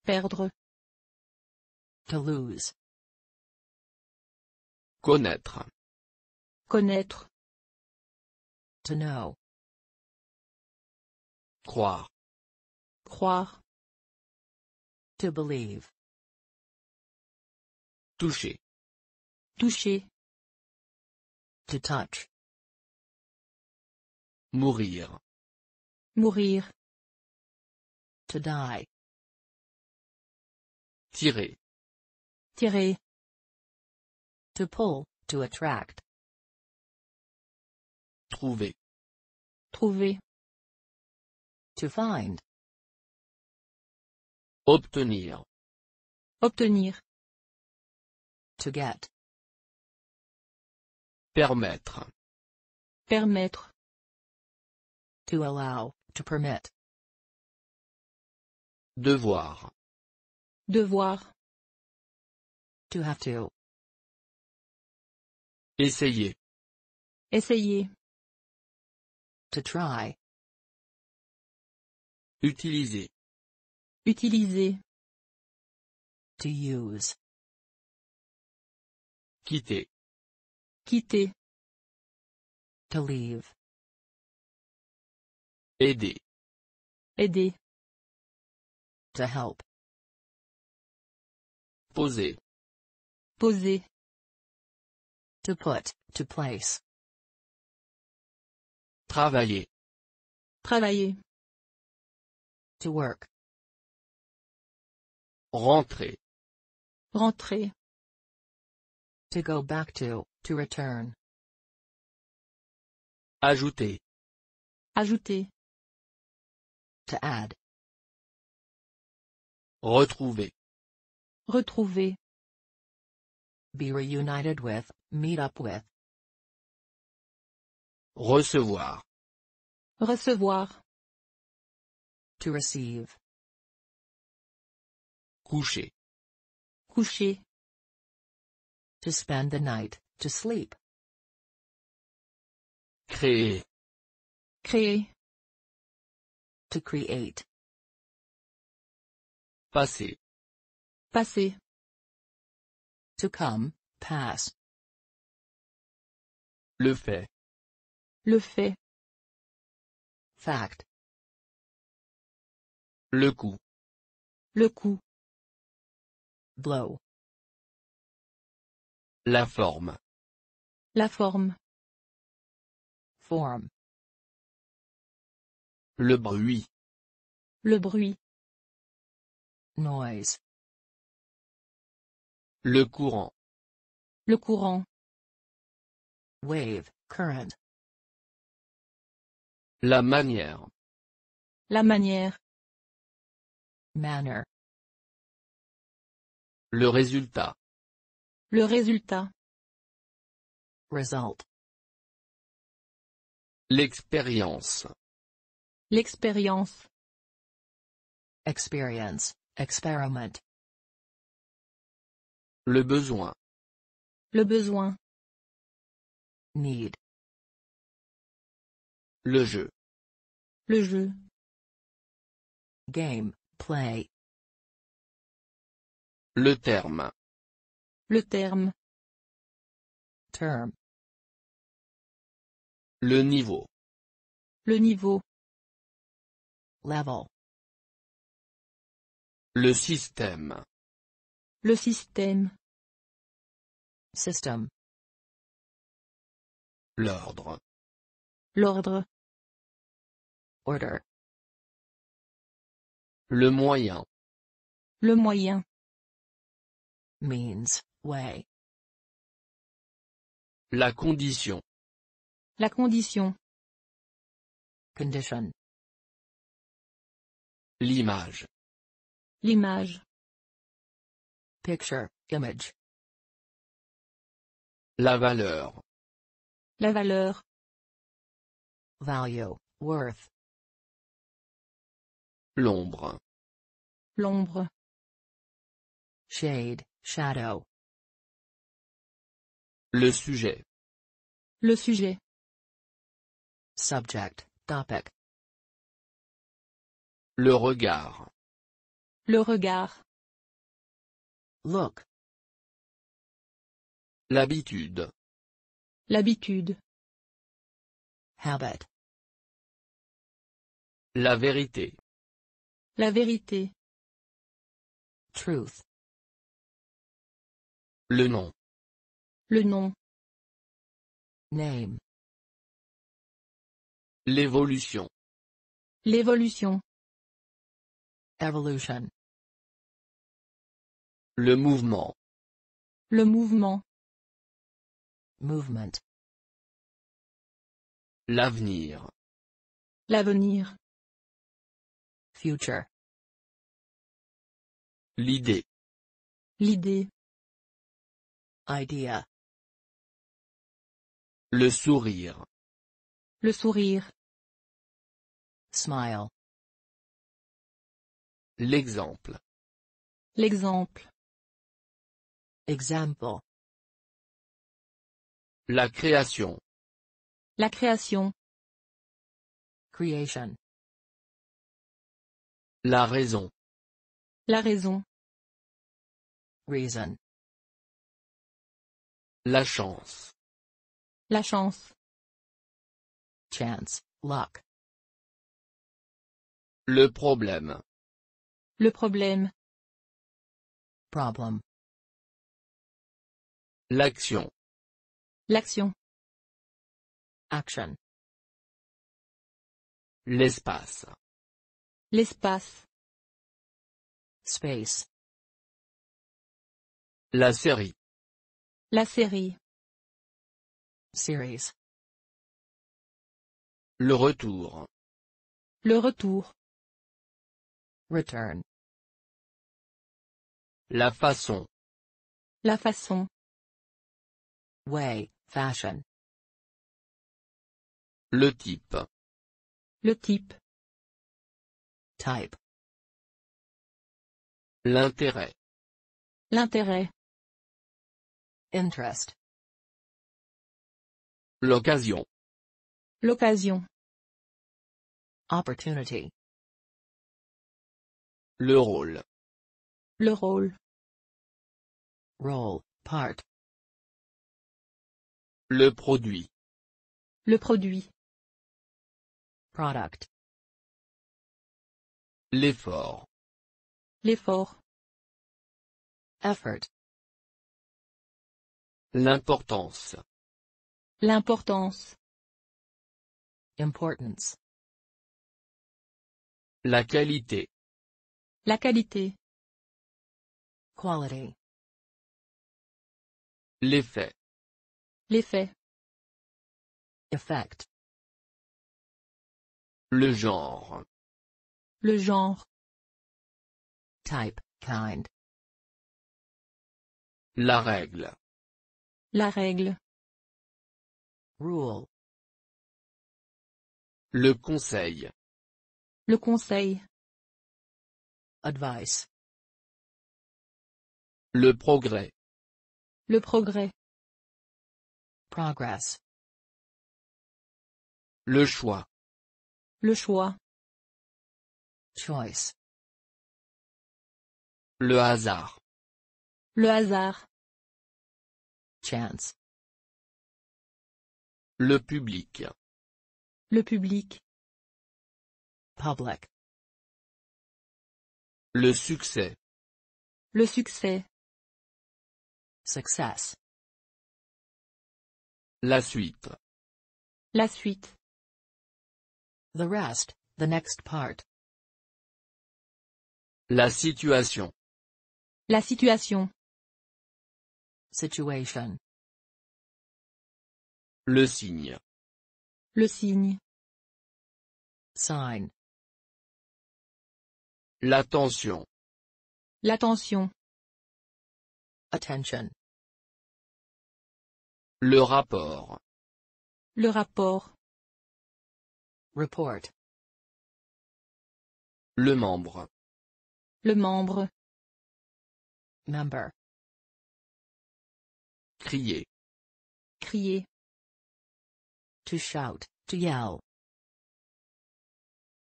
Perdre. To lose. Connaître. Connaître. To know. Croire. Croire. To believe. Toucher. Toucher. To touch. Mourir. Mourir. To die. Tirer. Tirer. To pull, to attract. Trouver. Trouver. To find. Obtenir. Obtenir. To get. Permettre. Permettre. To allow, to permit. Devoir. Devoir. To have to. Essayer. Essayer. To try. Utiliser. Utiliser. To use. Quitter. Quitter. To leave. Aider. Aider. To help. Poser. Poser. To put, to place. Travailler. Travailler. To work. Rentrer. Rentrer. To go back to, to return. Ajouter. Ajouter. To add. Retrouver. Retrouver. Be reunited with, meet up with. Recevoir. Recevoir. To receive. Coucher. Coucher. To spend the night, to sleep. Créer. Créer. To create. Passer. Passer. To come, pass. Le fait. Le fait. Fact. Le coup. Le coup. Blow. La forme. La forme. Form. Le bruit. Le bruit. Noise. Le courant. Le courant. Wave, current. La manière. La manière. Manner. Le résultat. Le résultat. Result. L'expérience. L'expérience. Experience. Experiment. Le besoin. Le besoin. Need. Le jeu. Le jeu. Game, play. Le terme. Le terme. Term. Le niveau. Le niveau. Level. Le système. Le système. System. L'ordre. L'ordre. Order. Le moyen. Le moyen. Means, way. La condition. La condition. Condition. L'image. L'image. Picture, image. La valeur. La valeur. Value, worth. L'ombre. L'ombre. Shade, shadow. Le sujet. Le sujet. Subject, topic. Le regard. Le regard. Look. L'habitude. L'habitude. Habit. La vérité. La vérité. Truth. Le nom. Le nom. Name. L'évolution. L'évolution. Evolution. Le mouvement. Le mouvement. Movement. L'avenir. L'avenir. Future. L'idée. L'idée. Idea. Le sourire. Le sourire. Smile. L'exemple. L'exemple. exemple La création. La création. Creation. La raison. La raison. Reason. La chance. La chance. Chance, luck. Le problème. Le problème. Problem. L'action. L'action. Action. L'espace. L'espace. Space. La série. La série. Series. Le retour. Le retour. Return. La façon. La façon. Way, fashion. Le type. Le type. Type. L'intérêt. L'intérêt. Interest. L'occasion. L'occasion. Opportunity. Le rôle. Le rôle. Role, part. Le produit. Le produit. Product. L'effort. L'effort. Effort. L'importance. L'importance. Importance. La qualité. La qualité. Quality. L'effet. L'effet. Effect. Le genre. Le genre. Type, kind. La règle. La règle. Rule. Le conseil. Le conseil. Advice. Le progrès. Le progrès. Progress. Le choix. Le choix. Choice. Le hasard. Le hasard. Chance. Le public. Le public. Public. Le succès. Le succès. Success. La suite. La suite. The rest, the next part. La situation. La situation. Situation. Le signe. Le signe. Sign. L'attention. L'attention. Attention. Le rapport. Le rapport. Report. Le membre. Le membre. Member. Crier. Crier. To shout, to yell.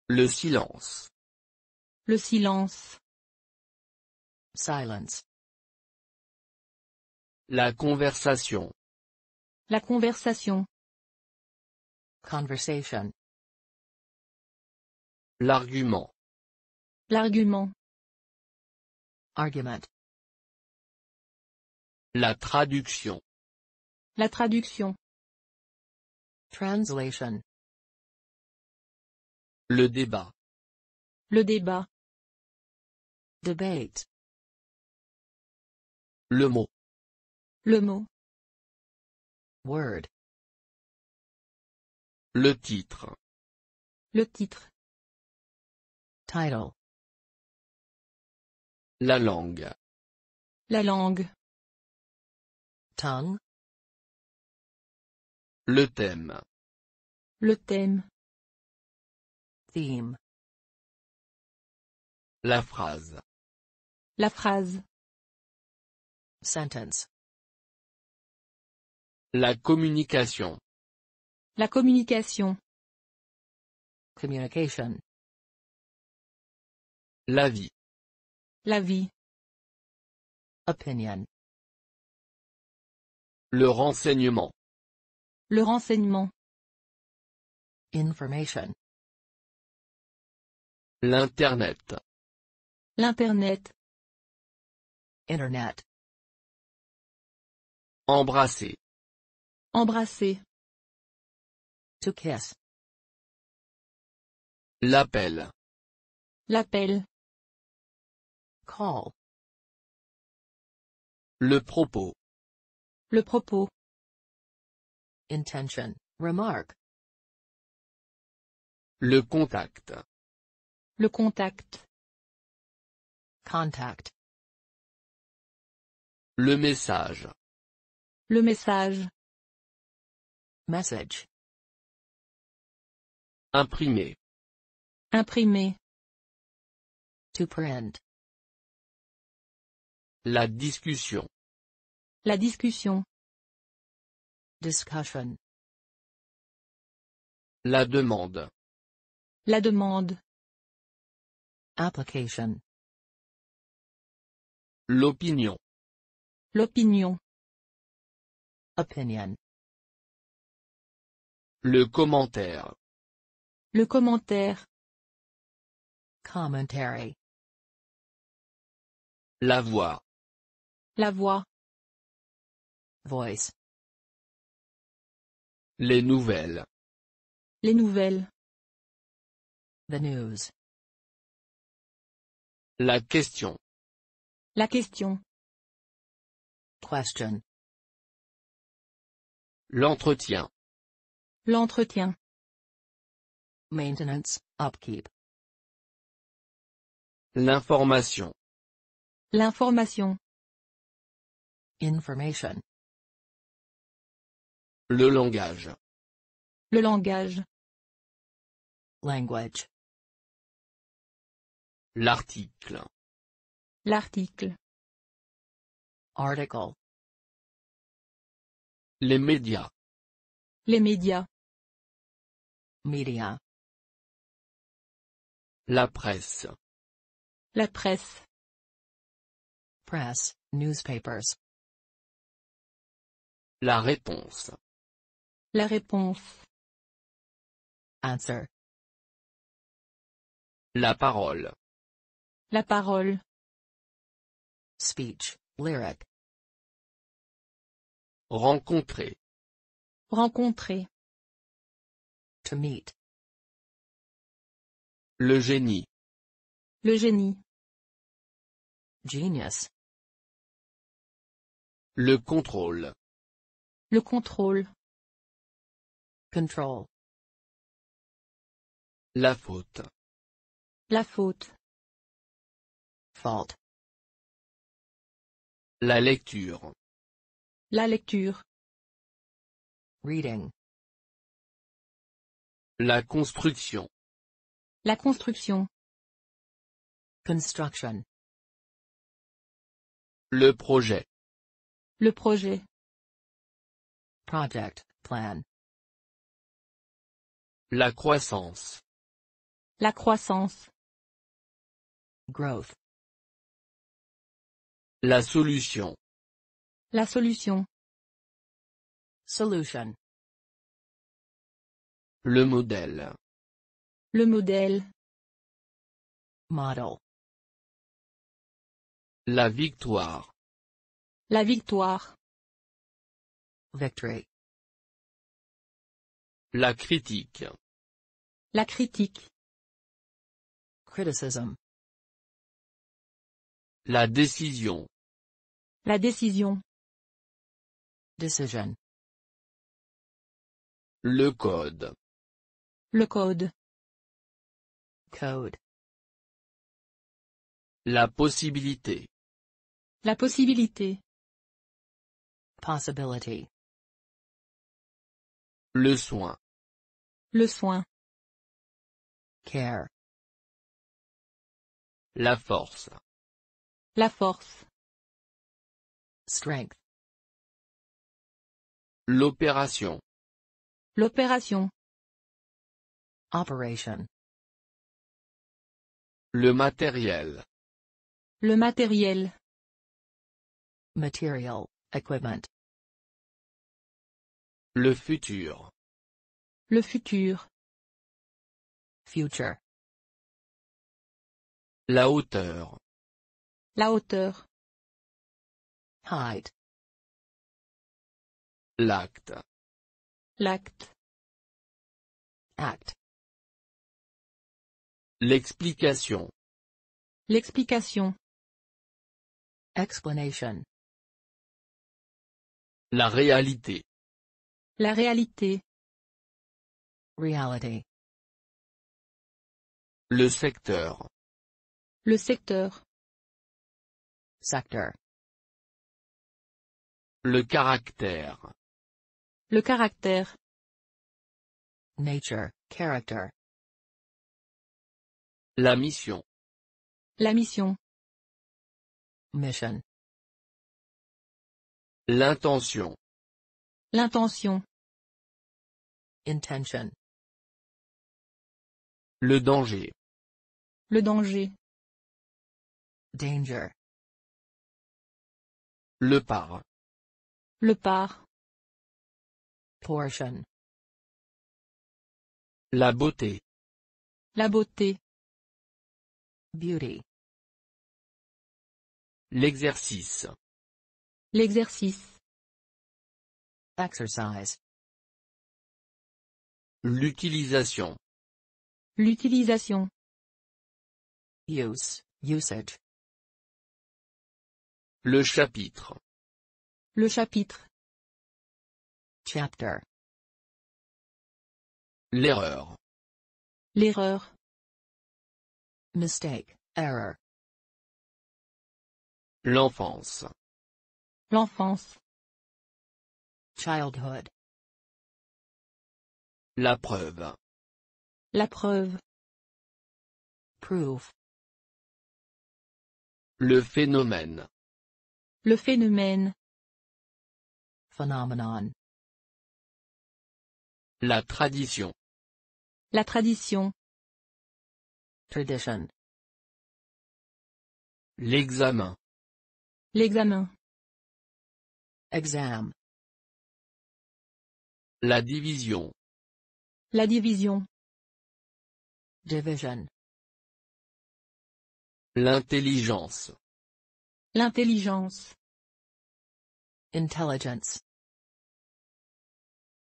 Le silence. Le silence. Silence. La conversation. La conversation. Conversation. L'argument. L'argument. Argument. La traduction. La traduction. Translation. Le débat. Le débat. Debate. Le mot. Le mot. Word. Le titre. Le titre. Title. La langue. La langue. Tongue. Le thème. Le thème. Theme. La phrase. La phrase. Sentence. La communication. La communication. Communication. La vie. La vie. Opinion. Le renseignement. Le renseignement. Information. L'Internet. L'Internet. Internet. Embrasser. Embrasser. To kiss. L'appel. L'appel. Call. Le propos. Le propos. Intention. Remark. Le contact. Le contact. Contact. Le message. Le message. Message. Imprimer. Imprimer. To print. La discussion. La discussion. Discussion. La demande. La demande. Application. L'opinion. L'opinion. Opinion. Le commentaire. Le commentaire. Commentary. La voix. La voix. Voice. Les nouvelles. Les nouvelles. The news. La question. La question. Question. L'entretien. L'entretien. Maintenance, upkeep. L'information. L'information. Information. Le langage. Le langage. Language. L'article. L'article. Article. Les médias. Les médias. La presse. La presse. Press, newspapers. La réponse. La réponse. Answer. La parole. La parole. Speech, lyric. Rencontrer. Rencontrer. Le génie. Le génie. Genius. Le contrôle. Le contrôle. Control. La faute. La faute. Fault. La lecture. La lecture. Reading. La construction. La construction. Construction. Le projet. Le projet. Project, plan. La croissance. La croissance. Growth. La solution. La solution. Solution. Le modèle. Le modèle. Model. La victoire. La victoire. Victory. La critique. La critique. Criticism. La décision. La décision. Decision. Le code. Le code. Code. La possibilité. La possibilité. Possibility. Le soin. Le soin. Care. La force. La force. Strength. L'opération. L'opération. Le matériel. Le matériel. Material, equipment. Le futur. Le futur. Future. La hauteur. La hauteur. Height. L'acte. L'acte. Act. L'explication. L'explication. Explanation. La réalité. La réalité. Reality. Le secteur. Le secteur. Sector. Le caractère. Le caractère. Nature, character. La mission. La mission. Mission. L'intention. L'intention. Intention. Le danger. Le danger. Danger. Le par. Le par. Portion. La beauté. La beauté. Beauty. L'exercice. L'exercice. Exercise. L'utilisation. L'utilisation. Use, usage. Le chapitre. Le chapitre. Chapter. L'erreur. L'erreur. Mistake, error. L'enfance. L'enfance. Childhood. La preuve. La preuve. Proof. Le phénomène. Le phénomène. Phenomenon. La tradition. La tradition. Tradition. L'examen. L'examen. Exam. La division. La division. Division. L'intelligence. L'intelligence. Intelligence.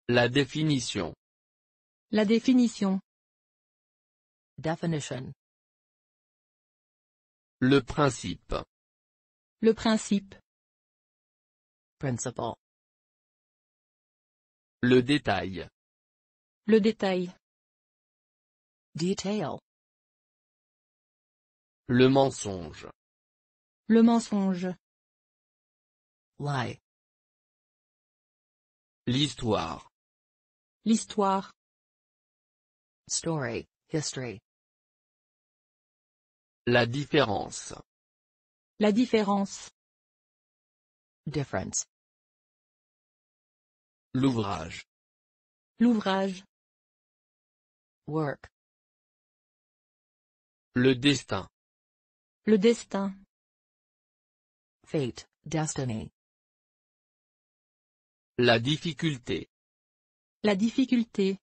La définition. La définition. Definition. Le principe. Le principe. Principle. Le détail. Le détail. Detail. Le mensonge. Le mensonge. Lie. L'histoire. L'histoire. Story. History. La différence. La différence. Difference. L'ouvrage. L'ouvrage. Work. Le destin. Le destin. Fate, destiny. La difficulté. La difficulté.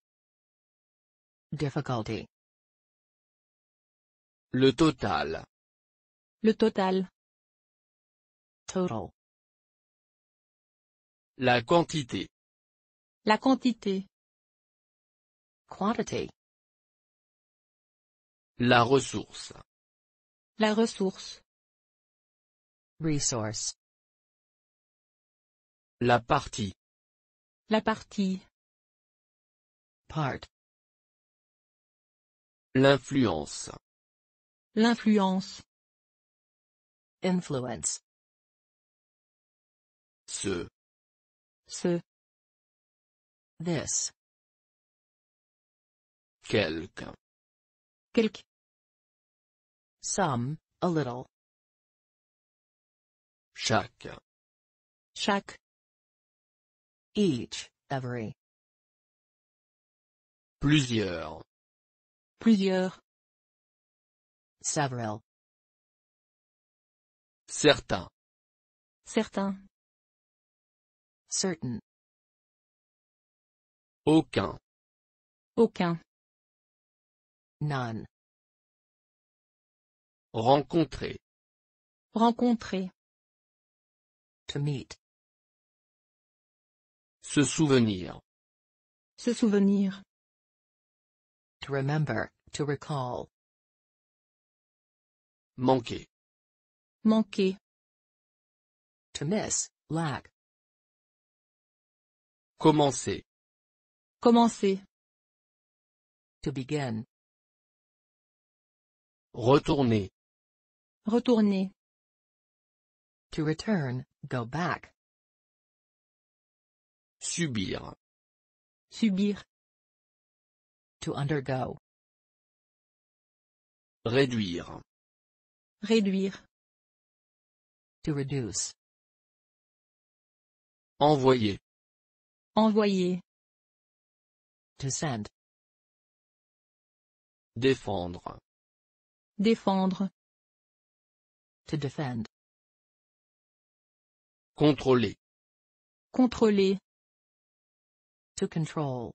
Difficulty. Le total. Le total. Total. La quantité. La quantité. Quantité. La ressource. La ressource. Resource. La partie. La partie. Part. L'influence. L'influence. Influence. Ce. Ce. This. Quelqu'un. Quelque. Some, a little. Chaque. Chaque. Each, every. Plusieurs. Plusieurs. Several. Certains. Certains. Aucun. Aucun. None. Rencontrer. Rencontrer. To meet. Se souvenir. Se souvenir. To remember, to recall. Manquer. Manquer. To miss, lack. Commencer. Commencer. To begin. Retourner. Retourner. To return, go back. Subir. Subir. To undergo. Réduire. Réduire. To reduce. Envoyer. Envoyer. To send. Défendre. Défendre. To defend. Contrôler. Contrôler. To control.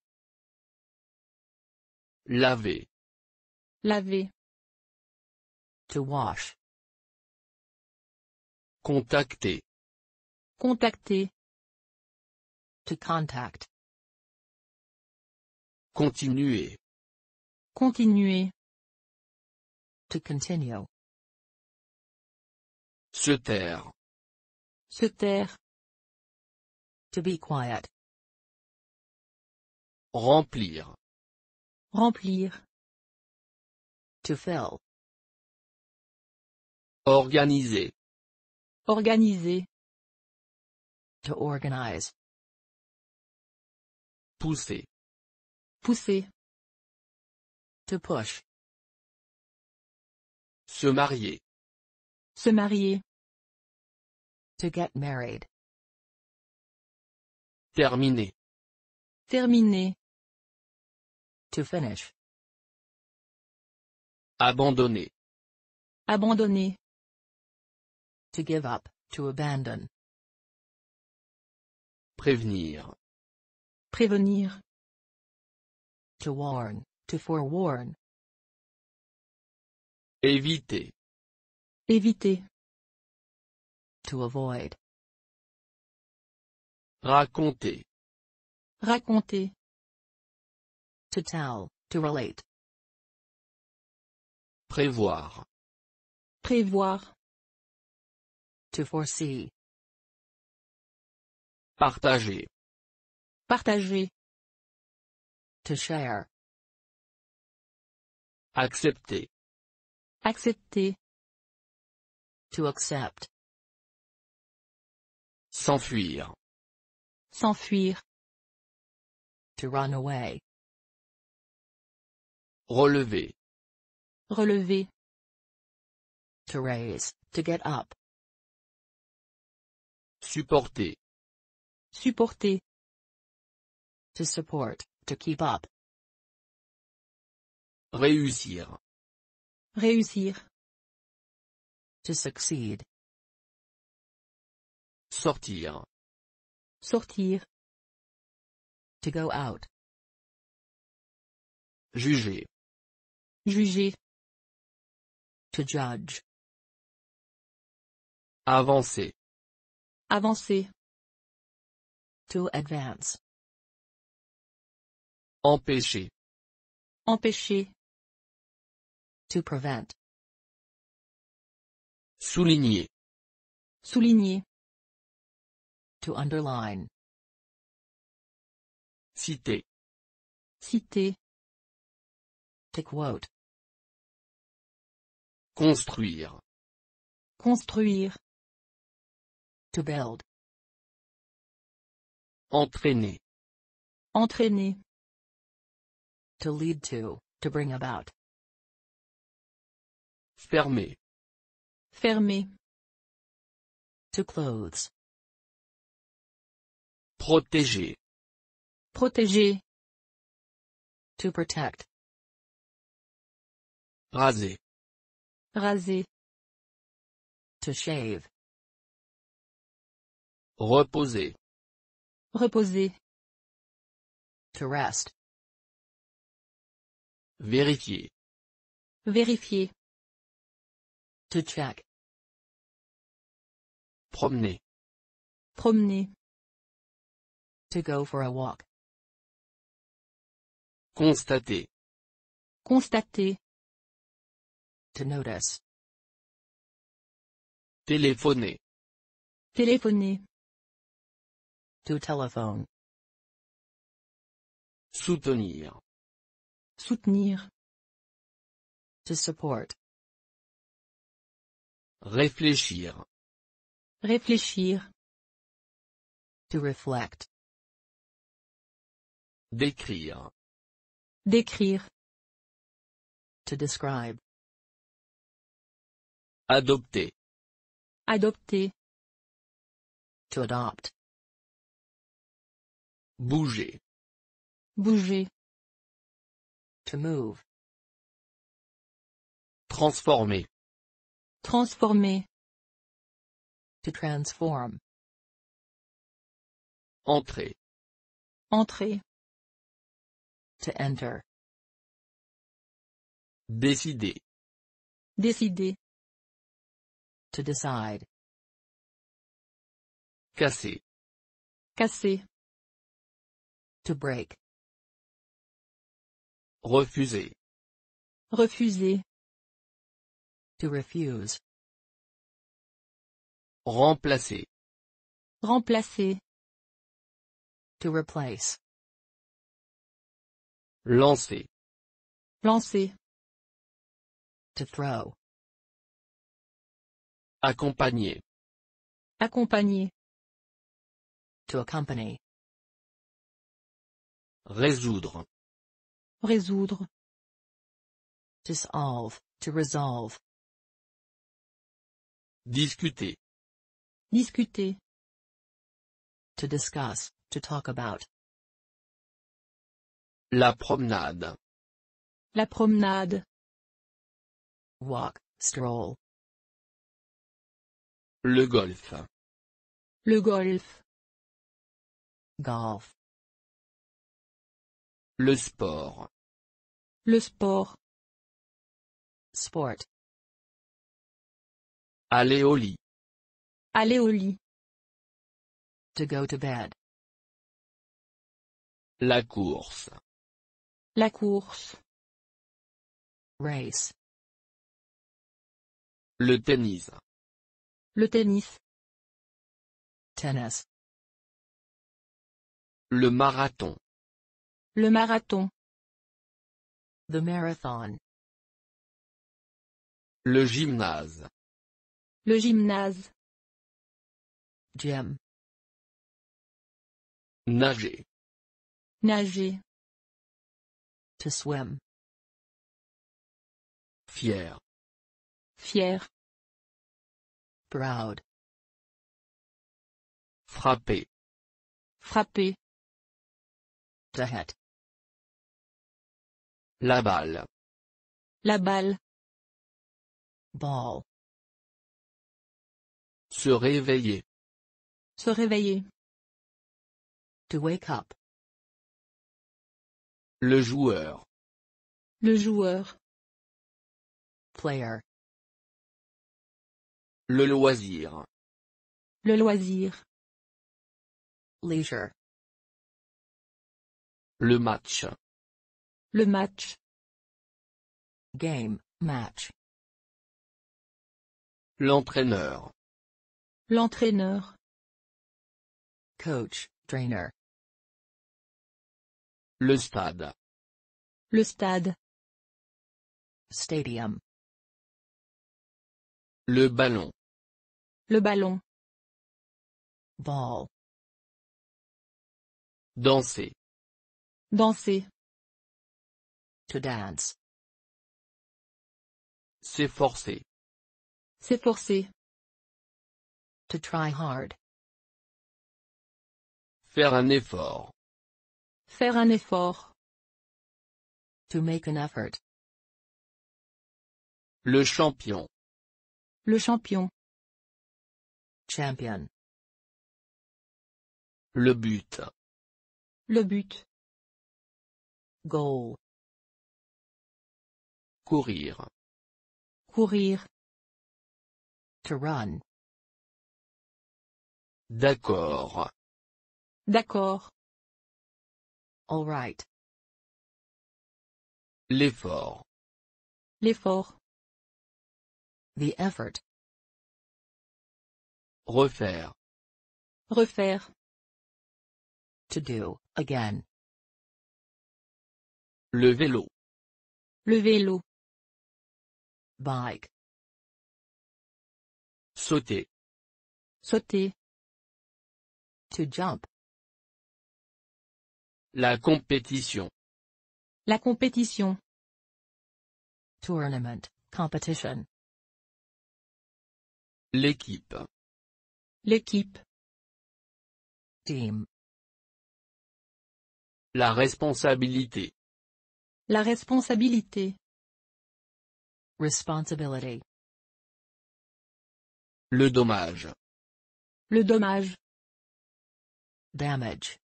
Laver. Laver. To wash. Contacter. Contacter. To contact. Continuer. Continuer. To continue. Se taire. Se taire. To be quiet. Remplir. Remplir. To fill. Organiser. Organiser. To organize. Pousser. Pousser. To push. Se marier. Se marier. To get married. Terminer. Terminer. To finish. Abandonner. Abandonner. To give up, to abandon. Prévenir. Prévenir. To warn, to forewarn. Éviter. Éviter. To avoid. Raconter. Raconter. To tell, to relate. Prévoir. Prévoir. To foresee. Partager. Partager. To share. Accepter. Accepter. To accept. S'enfuir. S'enfuir. To run away. Relever. Relever. To raise, to get up. Supporter. Supporter. To support, to keep up. Réussir. Réussir. To succeed. Sortir. Sortir. To go out. Juger. Juger. To judge. Avancer. Avancer. To advance. Empêcher. Empêcher. To prevent. Souligner. Souligner. To underline. Citer. Citer. To quote. Construire. Construire. To build. Entraîner. Entraîner. To lead to, to bring about. Fermer. Fermer. To clothes. Protéger. Protéger. To protect. Raser. Raser. To shave. Reposer. Reposer. To rest. Vérifier. Vérifier. To check. Promener. Promener. To go for a walk. Constater. Constater. To notice. Téléphoner. Téléphoner. To telephone. Soutenir. Soutenir. To support. Réfléchir. Réfléchir. To reflect. Décrire. Décrire. To describe. Adopter. Adopter. To adopt. Bouger. Bouger. To move. Transformer. Transformer. To transform. Entrer. Entrer. To enter. Décider. Décider. To decide. Casser. Casser. To break. Refuser. Refuser. To refuse. Remplacer. Remplacer. To replace. Lancer. Lancer. To throw. Accompagner. Accompagner. To accompany. Résoudre. Résoudre. To solve, to resolve. Discuter. Discuter. To discuss, to talk about. La promenade. La promenade. Walk, stroll. Le golf. Le golf. Golf. Le sport. Le sport. Sport. Aller au lit. Aller au lit. To go to bed. La course. La course. Race. Le tennis. Le tennis. Tennis. Le marathon. Le marathon. The marathon. Le gymnase. Le gymnase. Gym. Nager. Nager. To swim. Fier. Fier. Proud. Frapper. Frapper. To hit. La balle. La balle. Ball. Se réveiller. Se réveiller. To wake up. Le joueur. Le joueur. Player. Le loisir. Le loisir. Leisure. Le match. Le match. Game, match. L'entraîneur. L'entraîneur. Coach, trainer. Le stade. Le stade. Stadium. Le ballon. Le ballon. Ball. Danser. Danser. To dance. S'efforcer. S'efforcer. To try hard. Faire un effort. Faire un effort. To make an effort. Le champion. Le champion. Champion. Le but. Le but. Goal courir courir to run d'accord d'accord all right l'effort l'effort the effort refaire refaire to do again le vélo le vélo Bike. Sauter. Sauter. To jump. La compétition. La compétition. Tournament, competition. L'équipe. L'équipe. Team. La responsabilité. La responsabilité. Responsibility. Le dommage. Le dommage. Damage.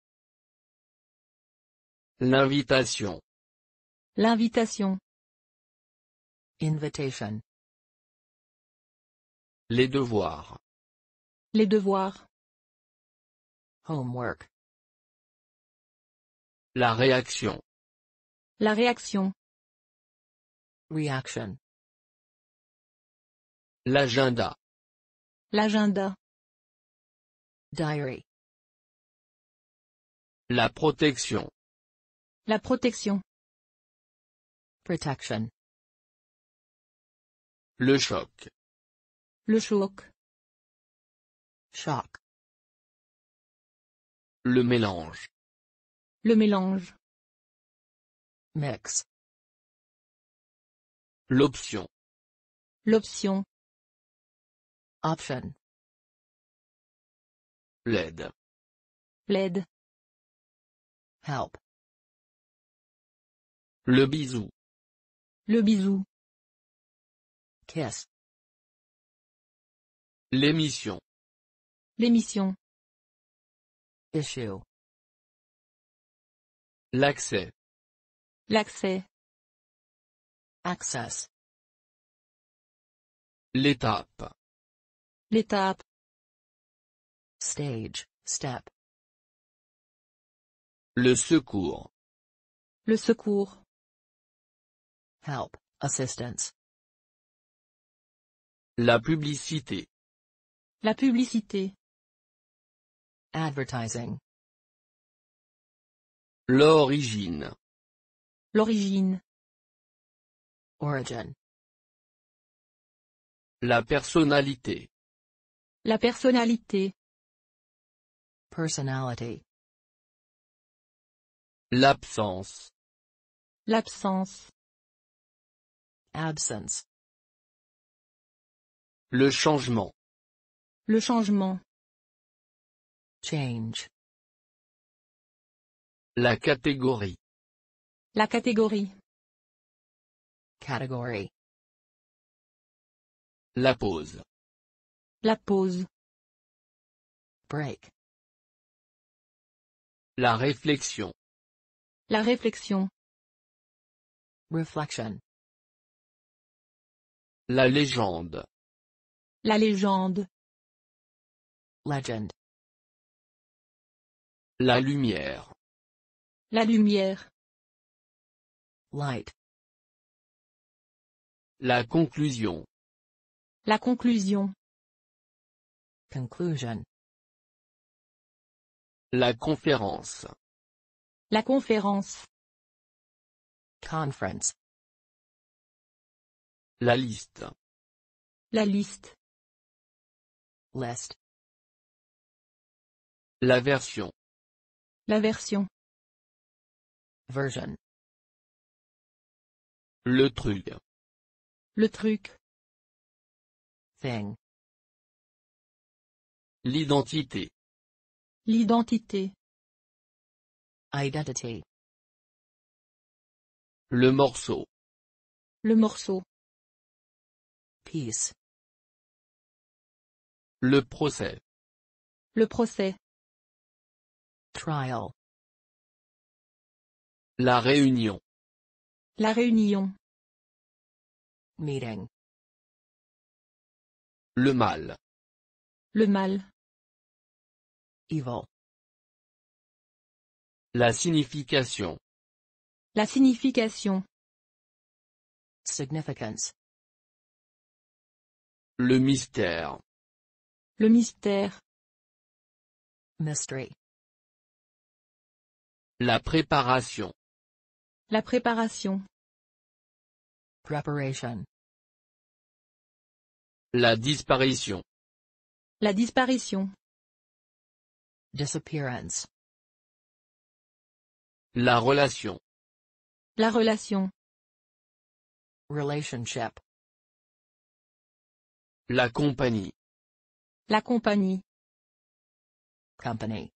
L'invitation. L'invitation. Invitation. Les devoirs. Les devoirs. Homework. La réaction. La réaction. Reaction. L'agenda. L'agenda. Diary. La protection. La protection. Protection. Le choc. Le choc. Choc. Le mélange. Le mélange. Mix. L'option. L'option. Option. LED. LED. Help. Le bisou. Le bisou. Kiss. L'émission. L'émission. Issue. L'accès. L'accès. Access. L'étape. L'étape. Stage, step. Le secours. Le secours. Help, assistance. La publicité. La publicité. Advertising. L'origine. L'origine. Origin. La personnalité. La personnalité. Personality. L'absence. L'absence. Absence. Le changement. Le changement. Change. La catégorie. La catégorie. Category. La pause. La pause. Break. La réflexion. La réflexion. Reflection. La légende. La légende. Legend. La lumière. La lumière. Light. La conclusion. La conclusion. Conclusion. La conférence. La conférence. Conference. La liste. La liste. List. La version. La version. Version. Le truc. Le truc. Thing. L'identité. L'identité. Identity. Le morceau. Le morceau. Peace. Le procès. Le procès. Trial. La réunion. La réunion. Meeting. Le mal. Le mal. La signification. La signification. Significance. Le mystère. Le mystère. Mystery. La préparation. La préparation. Preparation. La disparition. La disparition. Disappearance. La relation. La relation. Relationship. La compagnie. La compagnie. Company.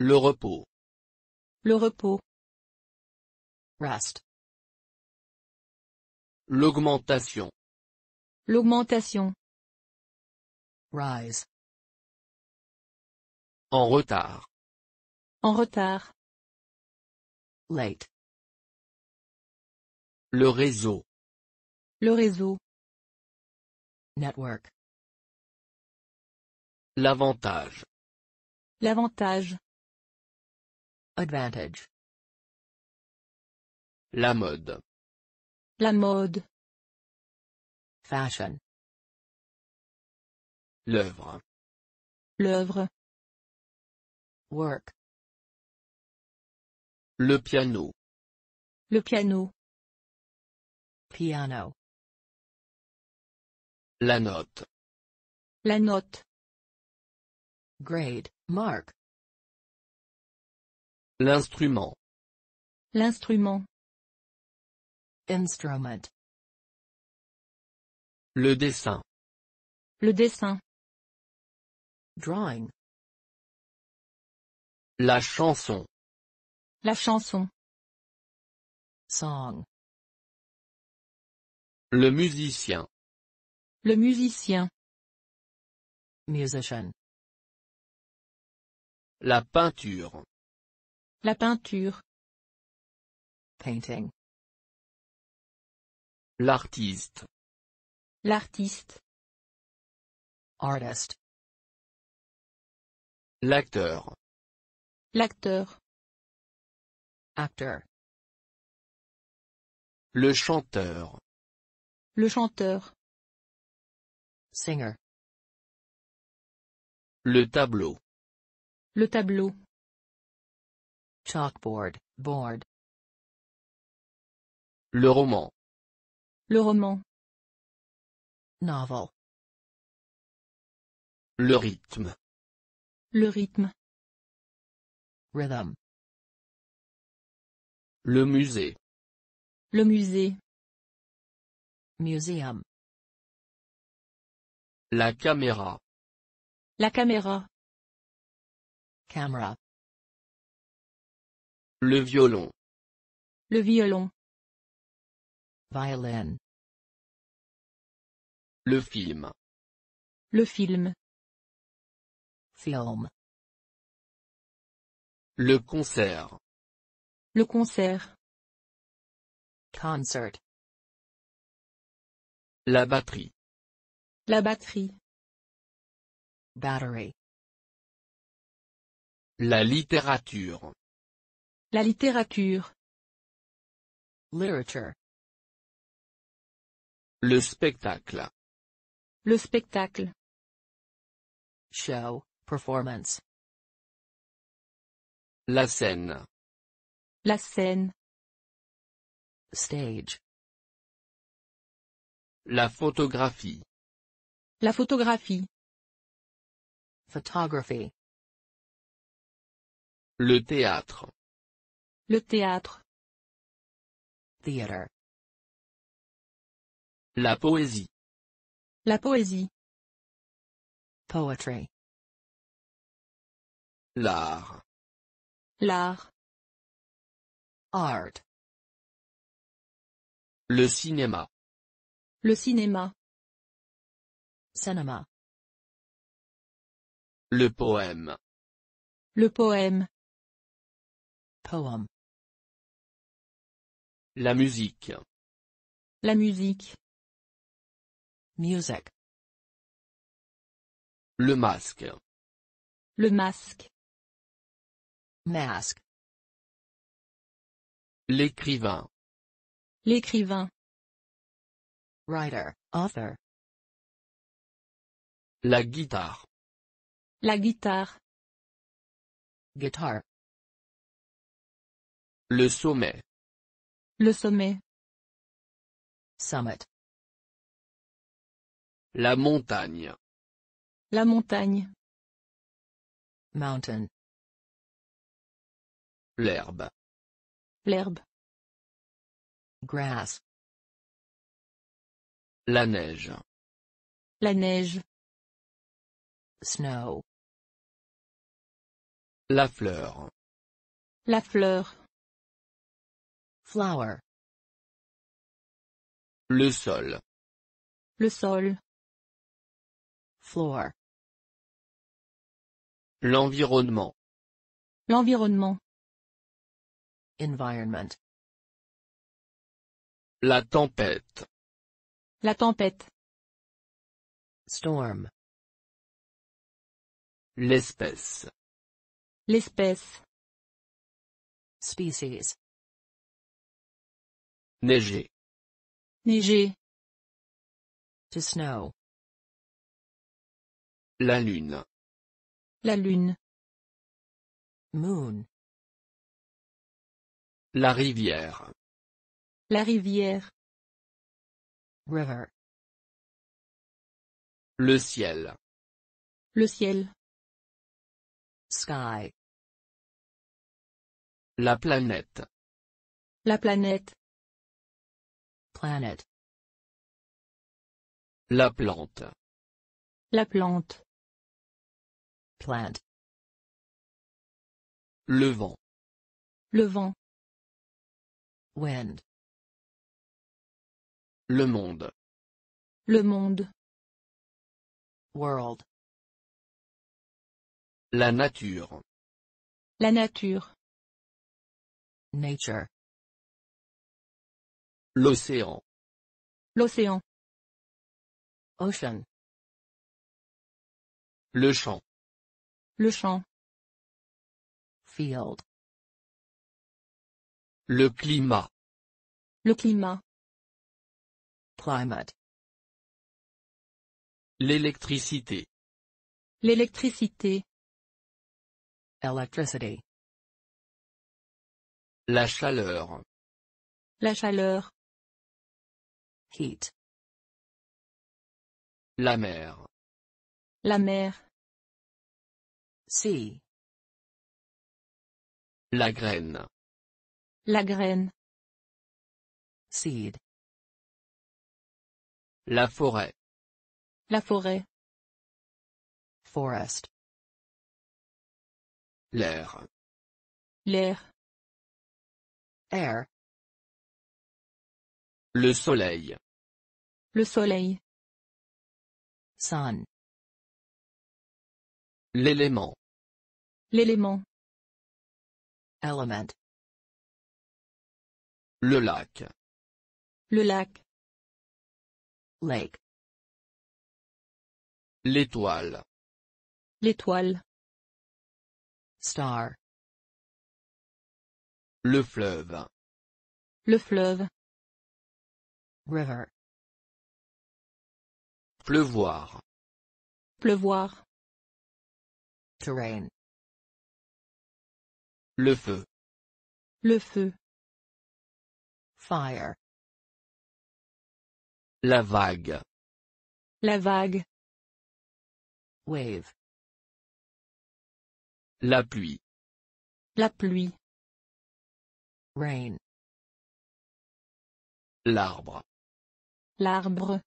Le repos. Le repos. Rest. L'augmentation. L'augmentation. Rise. En retard. En retard. Late. Le réseau. Le réseau. Network. L'avantage. L'avantage. Advantage. La mode. La mode. Fashion. L'œuvre. L'œuvre. Work. Le piano. Le piano. Piano. La note. La note. Grade, mark. L'instrument. L'instrument. Instrument. Le dessin. Le dessin. Drawing. La chanson. La chanson. Song. Le musicien. Le musicien. Musician. La peinture. La peinture. Painting. L'artiste. L'artiste. Artist. L'acteur. L'acteur. Acteur. Le chanteur. Le chanteur. Singer. Le tableau. Le tableau. Chalkboard, board. Le roman. Le roman. Novel. Le rythme. Le rythme. Le musée. Le musée. Museum. La caméra. La caméra. Camera. Le violon. Le violon. Violin. Le film. Le film. Film. Le concert. Le concert. Concert. La batterie. La batterie. Battery. La littérature. La littérature. Literature. Le spectacle. Le spectacle. Show, performance. La scène. La scène. Stage. La photographie. La photographie. Photography. Le théâtre. Le théâtre. Theater. La poésie. La poésie. Poetry. L'art. L'art. Art. Le cinéma. Le cinéma. Le poème. Le poème. Poem. La musique. La musique. Music. Le masque. Le masque. Mask. L'écrivain. L'écrivain. Writer, author. La guitare. La guitare. Guitar. Le sommet. Le sommet. Summit. La montagne. La montagne. Mountain. L'herbe. L'herbe. Grass. La neige. La neige. Snow. La fleur. La fleur. Flower. Le sol. Le sol. Floor. L'environnement. L'environnement. Environment. La tempête. La tempête. Storm. L'espèce. L'espèce. Species. Neiger. Neiger. To snow. La lune. La lune. Moon. La rivière. La rivière. River. Le ciel. Le ciel. Sky. La planète. La planète. Planet. La plante. La plante. Plant. Le vent. Le vent. Wind. Le monde. Le monde. World. La nature. La nature. Nature. L'océan. L'océan. Ocean. Le champ. Le champ. Field. Le climat. Le climat. Climate. L'électricité. L'électricité. Electricity. La chaleur. La chaleur. Heat. La mer. La mer. Sea. La graine. La graine. Seed. La forêt. La forêt. Forest. L'air. L'air. Air. Le soleil. Le soleil. Sun. L'élément. L'élément. Element. Le lac. Le lac. Lake. L'étoile. L'étoile. Star. Le fleuve. Le fleuve. River. Pleuvoir. Pleuvoir. Terrain. Le feu. Le feu. Fire. La vague. La vague. Wave. La pluie. La pluie. Rain. L'arbre. L'arbre.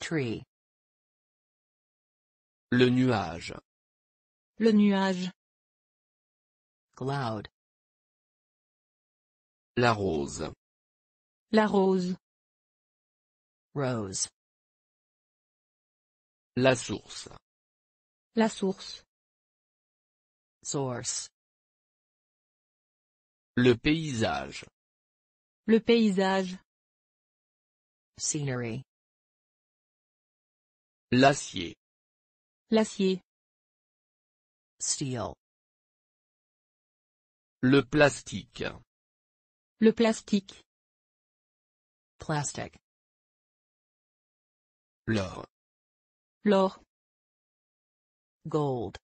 Tree. Le nuage. Le nuage. Cloud. La rose. La rose. Rose. La source. La source. Source. Le paysage. Le paysage. Scenery. L'acier. L'acier. Steel. Le plastique. Le plastique. Plastic. L'or. L'or. Gold.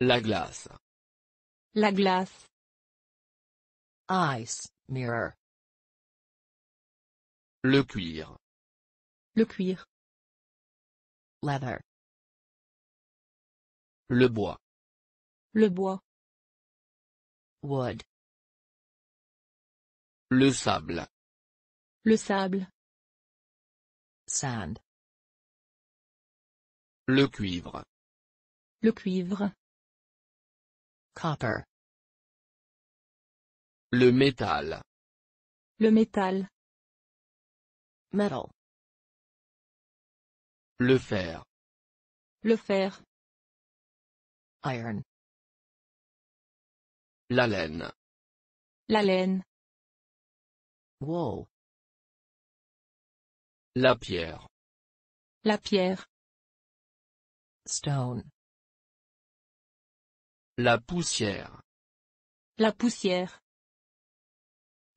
La glace. La glace. Ice, mirror. Le cuir. Le cuir. Leather. Le bois. Le bois. Wood. Le sable. Le sable. Sand. Le cuivre. Le cuivre. Copper. Le métal. Le métal. Metal. Le fer. Le fer. Iron. La laine. La laine. Wall La pierre. La pierre. Stone. La poussière. La poussière.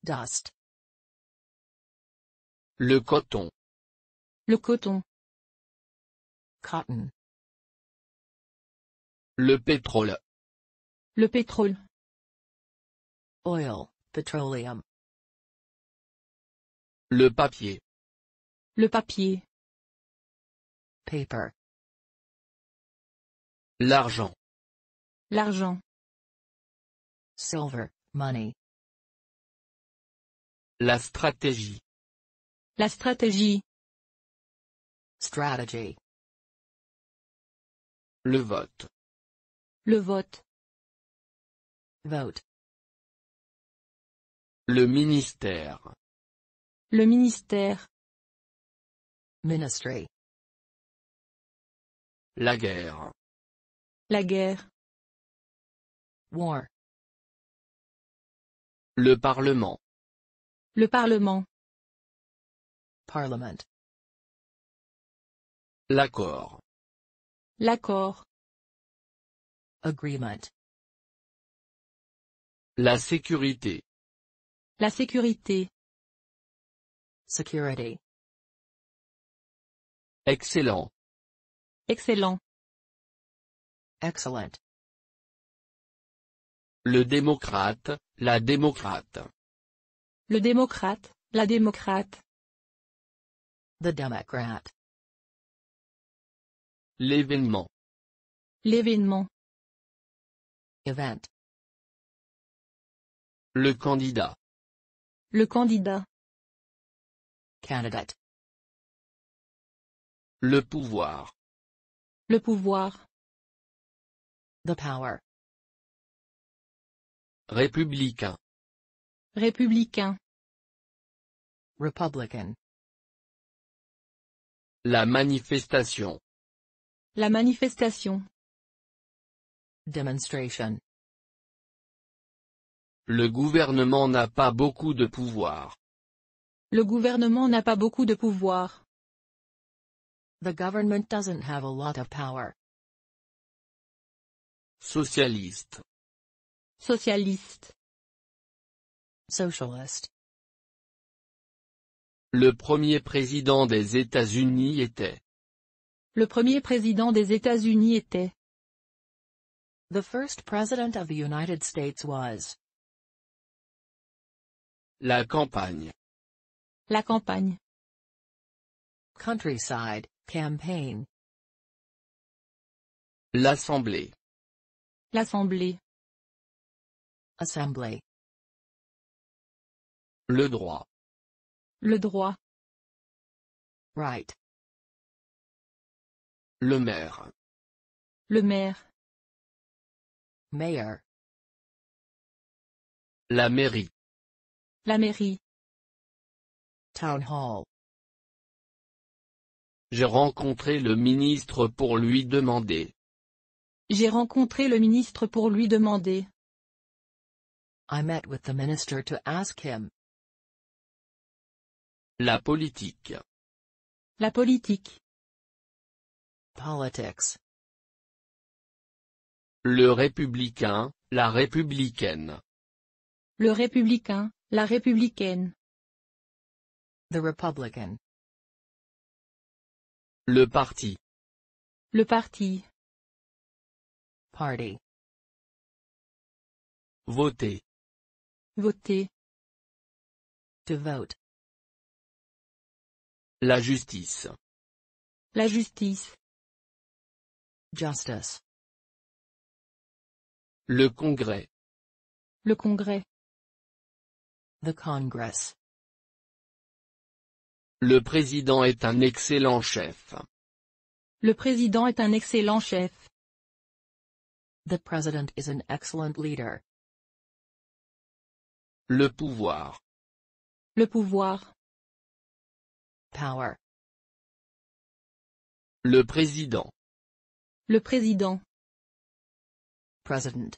Dust. Le coton. Le coton. Cotton. Le pétrole. Le pétrole. Oil, petroleum. Le papier. Le papier. Paper. L'argent. L'argent. Silver, money. La stratégie. La stratégie. Strategy. Le vote. Le vote. Vote. Le ministère. Le ministère. Ministry. La guerre. La guerre. War. Le Parlement. Le Parlement. Parliament. L'accord. L'accord. Agreement. La sécurité. La sécurité. Security. Excellent. Excellent. Excellent. Le démocrate, la démocrate. Le démocrate, la démocrate. The Democrat. L'événement. L'événement. Event. Le candidat. Le candidat. Candidate. Le pouvoir. Le pouvoir. The power. Républicain. Républicain. Republican. La manifestation. La manifestation. Demonstration. Le gouvernement n'a pas beaucoup de pouvoir. Le gouvernement n'a pas beaucoup de pouvoir. The government doesn't have a lot of power. Socialiste. Socialiste. Socialist. Le premier président des États-Unis était. Le premier président des États-Unis était. The first president of the United States was. La campagne. La campagne. Countryside, campaign. L'assemblée. L'assemblée. Assemblée. Le droit. Le droit. Right. Le maire. Le maire. Mayor. La mairie. La mairie. J'ai rencontré le ministre pour lui demander. J'ai rencontré le ministre pour lui demander. I met with the minister to ask him. La politique. La politique. Politics. Le républicain, la républicaine. Le républicain, la républicaine. The Republican. Le parti. Le parti. Party. Voter. Voter. To vote. La justice. La justice. Justice. Le congrès. Le congrès. The Congress. Le président est un excellent chef. Le président est un excellent chef. The president is an excellent leader. Le pouvoir. Le pouvoir. Power. Le président. Le président. President.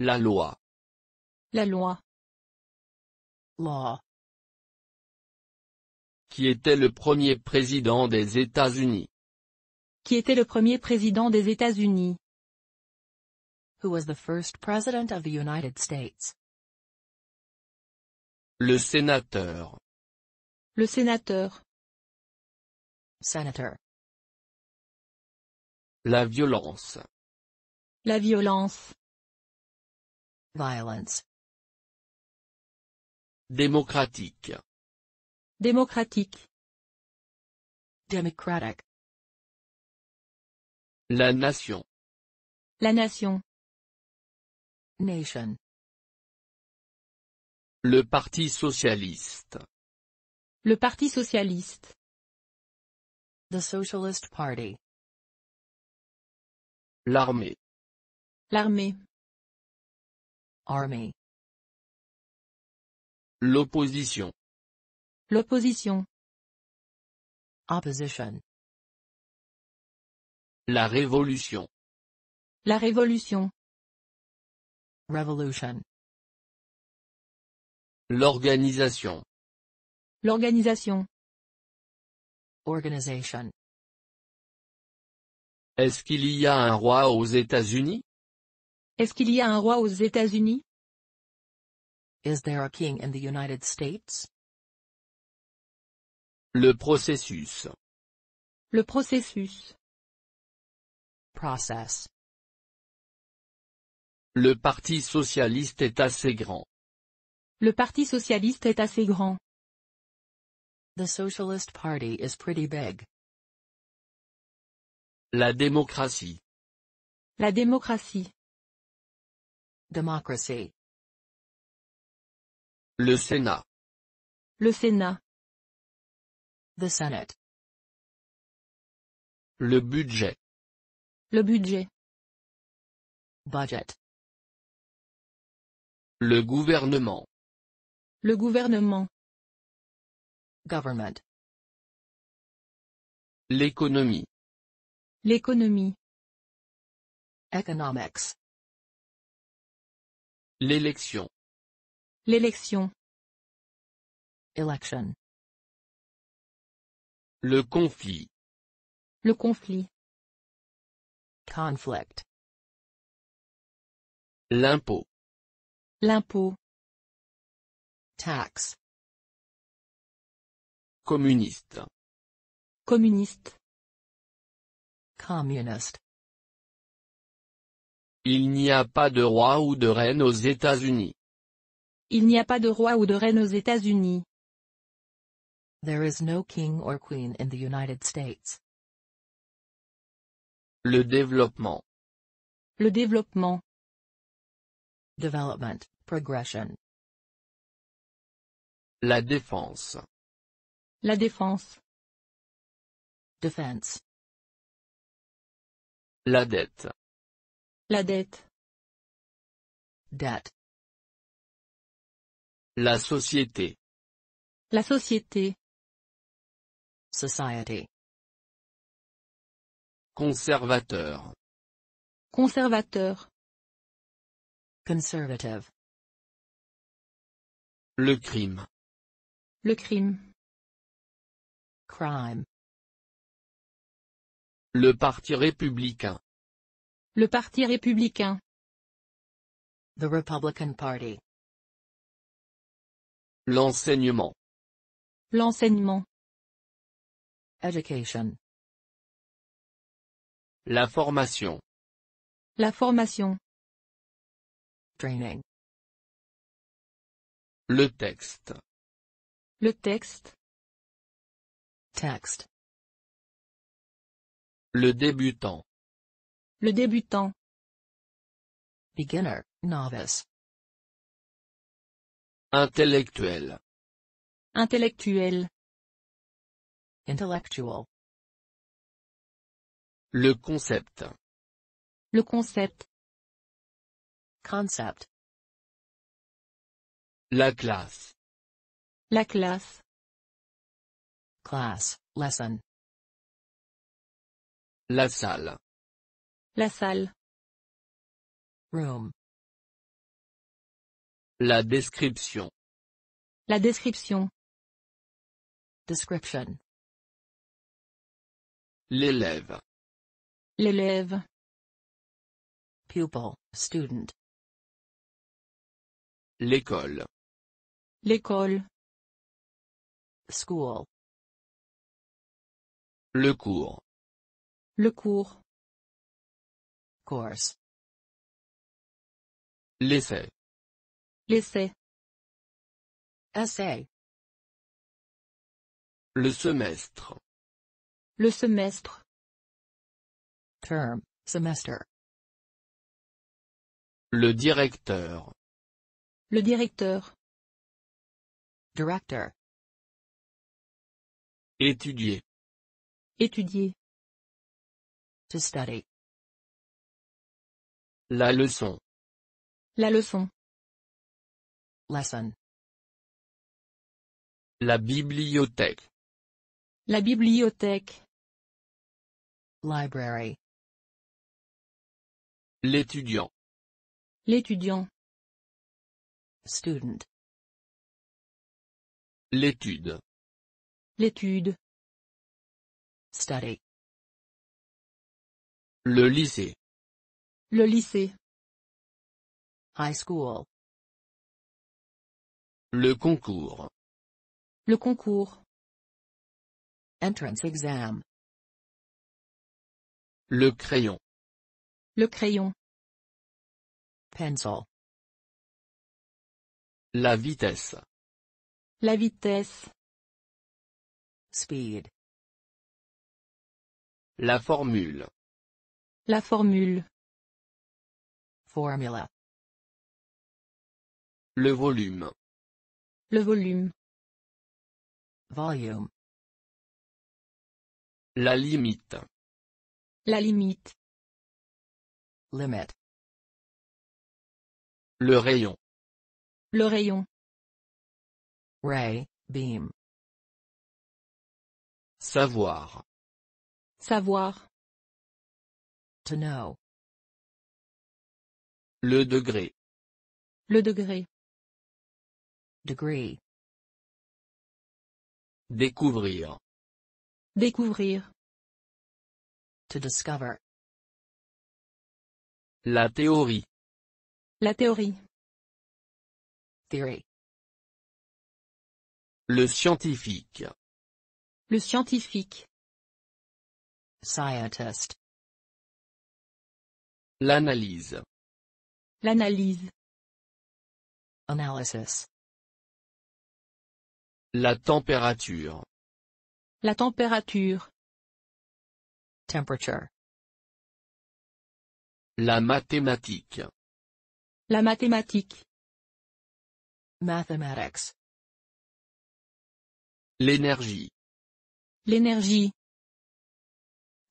La loi. La loi. Law qui était le premier président des États-Unis. Qui était le premier président des États-Unis? Who was the first president of the United States? Le sénateur. Le sénateur. Senator. La violence. La violence. Violence. Démocratique. Démocratique. Democratic. La nation. La nation. Nation. Le Parti socialiste. Le Parti socialiste. The Socialist Party. L'armée. L'armée. Army. L'opposition. L'opposition. Opposition. La révolution. La révolution. Revolution. L'organisation. L'organisation. Organization. Est-ce qu'il y a un roi aux États-Unis Est-ce qu'il y a un roi aux États-Unis Is there a king in the United States le processus. Le processus. Process. Le Parti socialiste est assez grand. Le Parti socialiste est assez grand. The Socialist Party is pretty big. La démocratie. La démocratie. Democracy. Le Sénat. Le Sénat. The Senate. Le budget. Le budget. Budget. Le gouvernement. Le gouvernement. Government. L'économie. L'économie. Economics. L'élection. L'élection. Election. Le conflit. Le conflit. Conflict. L'impôt. L'impôt. Tax. Communiste. Communiste. communiste Il n'y a pas de roi ou de reine aux États-Unis. Il n'y a pas de roi ou de reine aux États-Unis. There is no king or queen in the United States. Le développement. Le développement. Development, progression. La défense. La défense. Defense. La dette. La dette. Debt. La société. La société. Society. Conservateur. Conservateur. Conservative. Le crime. Le crime. Crime. Le Parti républicain. Le Parti républicain. The Republican Party. L'enseignement. L'enseignement. Education. La formation. La formation. Training. Le texte. Le texte. texte, Le débutant. Le débutant. Beginner, novice. Intellectuel. Intellectuel. Intellectual. Le concept. Le concept. Concept. La classe. La classe. Class, lesson. La salle. La salle. Room. La description. La description. Description. L'élève. L'élève. Pupil, student. L'école. L'école. School. Le cours. Le cours. Course. L'essai. L'essai. Essai. Le semestre. Le semestre. Term, semester. Le directeur. Le directeur. Director. Étudier. Étudier. To study. La leçon. La leçon. Lesson. La bibliothèque. La bibliothèque. Library. L'étudiant. L'étudiant. Student. L'étude. L'étude. Study. Le lycée. Le lycée. High school. Le concours. Le concours. Entrance exam. Le crayon. Le crayon. Pencil. La vitesse. La vitesse. Speed. La formule. La formule. Formula. Le volume. Le volume. Volume. La limite. La limite. Limit. Le rayon. Le rayon. Ray, beam. Savoir. Savoir. To know. Le degré. Le degré. Degree. Découvrir. Découvrir to La théorie. La théorie. Theory. Le scientifique. Le scientifique. Scientist. L'analyse. L'analyse. Analysis. La température. La température temperature. La mathématique. La mathématique. Mathematics. L'énergie. L'énergie.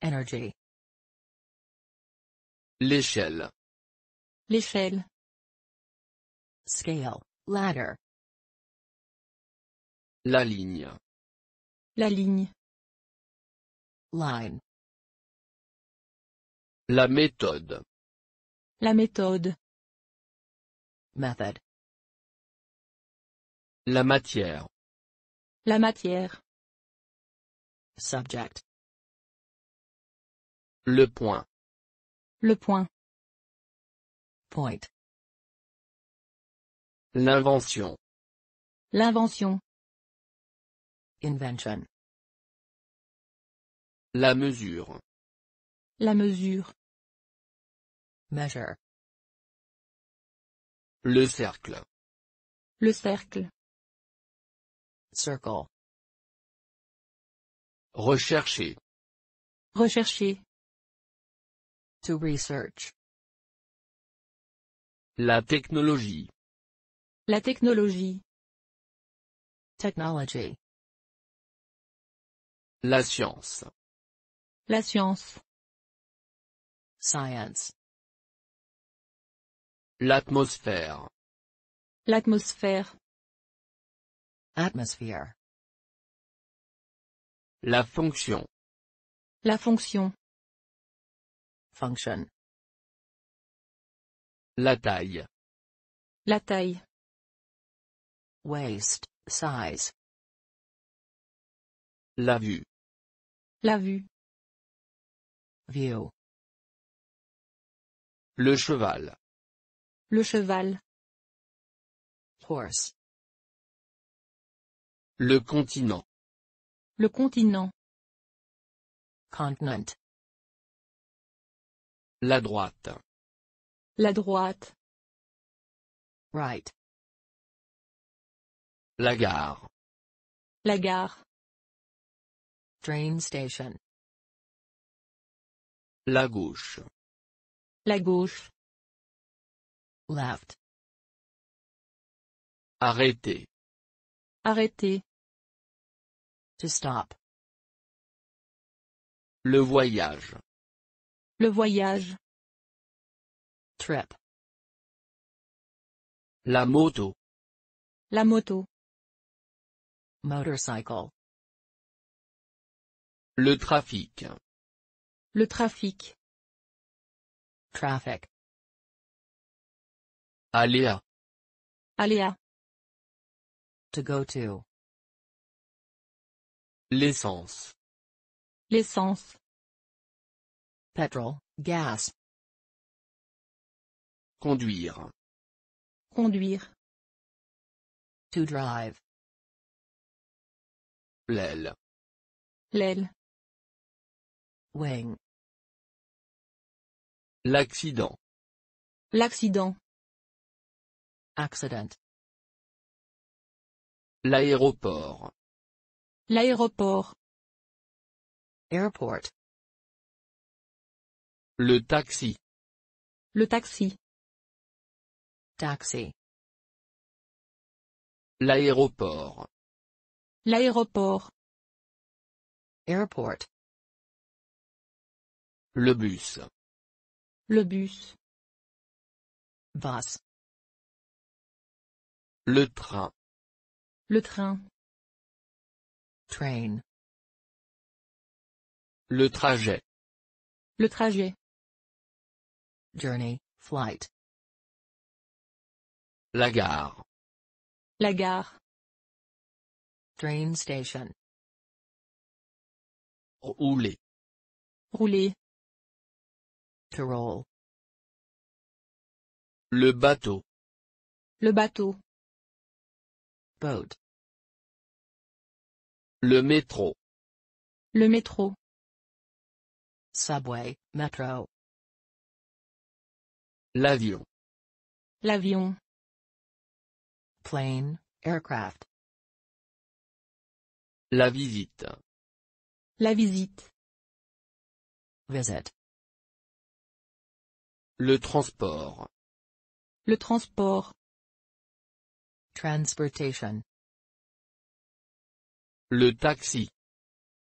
Energy. L'échelle. L'échelle. Scale, ladder. La ligne. La ligne. Line. La méthode. La méthode. Method. La matière. La matière. Subject. Le point. Le point. Point. L'invention. L'invention. Invention. La mesure. La mesure. Measure Le cercle. Le cercle. Circle. Rechercher. Rechercher. To research. La technologie. La technologie. Technology. La science. La science. Science. L'atmosphère. L'atmosphère. Atmosphère. La fonction. La fonction. Function. La taille. La taille. Waist, size. La vue. La vue. View. Le cheval. Le cheval. Horse. Le continent. Le continent. Continent. La droite. La droite. Right. La gare. La gare. Train station. La gauche. La gauche. Left. Arrêter. To stop. Le voyage. Le voyage. Trip. La moto. La moto. Motorcycle. Le trafic. Le trafic. Traffic. Aléa. Aléa. To go to. L'essence. L'essence. Petrol, gas. Conduire. Conduire. To drive. L'aile. L'aile. Wing. L'accident. L'accident. L'aéroport. L'aéroport. Airport. Le taxi. Le taxi. Taxi. L'aéroport. L'aéroport. Airport. Le bus. Le bus. Bus. Le train. Le train. Train. Le trajet. Le trajet. Journey, flight. La gare. La gare. Train station. Rouler. Rouler. To roll. Le bateau. Le bateau. Le métro. Le métro. Subway, metro. L'avion. L'avion. Plane, aircraft. La visite. La visite. Visit. Le transport. Le transport. Transportation. Le taxi.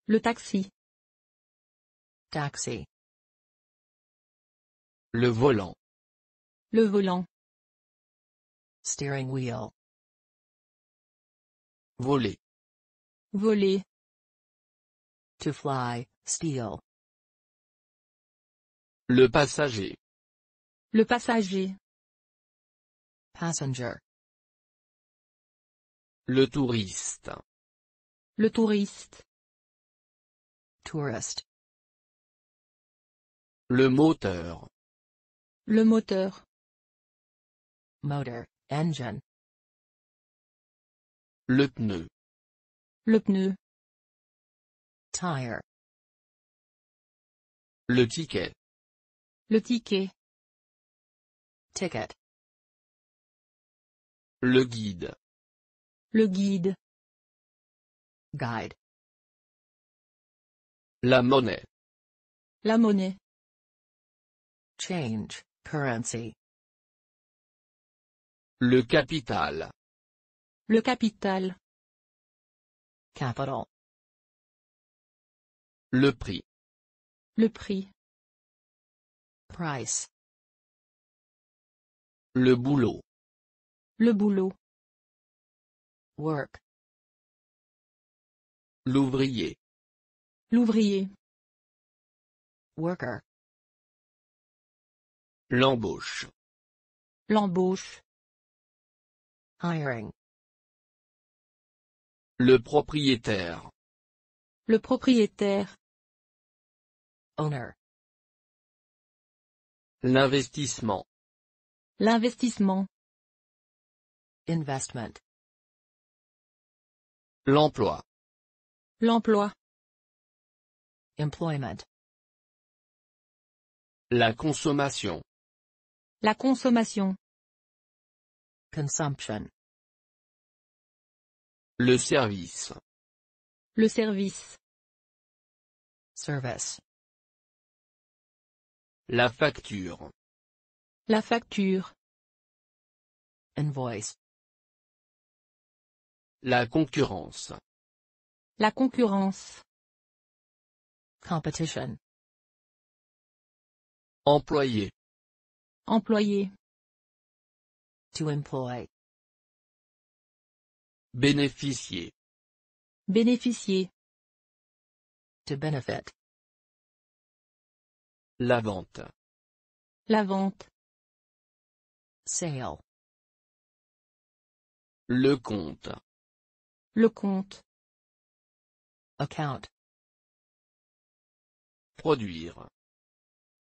Le taxi. Taxi. Le volant. Le volant. Steering wheel. Voler. Voler. To fly, steal. Le passager. Le passager. Passenger. Le touriste. Le touriste. Tourist. Le moteur. Le moteur. Motor, engine. Le pneu. Le pneu. Tire. Le ticket. Le ticket. Ticket. Le guide. Le guide. Guide. La monnaie. La monnaie. Change, currency. Le capital. Le capital. Capital. Le prix. Le prix. Price. Le boulot. Le boulot. L'ouvrier. L'ouvrier. Worker. L'embauche. L'embauche. Hiring. Le propriétaire. Le propriétaire. Owner. L'investissement. L'investissement. Investment. L'emploi. L'emploi. Employment. La consommation. La consommation. Consumption. Le service. Le service. Service. La facture. La facture. Invoice. La concurrence. La concurrence. Competition. Employé. Employé. To employ. Bénéficier. Bénéficier. To benefit. La vente. La vente. Sale. Le compte. Le compte. Account. Produire.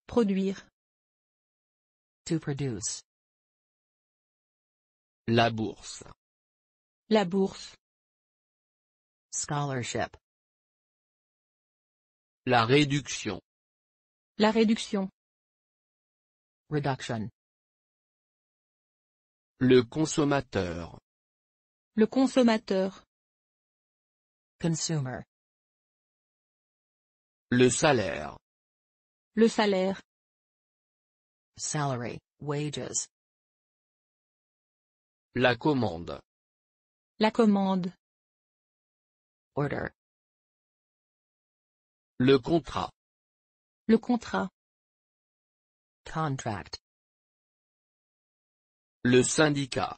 Produire. To produce. La bourse. La bourse. Scholarship. La réduction. La réduction. Reduction. Le consommateur. Le consommateur. Consumer. Le salaire. Le salaire. Salary, wages. La commande. La commande. Order. Le contrat. Le contrat. Contract. Le syndicat.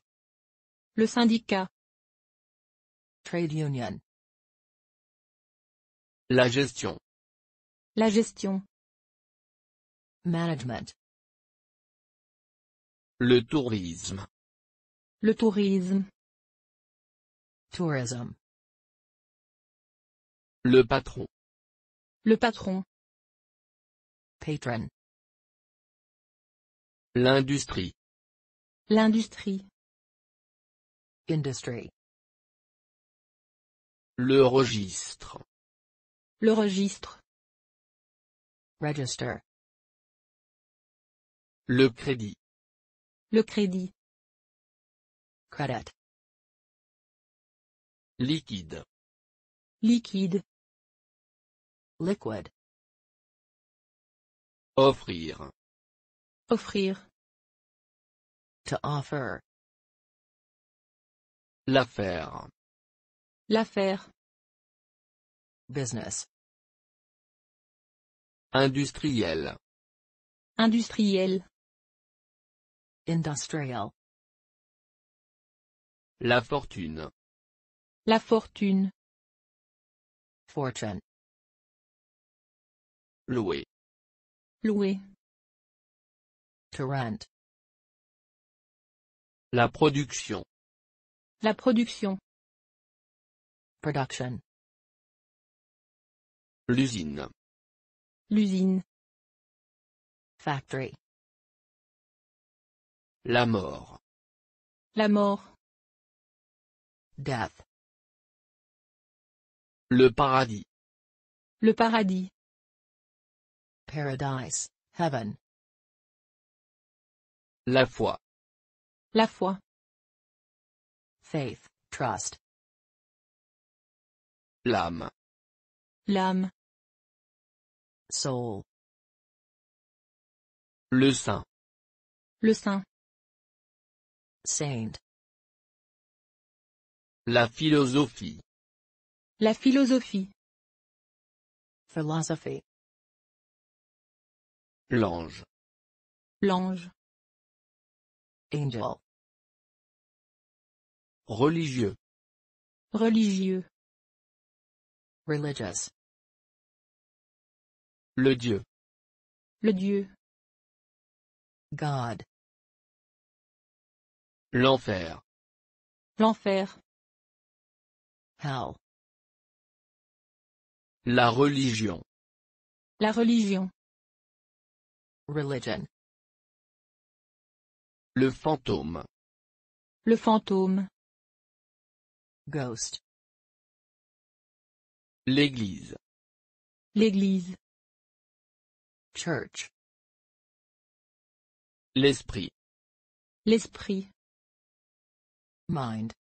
Le syndicat. Trade union. La gestion. La gestion. Management. Le tourisme. Le tourisme. Tourism. Le patron. Le patron. Patron. L'industrie. L'industrie. Industry. Le registre. Le registre. Register. Le crédit. Le crédit. Credit. Liquide. Liquide. Liquid. Offrir. Offrir. To offer. L'affaire. L'affaire. Business. Industriel. Industriel. Industrial. La fortune. La fortune. Fortune. Louer. Louer. To La production. La production. Production. L'usine. L'usine. Factory. La mort. La mort. Death. Le paradis. Le paradis. Paradise, heaven. La foi. La foi. Faith, trust. L'âme. L'âme. Soul. Le saint. Le saint. Saint. La philosophie. La philosophie. Philosophie L'ange. L'ange. Angel. Religieux. Religieux. Religious. Le Dieu. Le Dieu. God. L'enfer. L'enfer. Hell. La religion. La religion. Religion. Le fantôme. Le fantôme. Ghost. L'église. L'église. Church. L'esprit. L'esprit. Mind.